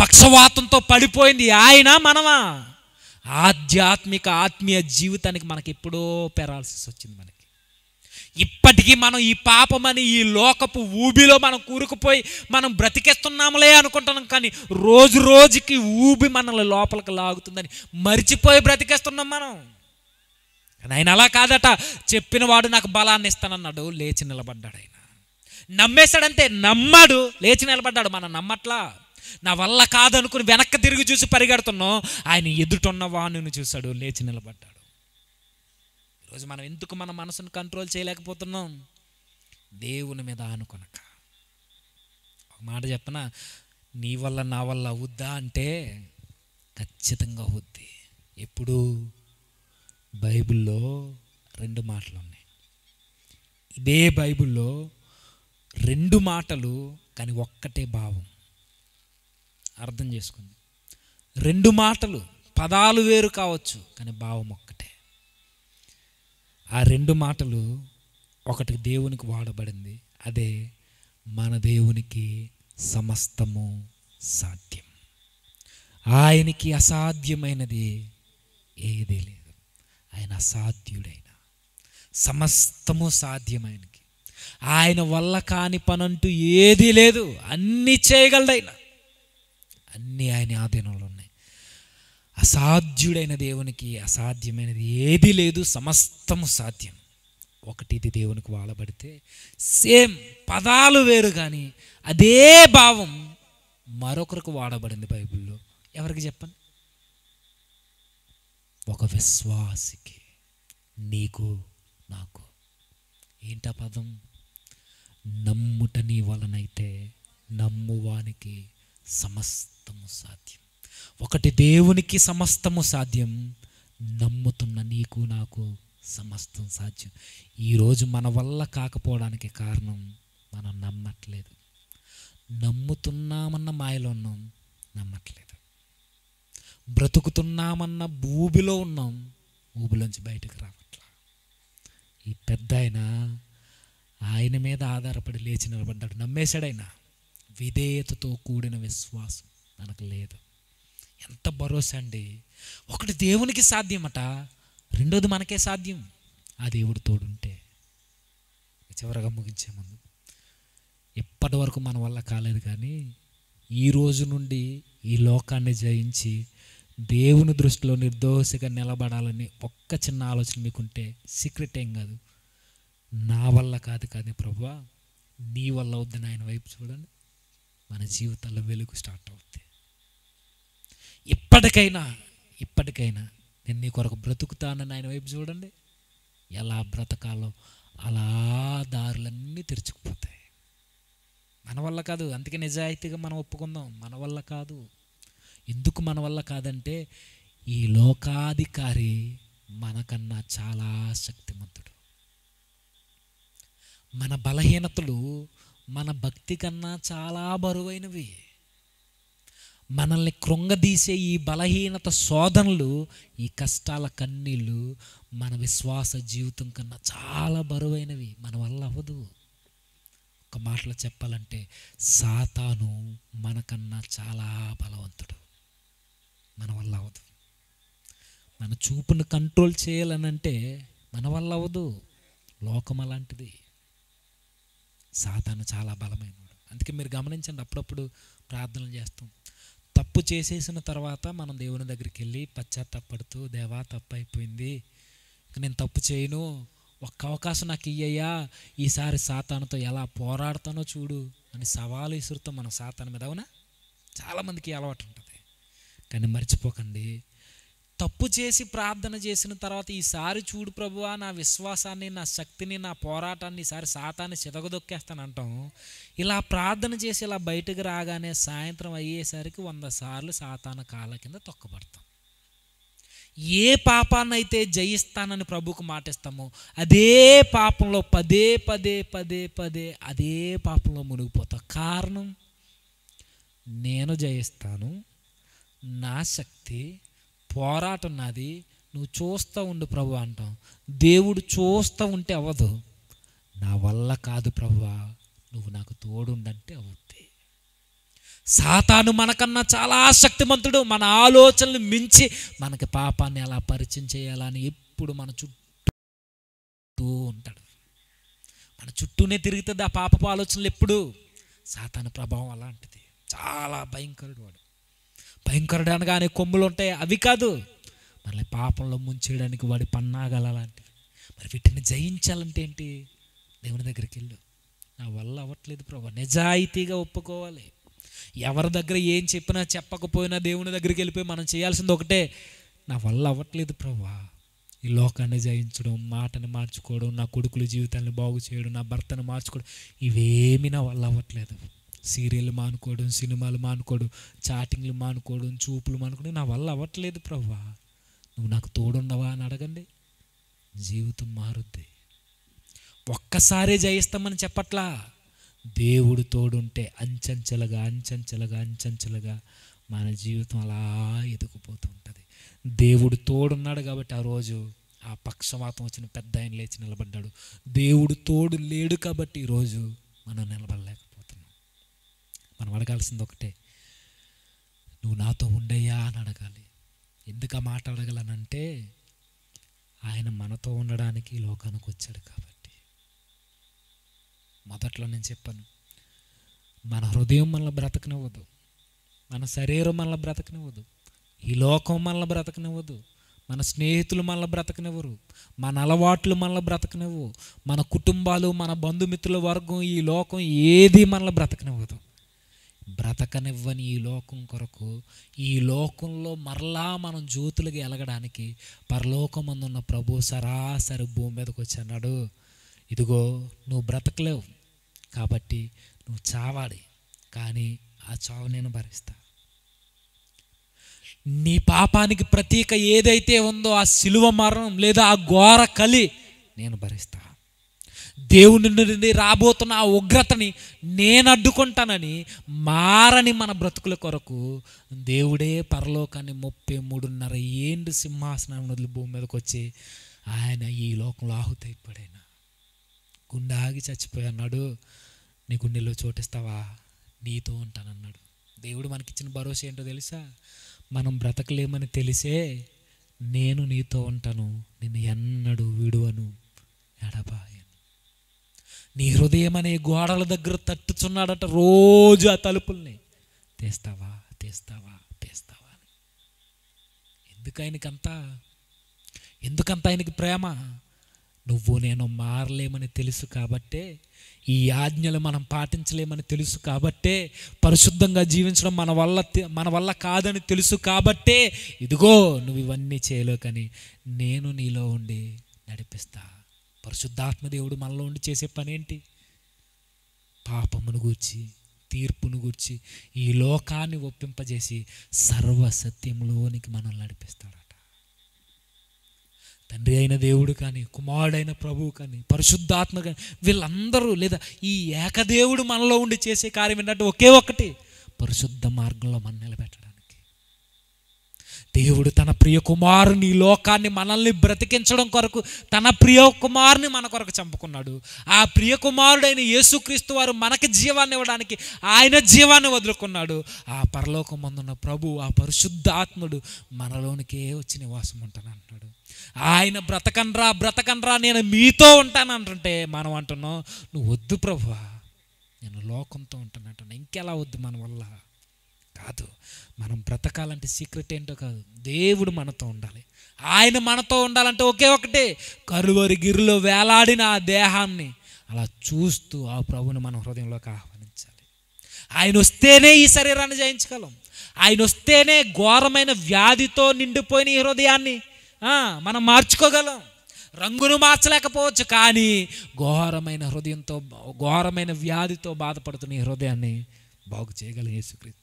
పక్షవాతంతో పడిపోయింది ఆయన మనమా ఆధ్యాత్మిక ఆత్మీయ జీవితానికి మనకి ఎప్పుడో పెరాల్సిస్ వచ్చింది మనకి ఇప్పటికీ మనం ఈ పాపమని ఈ లోకపు ఊబిలో మనం కూరుకుపోయి మనం బ్రతికేస్తున్నాములే అనుకుంటున్నాం కానీ రోజు రోజుకి ఊబి మనల్ని లోపలికి లాగుతుందని మరిచిపోయి బ్రతికేస్తున్నాం మనం కానీ ఆయన అలా కాదట చెప్పిన వాడు నాకు బలాన్ని ఇస్తానన్నాడు లేచి నిలబడ్డాడు ఆయన నమ్మేశాడంతే నమ్మాడు లేచి నిలబడ్డాడు మనం నమ్మట్లా నా వల్ల కాదనుకుని వెనక్కి తిరిగి చూసి పరిగెడుతున్నాం ఆయన ఎదుటన్న వాణిని చూశాడు లేచి నిలబడ్డాడు ఈరోజు మనం ఎందుకు మన మనసును కంట్రోల్ చేయలేకపోతున్నాం దేవుని మీద అనుకొనక ఒక మాట చెప్పనా నీ వల్ల నా వల్ల అవుద్దా అంటే ఖచ్చితంగా అవుద్ది ఎప్పుడు బైబిల్లో రెండు మాటలు ఉన్నాయి ఇదే బైబిల్లో రెండు మాటలు కానీ ఒక్కటే భావం అర్థం చేసుకుంది రెండు మాటలు పదాలు వేరు కావచ్చు కానీ భావం ఒక్కటే ఆ రెండు మాటలు ఒకటి దేవునికి వాడబడింది అదే మన దేవునికి సమస్తము సాధ్యం ఆయనకి అసాధ్యమైనది ఏదీ లేదు ఆయన అసాధ్యుడైన సమస్తము సాధ్యమైనకి ఆయన వల్ల కాని పనంటూ ఏదీ లేదు అన్నీ చేయగలడైనా అన్నీ ఆయన ఆధీనంలో ఉన్నాయి అసాధ్యుడైన దేవునికి అసాధ్యమైనది ఏది లేదు సమస్తము సాధ్యం ఒకటిది దేవునికి వాళ్ళబడితే సేమ్ పదాలు వేరు కానీ అదే భావం మరొకరికి వాడబడింది బైబిల్లో ఎవరికి చెప్పండి ఒక విశ్వాసికి నీకు నాకు ఏంటా పదం నమ్ముట నీ వలనైతే నమ్మువానికి సమస్తము సాధ్యం ఒకటి దేవునికి సమస్తము సాధ్యం నమ్ముతున్న నీకు నాకు సమస్తం సాధ్యం ఈరోజు మన వల్ల కాకపోవడానికి కారణం మనం నమ్మట్లేదు నమ్ముతున్నామన్న మాయలో ఉన్నాం నమ్మట్లేదు బ్రతుకుతున్నామన్న భూమిలో ఉన్నాం భూబిలోంచి బయటకు రావట్లా ఈ పెద్ద ఆయన మీద ఆధారపడి లేచి నిలబడ్డాడు నమ్మేశాడైనా విధేయతతో కూడిన విశ్వాసం మనకు లేదు ఎంత భరోసా అండి ఒకటి దేవునికి సాధ్యమట రెండోది మనకే సాధ్యం ఆ దేవుడు తోడుంటే చివరగా ముగించే ముందు ఎప్పటి వరకు మన వల్ల కాలేదు కానీ ఈ రోజు నుండి ఈ లోకాన్ని జయించి దేవుని దృష్టిలో నిర్దోషిగా నిలబడాలని ఒక్క చిన్న ఆలోచన మీకుంటే సీక్రెట్ ఏం కాదు నా వల్ల కాదు కానీ ప్రభు నీ వల్ల వద్దని ఆయన వైపు చూడండి మన జీవితంలో వెలుగు స్టార్ట్ అవుతుంది ఇప్పటికైనా ఇప్పటికైనా నేను నీ కొరకు బ్రతుకుతానని ఆయన వైపు చూడండి ఎలా బ్రతకాలో అలా దారులన్నీ తెరుచుకుపోతాయి మన వల్ల కాదు అందుకే నిజాయితీగా మనం ఒప్పుకుందాం మన వల్ల కాదు ఎందుకు మన వల్ల కాదంటే ఈ లోకాధికారి మనకన్నా చాలా శక్తిమంతుడు మన బలహీనతలు మన భక్తి కన్నా చాలా బరువైనవి మనల్ని కృంగదీసే ఈ బలహీనత శోధనలు ఈ కష్టాల కన్నీళ్ళు మన విశ్వాస జీవితం కన్నా చాలా బరువైనవి మన వల్ల అవ్వదు ఒక మాటలో చెప్పాలంటే సాతాను మనకన్నా చాలా బలవంతుడు మన వల్ల అవ్వదు మన చూపును కంట్రోల్ చేయాలనంటే మన వల్ల అవ్వదు లోకం అలాంటిది సాతాను చాలా బలమైనవాడు అందుకే మీరు గమనించండి అప్పుడప్పుడు ప్రార్థనలు చేస్తాం తప్పు చేసేసిన తర్వాత మనం దేవుని దగ్గరికి వెళ్ళి పశ్చాత్తాపడుతూ దేవా తప్పు అయిపోయింది నేను తప్పు చేయను ఒక్క అవకాశం నాకు ఇయ్యయ్యా ఈసారి సాతానుతో ఎలా పోరాడతానో చూడు అని సవాలు ఇసురుతాం మనం సాతాను మీద అవునా చాలామందికి అలవాటు ఉంటుంది కానీ మర్చిపోకండి తప్పు చేసి ప్రార్థన చేసిన తర్వాత ఈసారి చూడు ప్రభువా నా విశ్వాసాన్ని నా శక్తిని నా పోరాటాన్ని ఈసారి సాతాన్ని చితగదొక్కేస్తానంటాం ఇలా ప్రార్థన చేసి ఇలా బయటకు రాగానే సాయంత్రం అయ్యేసరికి వంద సార్లు సాతాన కాళ్ళ కింద తొక్కబడతాం ఏ పాపాన్నైతే జయిస్తానని ప్రభుకు మాటిస్తామో అదే పాపంలో పదే పదే పదే పదే అదే పాపంలో మునిగిపోతాం కారణం నేను జయిస్తాను నా శక్తి పోరాటం నాది నువ్వు చూస్తూ ఉండు ప్రభు అంటాం దేవుడు చూస్తూ ఉంటే అవ్వదు నా వల్ల కాదు ప్రభువా నువ్వు నాకు తోడుండంటే అవుద్ది సాతాను మనకన్నా చాలా ఆసక్తిమంతుడు మన ఆలోచనలు మించి మనకి పాపాన్ని ఎలా పరిచయం చేయాలని ఎప్పుడు మన చుట్టూ ఉంటాడు మన చుట్టూనే తిరుగుతుంది ఆ పాపపు ఆలోచనలు ఎప్పుడు సాతాను ప్రభావం అలాంటిది చాలా భయంకరుడు వాడు భయంకరుడు అనగానే కొమ్ములు ఉంటాయి అవి కాదు మళ్ళీ పాపంలో ముంచేయడానికి వాడి పన్నాగల లాంటివి మరి వీటిని జయించాలంటే ఏంటి దేవుని దగ్గరికి వెళ్ళు నా వల్ల అవ్వట్లేదు ప్రభు నిజాయితీగా ఒప్పుకోవాలి ఎవరి దగ్గర ఏం చెప్పినా చెప్పకపోయినా దేవుని దగ్గరికి వెళ్ళిపోయి మనం చేయాల్సింది ఒకటే నా వల్ల అవ్వట్లేదు ప్రభా ఈ లోకాన్ని జయించడం మాటను మార్చుకోవడం నా కొడుకుల జీవితాన్ని బాగు చేయడం నా భర్తను మార్చుకోవడం ఇవేమీ నా వల్ల అవ్వట్లేదు సీరియల్ మానుకోవడం సినిమాలు మానుకోవడం చాటింగ్లు మానుకోవడం చూపులు మానుకోవడం నా వల్ల అవ్వట్లేదు ప్రవ్వా నువ్వు నాకు తోడున్నావా అని అడగండి జీవితం మారుద్ది ఒక్కసారే జయిస్తామని చెప్పట్లా దేవుడు తోడుంటే అంచంచలగా అంచంచలగా అంచంచలగా మన జీవితం అలా ఎదుగుపోతూ ఉంటుంది దేవుడు తోడున్నాడు కాబట్టి ఆ రోజు ఆ పక్షవాతం వచ్చిన పెద్ద ఆయన లేచి నిలబడ్డాడు దేవుడు తోడు లేడు కాబట్టి ఈరోజు మనం నిలబడలేక మనం అడగాల్సింది ఒకటే నువ్వు నాతో ఉండయ్యా అని అడగాలి ఎందుకు ఆ మాట అడగలనంటే ఆయన మనతో ఉండడానికి లోకానికి వచ్చాడు కాబట్టి మొదట్లో నేను చెప్పాను మన హృదయం మనల్ని బ్రతకనివ్వదు మన శరీరం మనల్ని బ్రతకనివ్వదు ఈ లోకం మనల్ని బ్రతకనివ్వదు మన స్నేహితులు మనల్ని బ్రతకనివ్వరు మన అలవాట్లు మనల్ని బ్రతకనివ్వు మన కుటుంబాలు మన బంధుమిత్రుల వర్గం ఈ లోకం ఏది మనల్ని బ్రతకనివ్వదు బ్రతకనివ్వని ఈ లోకం కొరకు ఈ లోకంలో మరలా మనం జ్యోతులకి ఎలగడానికి పరలోకమందున్న ప్రభు సరాసరి భూమి మీదకి అన్నాడు ఇదిగో నువ్వు బ్రతకలేవు కాబట్టి నువ్వు చావాలి కానీ ఆ చావు నేను భరిస్తా నీ పాపానికి ప్రతీక ఏదైతే ఉందో ఆ సిలువ మరణం లేదా ఆ ఘోర కలి నేను భరిస్తా దేవుని నుండి రాబోతున్న ఆ ఉగ్రతని నేను అడ్డుకుంటానని మారని మన బ్రతుకుల కొరకు దేవుడే పరలోకాన్ని ముప్పై మూడున్నర ఏంటి సింహాసనం వదిలి భూమి మీదకి వచ్చి ఆయన ఈ లోకంలో ఆహుతైపోయాడు గుండె ఆగి చచ్చిపోయాడు నీ గుండెలో చోటిస్తావా నీతో ఉంటానన్నాడు దేవుడు మనకిచ్చిన భరోసా ఏంటో తెలుసా మనం బ్రతకలేమని తెలిసే నేను నీతో ఉంటాను నిన్ను ఎన్నడూ విడువను ఎడబా నీ హృదయం అనే గోడల దగ్గర తట్టుచున్నాడట రోజు ఆ తలుపుల్ని తీస్తావా తీస్తావా తీస్తావా ఎందుకు ఆయనకంత ఎందుకంత ఆయనకి ప్రేమ నువ్వు నేను మారలేమని తెలుసు కాబట్టే ఈ ఆజ్ఞలు మనం పాటించలేమని తెలుసు కాబట్టే పరిశుద్ధంగా జీవించడం మన వల్ల మన వల్ల కాదని తెలుసు కాబట్టే ఇదిగో నువ్వు ఇవన్నీ చేయలేకని నేను నీలో ఉండి నడిపిస్తా పరిశుద్ధాత్మ దేవుడు మనలో ఉండి చేసే పని ఏంటి పాపమును గూర్చి తీర్పును గూర్చి ఈ లోకాన్ని ఒప్పింపజేసి సర్వసత్యంలోనికి మనల్ని నడిపిస్తాడట తండ్రి అయిన దేవుడు కానీ కుమారుడైన ప్రభువు కానీ పరిశుద్ధాత్మ కానీ వీళ్ళందరూ లేదా ఈ ఏకదేవుడు మనలో ఉండి చేసే కార్యం ఏంటంటే ఒకే ఒక్కటి పరిశుద్ధ మార్గంలో మన నిలబెట్టడం దేవుడు తన ప్రియ కుమారుని లోకాన్ని మనల్ని బ్రతికించడం కొరకు తన ప్రియ కుమారుని మన కొరకు చంపుకున్నాడు ఆ ప్రియ కుమారుడైన యేసుక్రీస్తు వారు మనకి జీవాన్ని ఇవ్వడానికి ఆయన జీవాన్ని వదులుకున్నాడు ఆ పరలోకం అందున్న ప్రభు ఆ పరిశుద్ధ ఆత్ముడు మనలోనికే వచ్చి నివాసం ఉంటాను అంటున్నాడు ఆయన బ్రతకన్రా బ్రతకన్రా నేను మీతో ఉంటాను అంటుంటే మనం అంటున్నాం నువ్వు వద్దు ప్రభువా నేను లోకంతో ఉంటాను అంటున్నా ఇంకెలా వద్దు మన వల్ల కాదు మనం బ్రతకాలంటే సీక్రెట్ ఏంటో కాదు దేవుడు మనతో ఉండాలి ఆయన మనతో ఉండాలంటే ఒకే ఒకటే కరువరి గిరిలో వేలాడిన ఆ దేహాన్ని అలా చూస్తూ ఆ ప్రభుని మన హృదయంలోకి ఆహ్వానించాలి ఆయన వస్తేనే ఈ శరీరాన్ని జయించగలం ఆయన వస్తేనే ఘోరమైన వ్యాధితో నిండిపోయిన ఈ హృదయాన్ని మనం మార్చుకోగలం రంగును మార్చలేకపోవచ్చు కానీ ఘోరమైన హృదయంతో ఘోరమైన వ్యాధితో బాధపడుతున్న ఈ హృదయాన్ని బాగు చేయగలం యేసుక్రీస్తు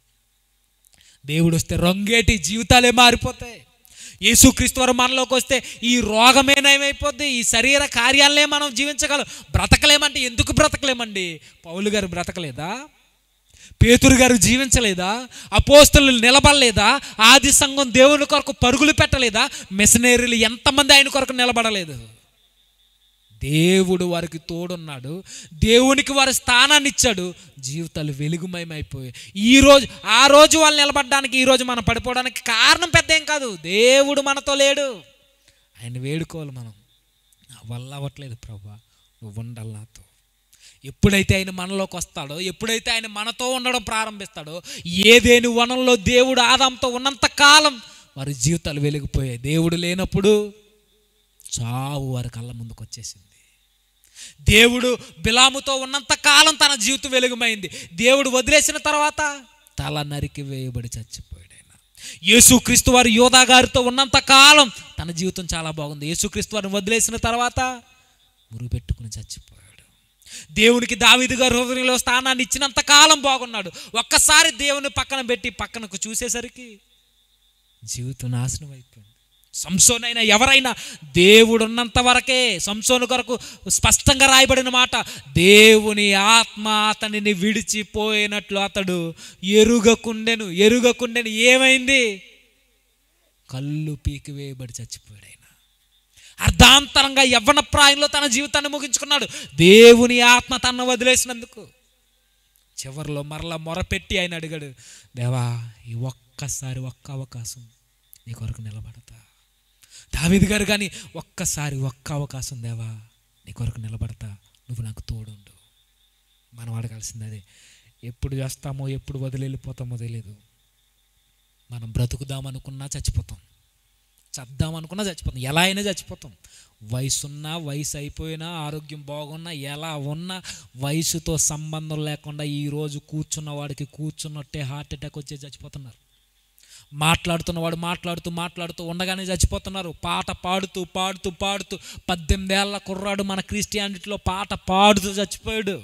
దేవుడు వస్తే రంగేటి జీవితాలే మారిపోతాయి యేసుక్రీస్తు వారు మనలోకి వస్తే ఈ రోగమే నయమైపోద్ది ఈ శరీర కార్యాలనే మనం జీవించగలం బ్రతకలేమంటే ఎందుకు బ్రతకలేమండి పౌలు గారు బ్రతకలేదా పేతురు గారు జీవించలేదా అపోస్తులు నిలబడలేదా ఆది సంఘం దేవుని కొరకు పరుగులు పెట్టలేదా మిషనరీలు ఎంతమంది ఆయన కొరకు నిలబడలేదు దేవుడు వారికి తోడున్నాడు దేవునికి వారి స్థానాన్ని ఇచ్చాడు జీవితాలు వెలుగుమయమైపోయాయి ఈరోజు ఆ రోజు వాళ్ళు నిలబడడానికి ఈరోజు మనం పడిపోవడానికి కారణం పెద్ద ఏం కాదు దేవుడు మనతో లేడు ఆయన వేడుకోవాలి మనం వల్ల అవ్వట్లేదు ప్రభా నువ్వు నాతో ఎప్పుడైతే ఆయన మనలోకి వస్తాడో ఎప్పుడైతే ఆయన మనతో ఉండడం ప్రారంభిస్తాడో ఏదేని వనంలో దేవుడు ఆదాంతో ఉన్నంత కాలం వారి జీవితాలు వెలిగిపోయాయి దేవుడు లేనప్పుడు చావు వారి కళ్ళ ముందుకు వచ్చేసింది దేవుడు బిలాముతో ఉన్నంత కాలం తన జీవితం వెలుగుమైంది దేవుడు వదిలేసిన తర్వాత తల నరికి వేయబడి చచ్చిపోయాడు ఆయన యేసుక్రీస్తు వారి యోధా గారితో ఉన్నంత కాలం తన జీవితం చాలా బాగుంది యేసుక్రీస్తు వారిని వదిలేసిన తర్వాత మురుగు పెట్టుకుని చచ్చిపోయాడు దేవునికి దావిది గారు హృదయంలో స్థానాన్ని ఇచ్చినంత కాలం బాగున్నాడు ఒక్కసారి దేవుని పక్కన పెట్టి పక్కనకు చూసేసరికి జీవితం నాశనం అయిపోయింది సంసోనైనా ఎవరైనా ఉన్నంత వరకే సంసోను కొరకు స్పష్టంగా రాయబడిన మాట దేవుని ఆత్మ అతనిని విడిచిపోయినట్లు అతడు ఎరుగకుండెను ఎరుగకుండెను ఏమైంది కళ్ళు పీకివేయబడి చచ్చిపోయాడు ఆయన అర్ధాంతరంగా యవ్వన ప్రాయంలో తన జీవితాన్ని ముగించుకున్నాడు దేవుని ఆత్మ తనను వదిలేసినందుకు చివరిలో మరలా మొరపెట్టి ఆయన అడిగాడు దేవా ఈ ఒక్కసారి ఒక్క అవకాశం నీ కొరకు నిలబడతాను దావిది గారు కానీ ఒక్కసారి ఒక్క అవకాశం దేవా నీ కొరకు నిలబడతా నువ్వు నాకు తోడుండు మనం అడగాల్సింది అదే ఎప్పుడు చేస్తామో ఎప్పుడు వదిలేళ్ళిపోతామో తెలియదు మనం బ్రతుకుదామనుకున్నా చచ్చిపోతాం చద్దామనుకున్నా చచ్చిపోతాం ఎలా అయినా చచ్చిపోతాం వయసున్నా వయసు అయిపోయినా ఆరోగ్యం బాగున్నా ఎలా ఉన్నా వయసుతో సంబంధం లేకుండా ఈరోజు కూర్చున్న వాడికి కూర్చున్నట్టే హార్ట్ అటాక్ వచ్చే చచ్చిపోతున్నారు మాట్లాడుతున్నవాడు మాట్లాడుతూ మాట్లాడుతూ ఉండగానే చచ్చిపోతున్నారు పాట పాడుతూ పాడుతూ పాడుతూ ఏళ్ళ కుర్రాడు మన క్రిస్టియానిటీలో పాట పాడుతూ చచ్చిపోయాడు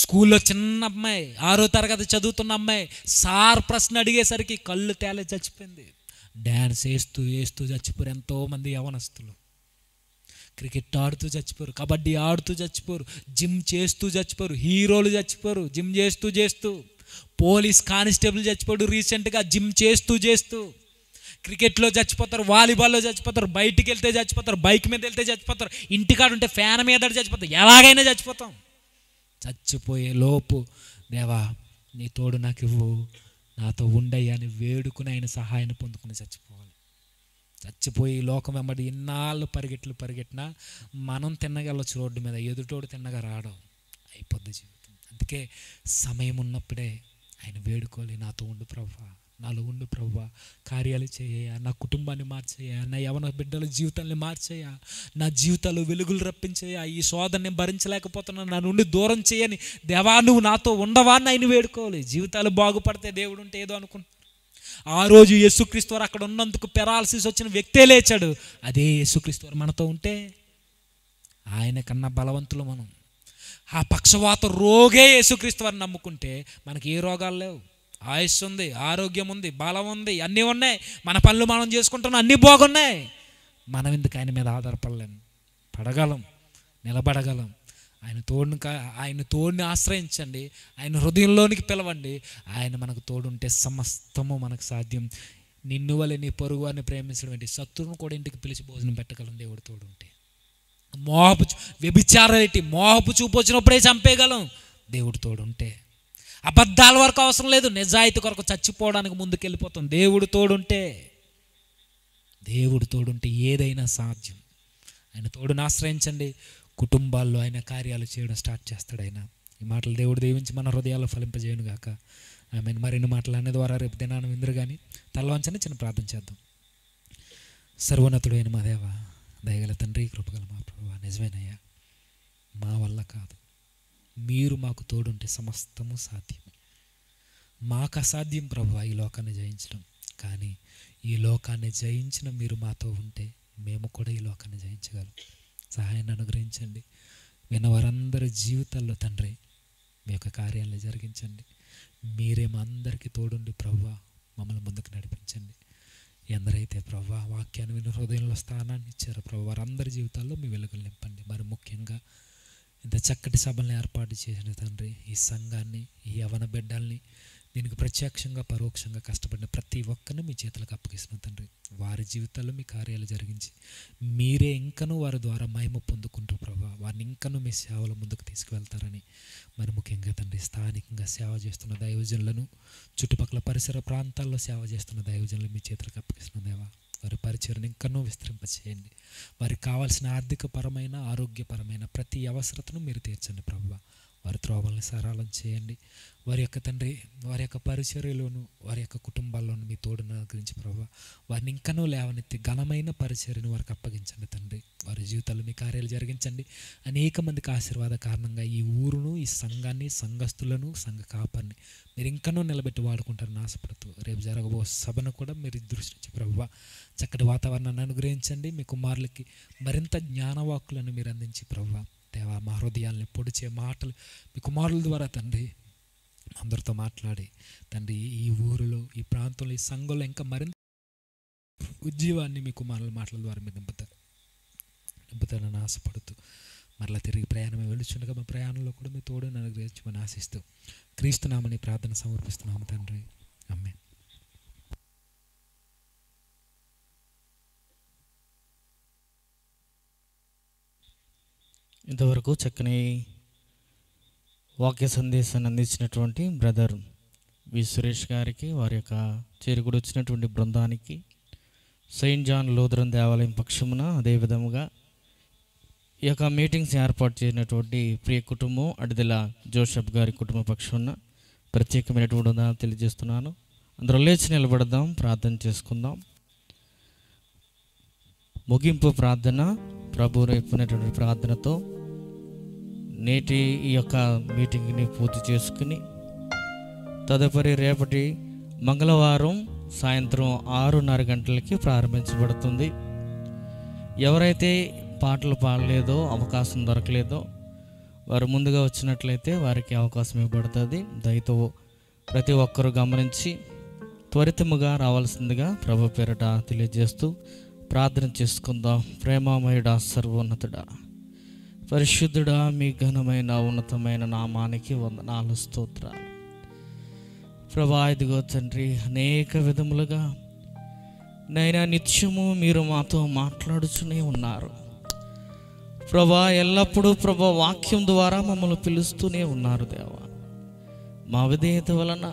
స్కూల్లో చిన్న అమ్మాయి ఆరో తరగతి చదువుతున్న అమ్మాయి సార్ ప్రశ్న అడిగేసరికి కళ్ళు తేలే చచ్చిపోయింది డ్యాన్స్ వేస్తూ వేస్తూ చచ్చిపోరు ఎంతోమంది యవనస్తులు క్రికెట్ ఆడుతూ చచ్చిపోరు కబడ్డీ ఆడుతూ చచ్చిపోరు జిమ్ చేస్తూ చచ్చిపోరు హీరోలు చచ్చిపోరు జిమ్ చేస్తూ చేస్తూ పోలీస్ కానిస్టేబుల్ చచ్చిపోడు రీసెంట్గా జిమ్ చేస్తూ చేస్తూ క్రికెట్లో చచ్చిపోతారు వాలీబాల్లో చచ్చిపోతారు బయటికి వెళ్తే చచ్చిపోతారు బైక్ మీద వెళ్తే చచ్చిపోతారు ఇంటికాడ ఉంటే ఫ్యాన్ మీద చచ్చిపోతారు ఎలాగైనా చచ్చిపోతాం చచ్చిపోయే లోపు దేవా నీ తోడు నాకు ఇవ్వు నాతో ఉండయ్యా అని వేడుకుని ఆయన సహాయాన్ని పొందుకుని చచ్చిపోవాలి చచ్చిపోయి లోకం వెంబడి ఇన్నాళ్ళు పరిగెట్లు పరిగెట్టినా మనం తిన్నగా వెళ్ళొచ్చు రోడ్డు మీద ఎదుటోడు తిన్నగా రావడం అయిపోద్ది అందుకే సమయం ఉన్నప్పుడే ఆయన వేడుకోవాలి నాతో ఉండు ప్రభా నాలో ఉండు ప్రభా కార్యాలు చేయ నా కుటుంబాన్ని మార్చేయ నా యవన బిడ్డల జీవితాన్ని మార్చేయ నా జీవితాలు వెలుగులు రప్పించేయా ఈ శోధనని భరించలేకపోతున్నాను నా నుండి దూరం చేయని దేవా నువ్వు నాతో ఉండవా ఆయన వేడుకోవాలి జీవితాలు బాగుపడితే దేవుడు ఉంటే ఏదో అనుకుంటున్నాను ఆ రోజు యేసుక్రీస్తు వారు అక్కడ ఉన్నందుకు పెరాల్సిస్ వచ్చిన వ్యక్తే లేచాడు అదే యేసుక్రీస్తు వారు మనతో ఉంటే ఆయన కన్నా బలవంతులు మనం ఆ పక్షవాత రోగే యేసుక్రీస్తు వారిని నమ్ముకుంటే మనకి ఏ రోగాలు లేవు ఆయుస్సు ఉంది ఆరోగ్యం ఉంది బలం ఉంది అన్నీ ఉన్నాయి మన పనులు మనం చేసుకుంటున్నాం అన్నీ బాగున్నాయి మనం ఎందుకు ఆయన మీద ఆధారపడలేం పడగలం నిలబడగలం ఆయన తోడుని ఆయన తోడుని ఆశ్రయించండి ఆయన హృదయంలోనికి పిలవండి ఆయన మనకు తోడుంటే సమస్తము మనకు సాధ్యం నిన్ను వలె నీ పొరుగు వారిని ప్రేమించడం ఏంటి శత్రువును కూడా ఇంటికి పిలిచి భోజనం పెట్టగలం దేవుడు తోడుంటే మోహపు వ్యభిచారాలిటీ మోహపు చూపు వచ్చినప్పుడే చంపేయగలం దేవుడు తోడుంటే అబద్ధాల వరకు అవసరం లేదు నిజాయితీ కొరకు చచ్చిపోవడానికి ముందుకెళ్ళిపోతాం దేవుడు తోడుంటే దేవుడు తోడుంటే ఏదైనా సాధ్యం ఆయన తోడుని ఆశ్రయించండి కుటుంబాల్లో ఆయన కార్యాలు చేయడం స్టార్ట్ చేస్తాడు ఆయన ఈ మాటలు దేవుడు దేవించి మన హృదయాలు ఫలింపజేయను గాక ఆమె మరిన్ని మాటలు అనే ద్వారా రేపు దినాన్ని విందురు కానీ తలవంచని చిన్న ప్రార్థన చేద్దాం సర్వోన్నతుడైన మా దేవా దయగల తండ్రి కృపగల మా ప్రభు నిజమేనయ్యా మా వల్ల కాదు మీరు మాకు తోడుంటే సమస్తము సాధ్యమే మాకు అసాధ్యం ప్రభు ఈ లోకాన్ని జయించడం కానీ ఈ లోకాన్ని జయించిన మీరు మాతో ఉంటే మేము కూడా ఈ లోకాన్ని జయించగలం సహాయాన్ని అనుగ్రహించండి వినవారందరి జీవితాల్లో తండ్రి మీ యొక్క కార్యాలను జరిగించండి మీరే మా అందరికీ తోడుండి ప్రభు మమ్మల్ని ముందుకు నడిపించండి ఎందరైతే ప్రభా వాక్యాన్ని విని హృదయంలో స్థానాన్ని ఇచ్చారు ప్రభు వారందరి జీవితాల్లో మీ వెలుగులు నింపండి మరి ముఖ్యంగా ఇంత చక్కటి సభలను ఏర్పాటు చేసిన తండ్రి ఈ సంఘాన్ని ఈ యవన బిడ్డల్ని దీనికి ప్రత్యక్షంగా పరోక్షంగా కష్టపడిన ప్రతి ఒక్కరిని మీ చేతులకు అప్పగిస్తున్నాను తండ్రి వారి జీవితాల్లో మీ కార్యాలు జరిగించి మీరే ఇంకనూ వారి ద్వారా మహిమ పొందుకుంటూ ప్రభా వారిని ఇంకనూ మీ సేవల ముందుకు తీసుకువెళ్తారని మరి ముఖ్యంగా తండ్రి స్థానికంగా సేవ చేస్తున్న దైవజనులను చుట్టుపక్కల పరిసర ప్రాంతాల్లో సేవ చేస్తున్న దైవజనులు మీ చేతులకు అప్పగిస్తున్న దేవా వారి పరిచయం ఇంకనూ విస్తరింపచేయండి వారికి కావాల్సిన ఆర్థికపరమైన ఆరోగ్యపరమైన ప్రతి అవసరతను మీరు తీర్చండి ప్రభావ వారి త్రోవల్ని సరళం చేయండి వారి యొక్క తండ్రి వారి యొక్క పరిచర్యలోను వారి యొక్క కుటుంబాల్లోను మీ తోడును అనుగ్రహించి ప్రభావ వారిని ఇంకనూ లేవనెత్తి ఘనమైన పరిచర్యను వారికి అప్పగించండి తండ్రి వారి జీవితాలు మీ కార్యాలు జరిగించండి అనేక మందికి ఆశీర్వాద కారణంగా ఈ ఊరును ఈ సంఘాన్ని సంఘస్థులను సంఘ కాపర్ని మీరు ఇంకనూ నిలబెట్టి వాడుకుంటారని ఆశపడుతూ రేపు జరగబో సభను కూడా మీరు దృష్టి ప్రభావ చక్కటి వాతావరణాన్ని అనుగ్రహించండి మీ కుమారులకి మరింత జ్ఞానవాకులను మీరు అందించి ప్రభావ దేవా మా హృదయాలను పొడిచే మాటలు మీ కుమారుల ద్వారా తండ్రి అందరితో మాట్లాడి తండ్రి ఈ ఊరిలో ఈ ప్రాంతంలో ఈ సంఘంలో ఇంకా మరింత ఉద్యీవాన్ని మీ కుమారుల మాటల ద్వారా మీరు నింపుతారు నింపుతారని ఆశపడుతూ మరలా తిరిగి ప్రయాణం వెళ్ళుచుండగా మా ప్రయాణంలో కూడా మీ తోడు నన్ను గ్రహించమని ఆశిస్తూ క్రీస్తునామని ప్రార్థన సమర్పిస్తున్నాము తండ్రి అమ్మే ఇంతవరకు చక్కని వాక్య సందేశాన్ని అందించినటువంటి బ్రదర్ వి సురేష్ గారికి వారి యొక్క చేరుకుడు వచ్చినటువంటి బృందానికి సెయింట్ జాన్ లోదరం దేవాలయం పక్షమున అదేవిధముగా ఈ యొక్క మీటింగ్స్ ఏర్పాటు చేసినటువంటి ప్రియ కుటుంబం అడిదిల జోషబ్ గారి కుటుంబ పక్షమున ప్రత్యేకమైనటువంటి వందనాలు తెలియజేస్తున్నాను అందరూ లేచి నిలబడదాం ప్రార్థన చేసుకుందాం ముగింపు ప్రార్థన ప్రభు రేపునటువంటి ప్రార్థనతో నేటి ఈ యొక్క మీటింగ్ని పూర్తి చేసుకుని తదుపరి రేపటి మంగళవారం సాయంత్రం ఆరున్నర గంటలకి ప్రారంభించబడుతుంది ఎవరైతే పాటలు పాడలేదో అవకాశం దొరకలేదో వారు ముందుగా వచ్చినట్లయితే వారికి అవకాశం ఇవ్వబడుతుంది దయతో ప్రతి ఒక్కరూ గమనించి త్వరితముగా రావాల్సిందిగా ప్రభు పేరట తెలియజేస్తూ ప్రార్థన చేసుకుందాం ప్రేమామయుడా సర్వోన్నతుడా పరిశుద్ధుడా మీ ఘనమైన ఉన్నతమైన నామానికి వందనాలు స్తోత్రాలు ప్రభా ఇదిగో తండ్రి అనేక విధములుగా నైనా నిత్యము మీరు మాతో మాట్లాడుచునే ఉన్నారు ప్రభా ఎల్లప్పుడూ ప్రభా వాక్యం ద్వారా మమ్మల్ని పిలుస్తూనే ఉన్నారు దేవ మా విధేయత వలన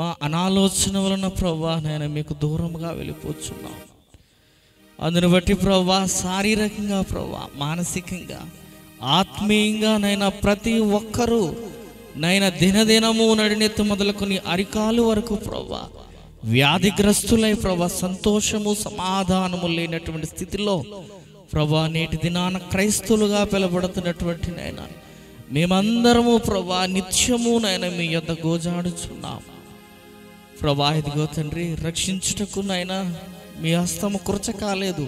మా అనాలోచన వలన ప్రభా నేను మీకు దూరంగా వెళ్ళిపోతున్నాం అందును బట్టి ప్రభా శారీరకంగా ప్రభా మానసికంగా ఆత్మీయంగా నైనా ప్రతి ఒక్కరూ నైనా దినదినము నడినెత్తు మొదలుకొని అరికాలు వరకు ప్రభా వ్యాధిగ్రస్తులై ప్రభా సంతోషము సమాధానము లేనటువంటి స్థితిలో ప్రభా నేటి దినాన క్రైస్తులుగా పిలబడుతున్నటువంటి నాయన మేమందరము ప్రభా నిత్యము నాయన మీ యొక్క గోజాడుచున్నాం ప్రభా ఇదిగో తండ్రి రక్షించుటకు నాయనా మీ హస్తము కురచ కాలేదు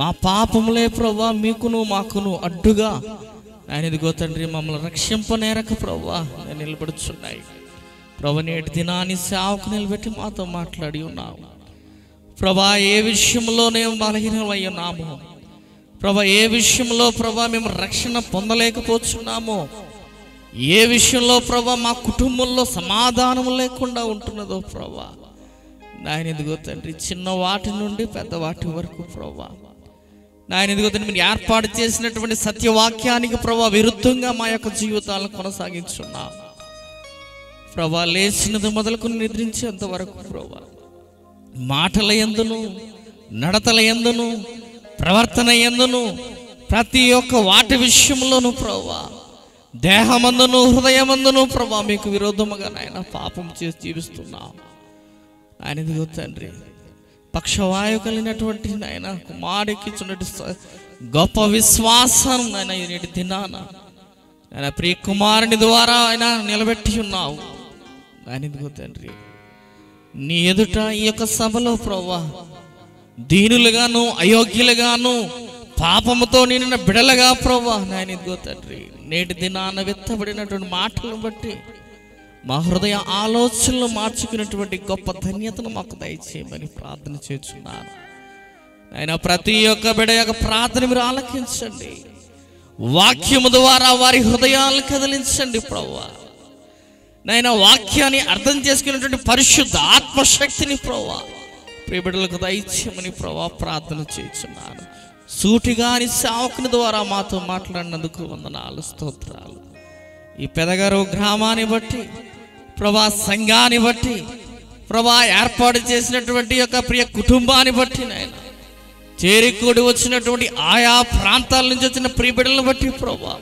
మా పాపములే ప్రవ్వా మీకును మాకును అడ్డుగా ఆయన ఇదిగో తండ్రి మమ్మల్ని రక్షింపనేరక ప్రవ్వా నేను నిలబడుచున్నాయి ప్రభ నేటి దినాన్ని సేవకు నిలబెట్టి మాతో మాట్లాడి ఉన్నావు ప్రభా ఏ విషయంలో మేము బలహీనమై ఉన్నాము ప్రభ ఏ విషయంలో ప్రభా మేము రక్షణ పొందలేకపోతున్నాము ఏ విషయంలో ప్రభా మా కుటుంబంలో సమాధానం లేకుండా ఉంటున్నదో ప్రభా నాయన ఎందుకో తండ్రి చిన్న వాటి నుండి పెద్ద వాటి వరకు ప్రభా నాయన ఎందుకో తండ్రి ఏర్పాటు చేసినటువంటి సత్యవాక్యానికి ప్రభా విరుద్ధంగా మా యొక్క జీవితాలను కొనసాగించున్నా ప్రభా లేచినది మొదలుకుని నిద్రించేంత వరకు ప్రభా మాటల ఎందును నడతల ఎందును ప్రవర్తన ఎందును ప్రతి ఒక్క వాటి విషయంలోనూ ప్రభా దేహమందును హృదయమందును ప్రభా మీకు విరోధముగా నాయన పాపం చేసి జీవిస్తున్నాము ఆయన దిగు తండ్రి పక్షవాయు కలిగినటువంటి ఆయన కుమారుడికిచ్చినట్టు గొప్ప విశ్వాసం ఆయన నేటి దినాన ఆయన ప్రియ కుమారుని ద్వారా ఆయన నిలబెట్టి ఉన్నావు ఆయన దిగు తండ్రి నీ ఎదుట ఈ యొక్క సభలో ప్రవ్వా దీనులుగాను అయోగ్యులుగాను పాపముతో నిన్న బిడలగా ప్రవ్వా నాయన ఇదిగో తండ్రి నేటి దినాన వెత్తబడినటువంటి మాటలను బట్టి మా హృదయ ఆలోచనలు మార్చుకున్నటువంటి గొప్ప ధన్యతను మాకు దయచేయమని ప్రార్థన చేస్తున్నాను ఆయన ప్రతి ఒక్క బిడ యొక్క ప్రార్థన మీరు ఆలకించండి వాక్యము ద్వారా వారి హృదయాలు కదిలించండి ప్రవ్వా నాయన వాక్యాన్ని అర్థం చేసుకునేటువంటి పరిశుద్ధ ఆత్మశక్తిని ప్రవ్వా ప్రియబిడలకు దైత్యమని ప్రభా ప్రార్థన చేస్తున్నాను సూటిగాని సేవకుని ద్వారా మాతో మాట్లాడినందుకు వందనాలు స్తోత్రాలు ఈ పెదగారు గ్రామాన్ని బట్టి ప్రభా సంఘాన్ని బట్టి ప్రభా ఏర్పాటు చేసినటువంటి యొక్క ప్రియ కుటుంబాన్ని బట్టి నాయన చేరికోడి వచ్చినటువంటి ఆయా ప్రాంతాల నుంచి వచ్చిన ప్రియ బిడ్డలను బట్టి ప్రభా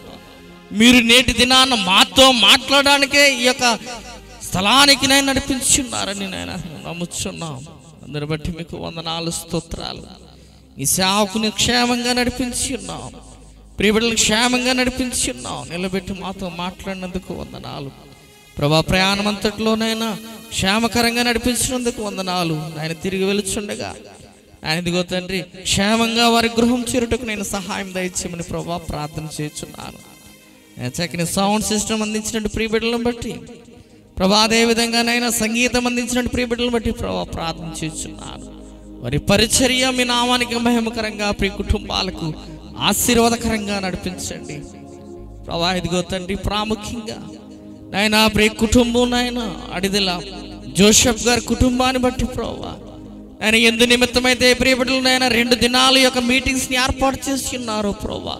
మీరు నేటి దినాన్న మాతో మాట్లాడడానికే ఈ యొక్క స్థలానికి నేను నడిపించున్నారని నేను నమ్ముచున్నాం అందరి బట్టి మీకు వందనాలు స్తోత్రాలు ఈ సేవకుని క్షేమంగా నడిపించున్నాం ప్రియబిడ్డలు క్షేమంగా నడిపించున్నాం నిలబెట్టి మాతో మాట్లాడినందుకు వందనాలు ప్రభా ప్రయాణం అంతట్లోనైనా క్షేమకరంగా నడిపించినందుకు వందనాలు ఆయన తిరిగి వెలుచుండగా ఆయన ఇదిగో తండ్రి క్షేమంగా వారి గృహం చేరుటకు నేను సహాయం దయచేయమని ప్రభా ప్రార్థన చేస్తున్నాను చక్కని సౌండ్ సిస్టమ్ అందించిన ప్రియ బిడ్డలను బట్టి ప్రభా విధంగానైనా సంగీతం అందించిన ప్రియ బిడ్డలను బట్టి ప్రభా ప్రార్థన చేస్తున్నాను వారి పరిచర్య మీ నామానికి మహిమకరంగా ప్రియ కుటుంబాలకు ఆశీర్వాదకరంగా నడిపించండి ప్రభా ఇదిగో తండ్రి ప్రాముఖ్యంగా నాయన ప్రతి కుటుంబం నాయన అడిదిలా జోషఫ్ గారి కుటుంబాన్ని బట్టి ప్రభావ ఆయన ఎందు నిమిత్తమైతే ప్రియపడులు నాయన రెండు దినాల యొక్క మీటింగ్స్ని ఏర్పాటు చేస్తున్నారు ప్రభా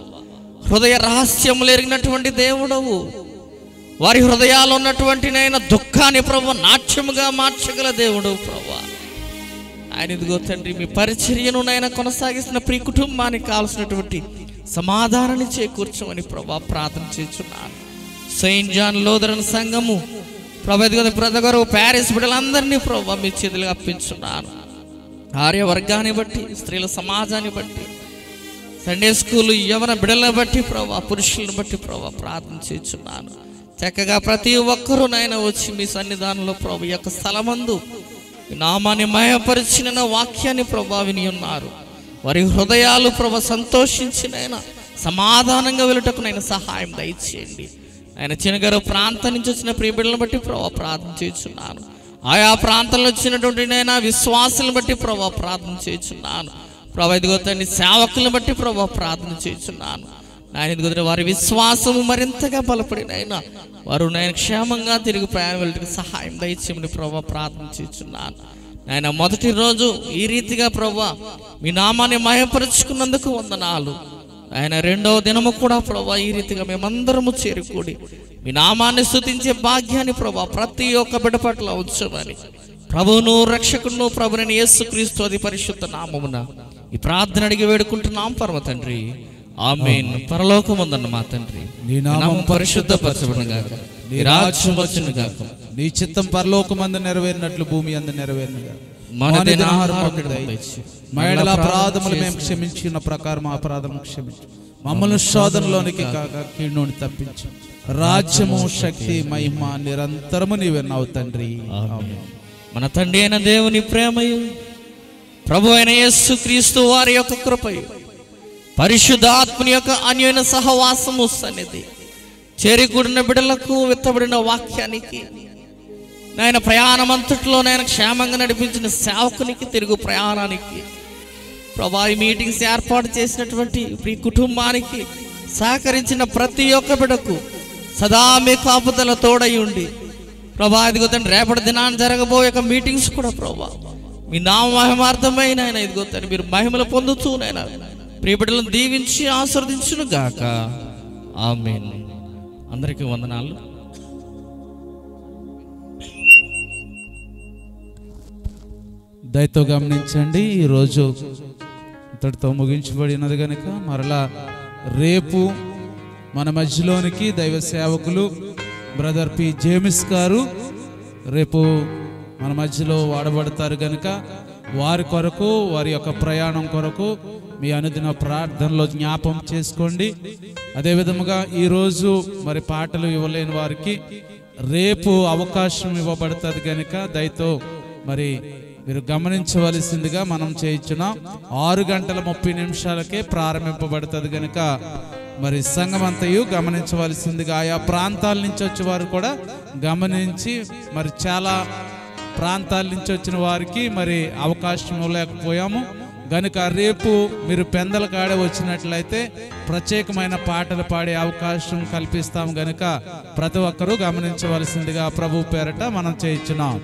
హృదయ రహస్యములు ఎరిగినటువంటి దేవుడవు వారి హృదయాలు ఉన్నటువంటి నాయన దుఃఖాన్ని ప్రభు నాట్యముగా మార్చగల దేవుడు ప్రభా ఆయన ఇదిగో తండ్రి మీ పరిచర్యను నాయన కొనసాగిస్తున్న ప్రీ కుటుంబానికి కావాల్సినటువంటి సమాధానాన్ని చేకూర్చమని ప్రభా ప్రార్థన చేస్తున్నాను సెయింట్ జాన్ లోదరన్ సంఘము ప్రభుత్వ బ్రత గారు ప్యారిస్ బిడ్డలందరినీ ప్రభావ మీ చేతులకు అప్పించున్నాను ఆర్యవర్గాన్ని బట్టి స్త్రీల సమాజాన్ని బట్టి సండే స్కూల్ యవన బిడ్డలను బట్టి ప్రభా పురుషులను బట్టి ప్రభా ప్రార్థన చేస్తున్నాను చక్కగా ప్రతి ఒక్కరూ నాయన వచ్చి మీ సన్నిధానంలో ప్రభు యొక్క స్థలమందు నామాన్ని మయపరిచిన వాక్యాన్ని ప్రభా విని ఉన్నారు వారి హృదయాలు ప్రభ సంతోషించినైనా సమాధానంగా వెళ్ళటకు నేను సహాయం దయచేయండి ఆయన చిన్నగారు ప్రాంతం నుంచి వచ్చిన ప్రియబిడ్డలను బట్టి ప్రభా ప్రార్థన చేస్తున్నాను ఆయా ప్రాంతంలో వచ్చినటువంటి నేను విశ్వాసులను బట్టి ప్రభా ప్రార్థన చేస్తున్నాను ప్రభా ఇదిగో సేవకులను బట్టి ప్రభా ప్రార్థన చేస్తున్నాను నాయన ఇదిగో వారి విశ్వాసము మరింతగా బలపడినైనా వారు నేను క్షేమంగా తిరిగి ప్రయాణం సహాయం దయచేమని ప్రభా ప్రార్థన చేస్తున్నాను ఆయన మొదటి రోజు ఈ రీతిగా ప్రభా మీ నామాన్ని మాయపరుచుకున్నందుకు వందనాలు ఆయన రెండవ దినము కూడా ప్రభా ఈ రీతిగా మేమందరము చేరుకోడి మీ నామాన్ని స్థుతించే భాగ్యాన్ని ప్రభా ప్రతి ఒక్క బిడపట్ల పట్ల ఉంచమని ప్రభువును రక్షకును ప్రభుని క్రీస్తు అది పరిశుద్ధ నామమున ఈ ప్రార్థన అడిగి వేడుకుంటున్నాం పరమ తండ్రి పరలోకం పరలోకముందన్న మా తండ్రి నీ నామం పరిశుద్ధ పరచబడిన నీ రాజ్యం వచ్చిన నీ చిత్తం పరలోకమందు నెరవేరినట్లు భూమి అందరు నెరవేరిన మన అపరాధములు మేము క్షమించిన ప్రకారం అపరాధం క్షమించు మమ్మల్ని శోధనలోనికి కాక కీడుని తప్పించు రాజ్యము శక్తి మహిమ నిరంతరము నీవెన్నావు తండ్రి మన తండ్రి అయిన దేవుని ప్రేమయు ప్రభు అయిన యస్సు క్రీస్తు వారి యొక్క కృపయు పరిశుద్ధాత్మని యొక్క అన్యోన సహవాసము సన్నిధి చేరికూడిన బిడలకు విత్తబడిన వాక్యానికి నాయన ప్రయాణమంతట్లో నేను క్షేమంగా నడిపించిన సేవకునికి తిరుగు ప్రయాణానికి ప్రభా ఈ మీటింగ్స్ ఏర్పాటు చేసినటువంటి మీ కుటుంబానికి సహకరించిన ప్రతి ఒక్క బిడకు సదా మీ కాపుదల తోడై ఉండి ప్రభా ఇదిగో తండ్రి రేపటి దినాన్ని జరగబోయే ఒక మీటింగ్స్ కూడా ప్రభా మీ నామ మహిమార్థమైన ఆయన ఇదిగో తండ్రి మీరు మహిమలు పొందుతూ నాయన ప్రియబిడ్డలను దీవించి ఆస్వాదించును గాక ఆమె అందరికీ వందనాలు దయతో గమనించండి ఈరోజు ఇంతటితో ముగించబడినది కనుక మరలా రేపు మన మధ్యలోనికి దైవ సేవకులు బ్రదర్ పి జేమిస్ గారు రేపు మన మధ్యలో వాడబడతారు కనుక వారి కొరకు వారి యొక్క ప్రయాణం కొరకు మీ అనుదిన ప్రార్థనలో జ్ఞాపం చేసుకోండి అదేవిధముగా ఈరోజు మరి పాటలు ఇవ్వలేని వారికి రేపు అవకాశం ఇవ్వబడుతుంది కనుక దయతో మరి మీరు గమనించవలసిందిగా మనం చేయించున్నాం ఆరు గంటల ముప్పై నిమిషాలకే ప్రారంభింపబడుతుంది కనుక మరి సంఘం అంతయు గమనించవలసిందిగా ఆయా ప్రాంతాల నుంచి వచ్చే వారు కూడా గమనించి మరి చాలా ప్రాంతాల నుంచి వచ్చిన వారికి మరి అవకాశం లేకపోయాము కనుక రేపు మీరు పెందల కాడ వచ్చినట్లయితే ప్రత్యేకమైన పాటలు పాడే అవకాశం కల్పిస్తాం గనుక ప్రతి ఒక్కరూ గమనించవలసిందిగా ప్రభు పేరట మనం చేయించున్నాం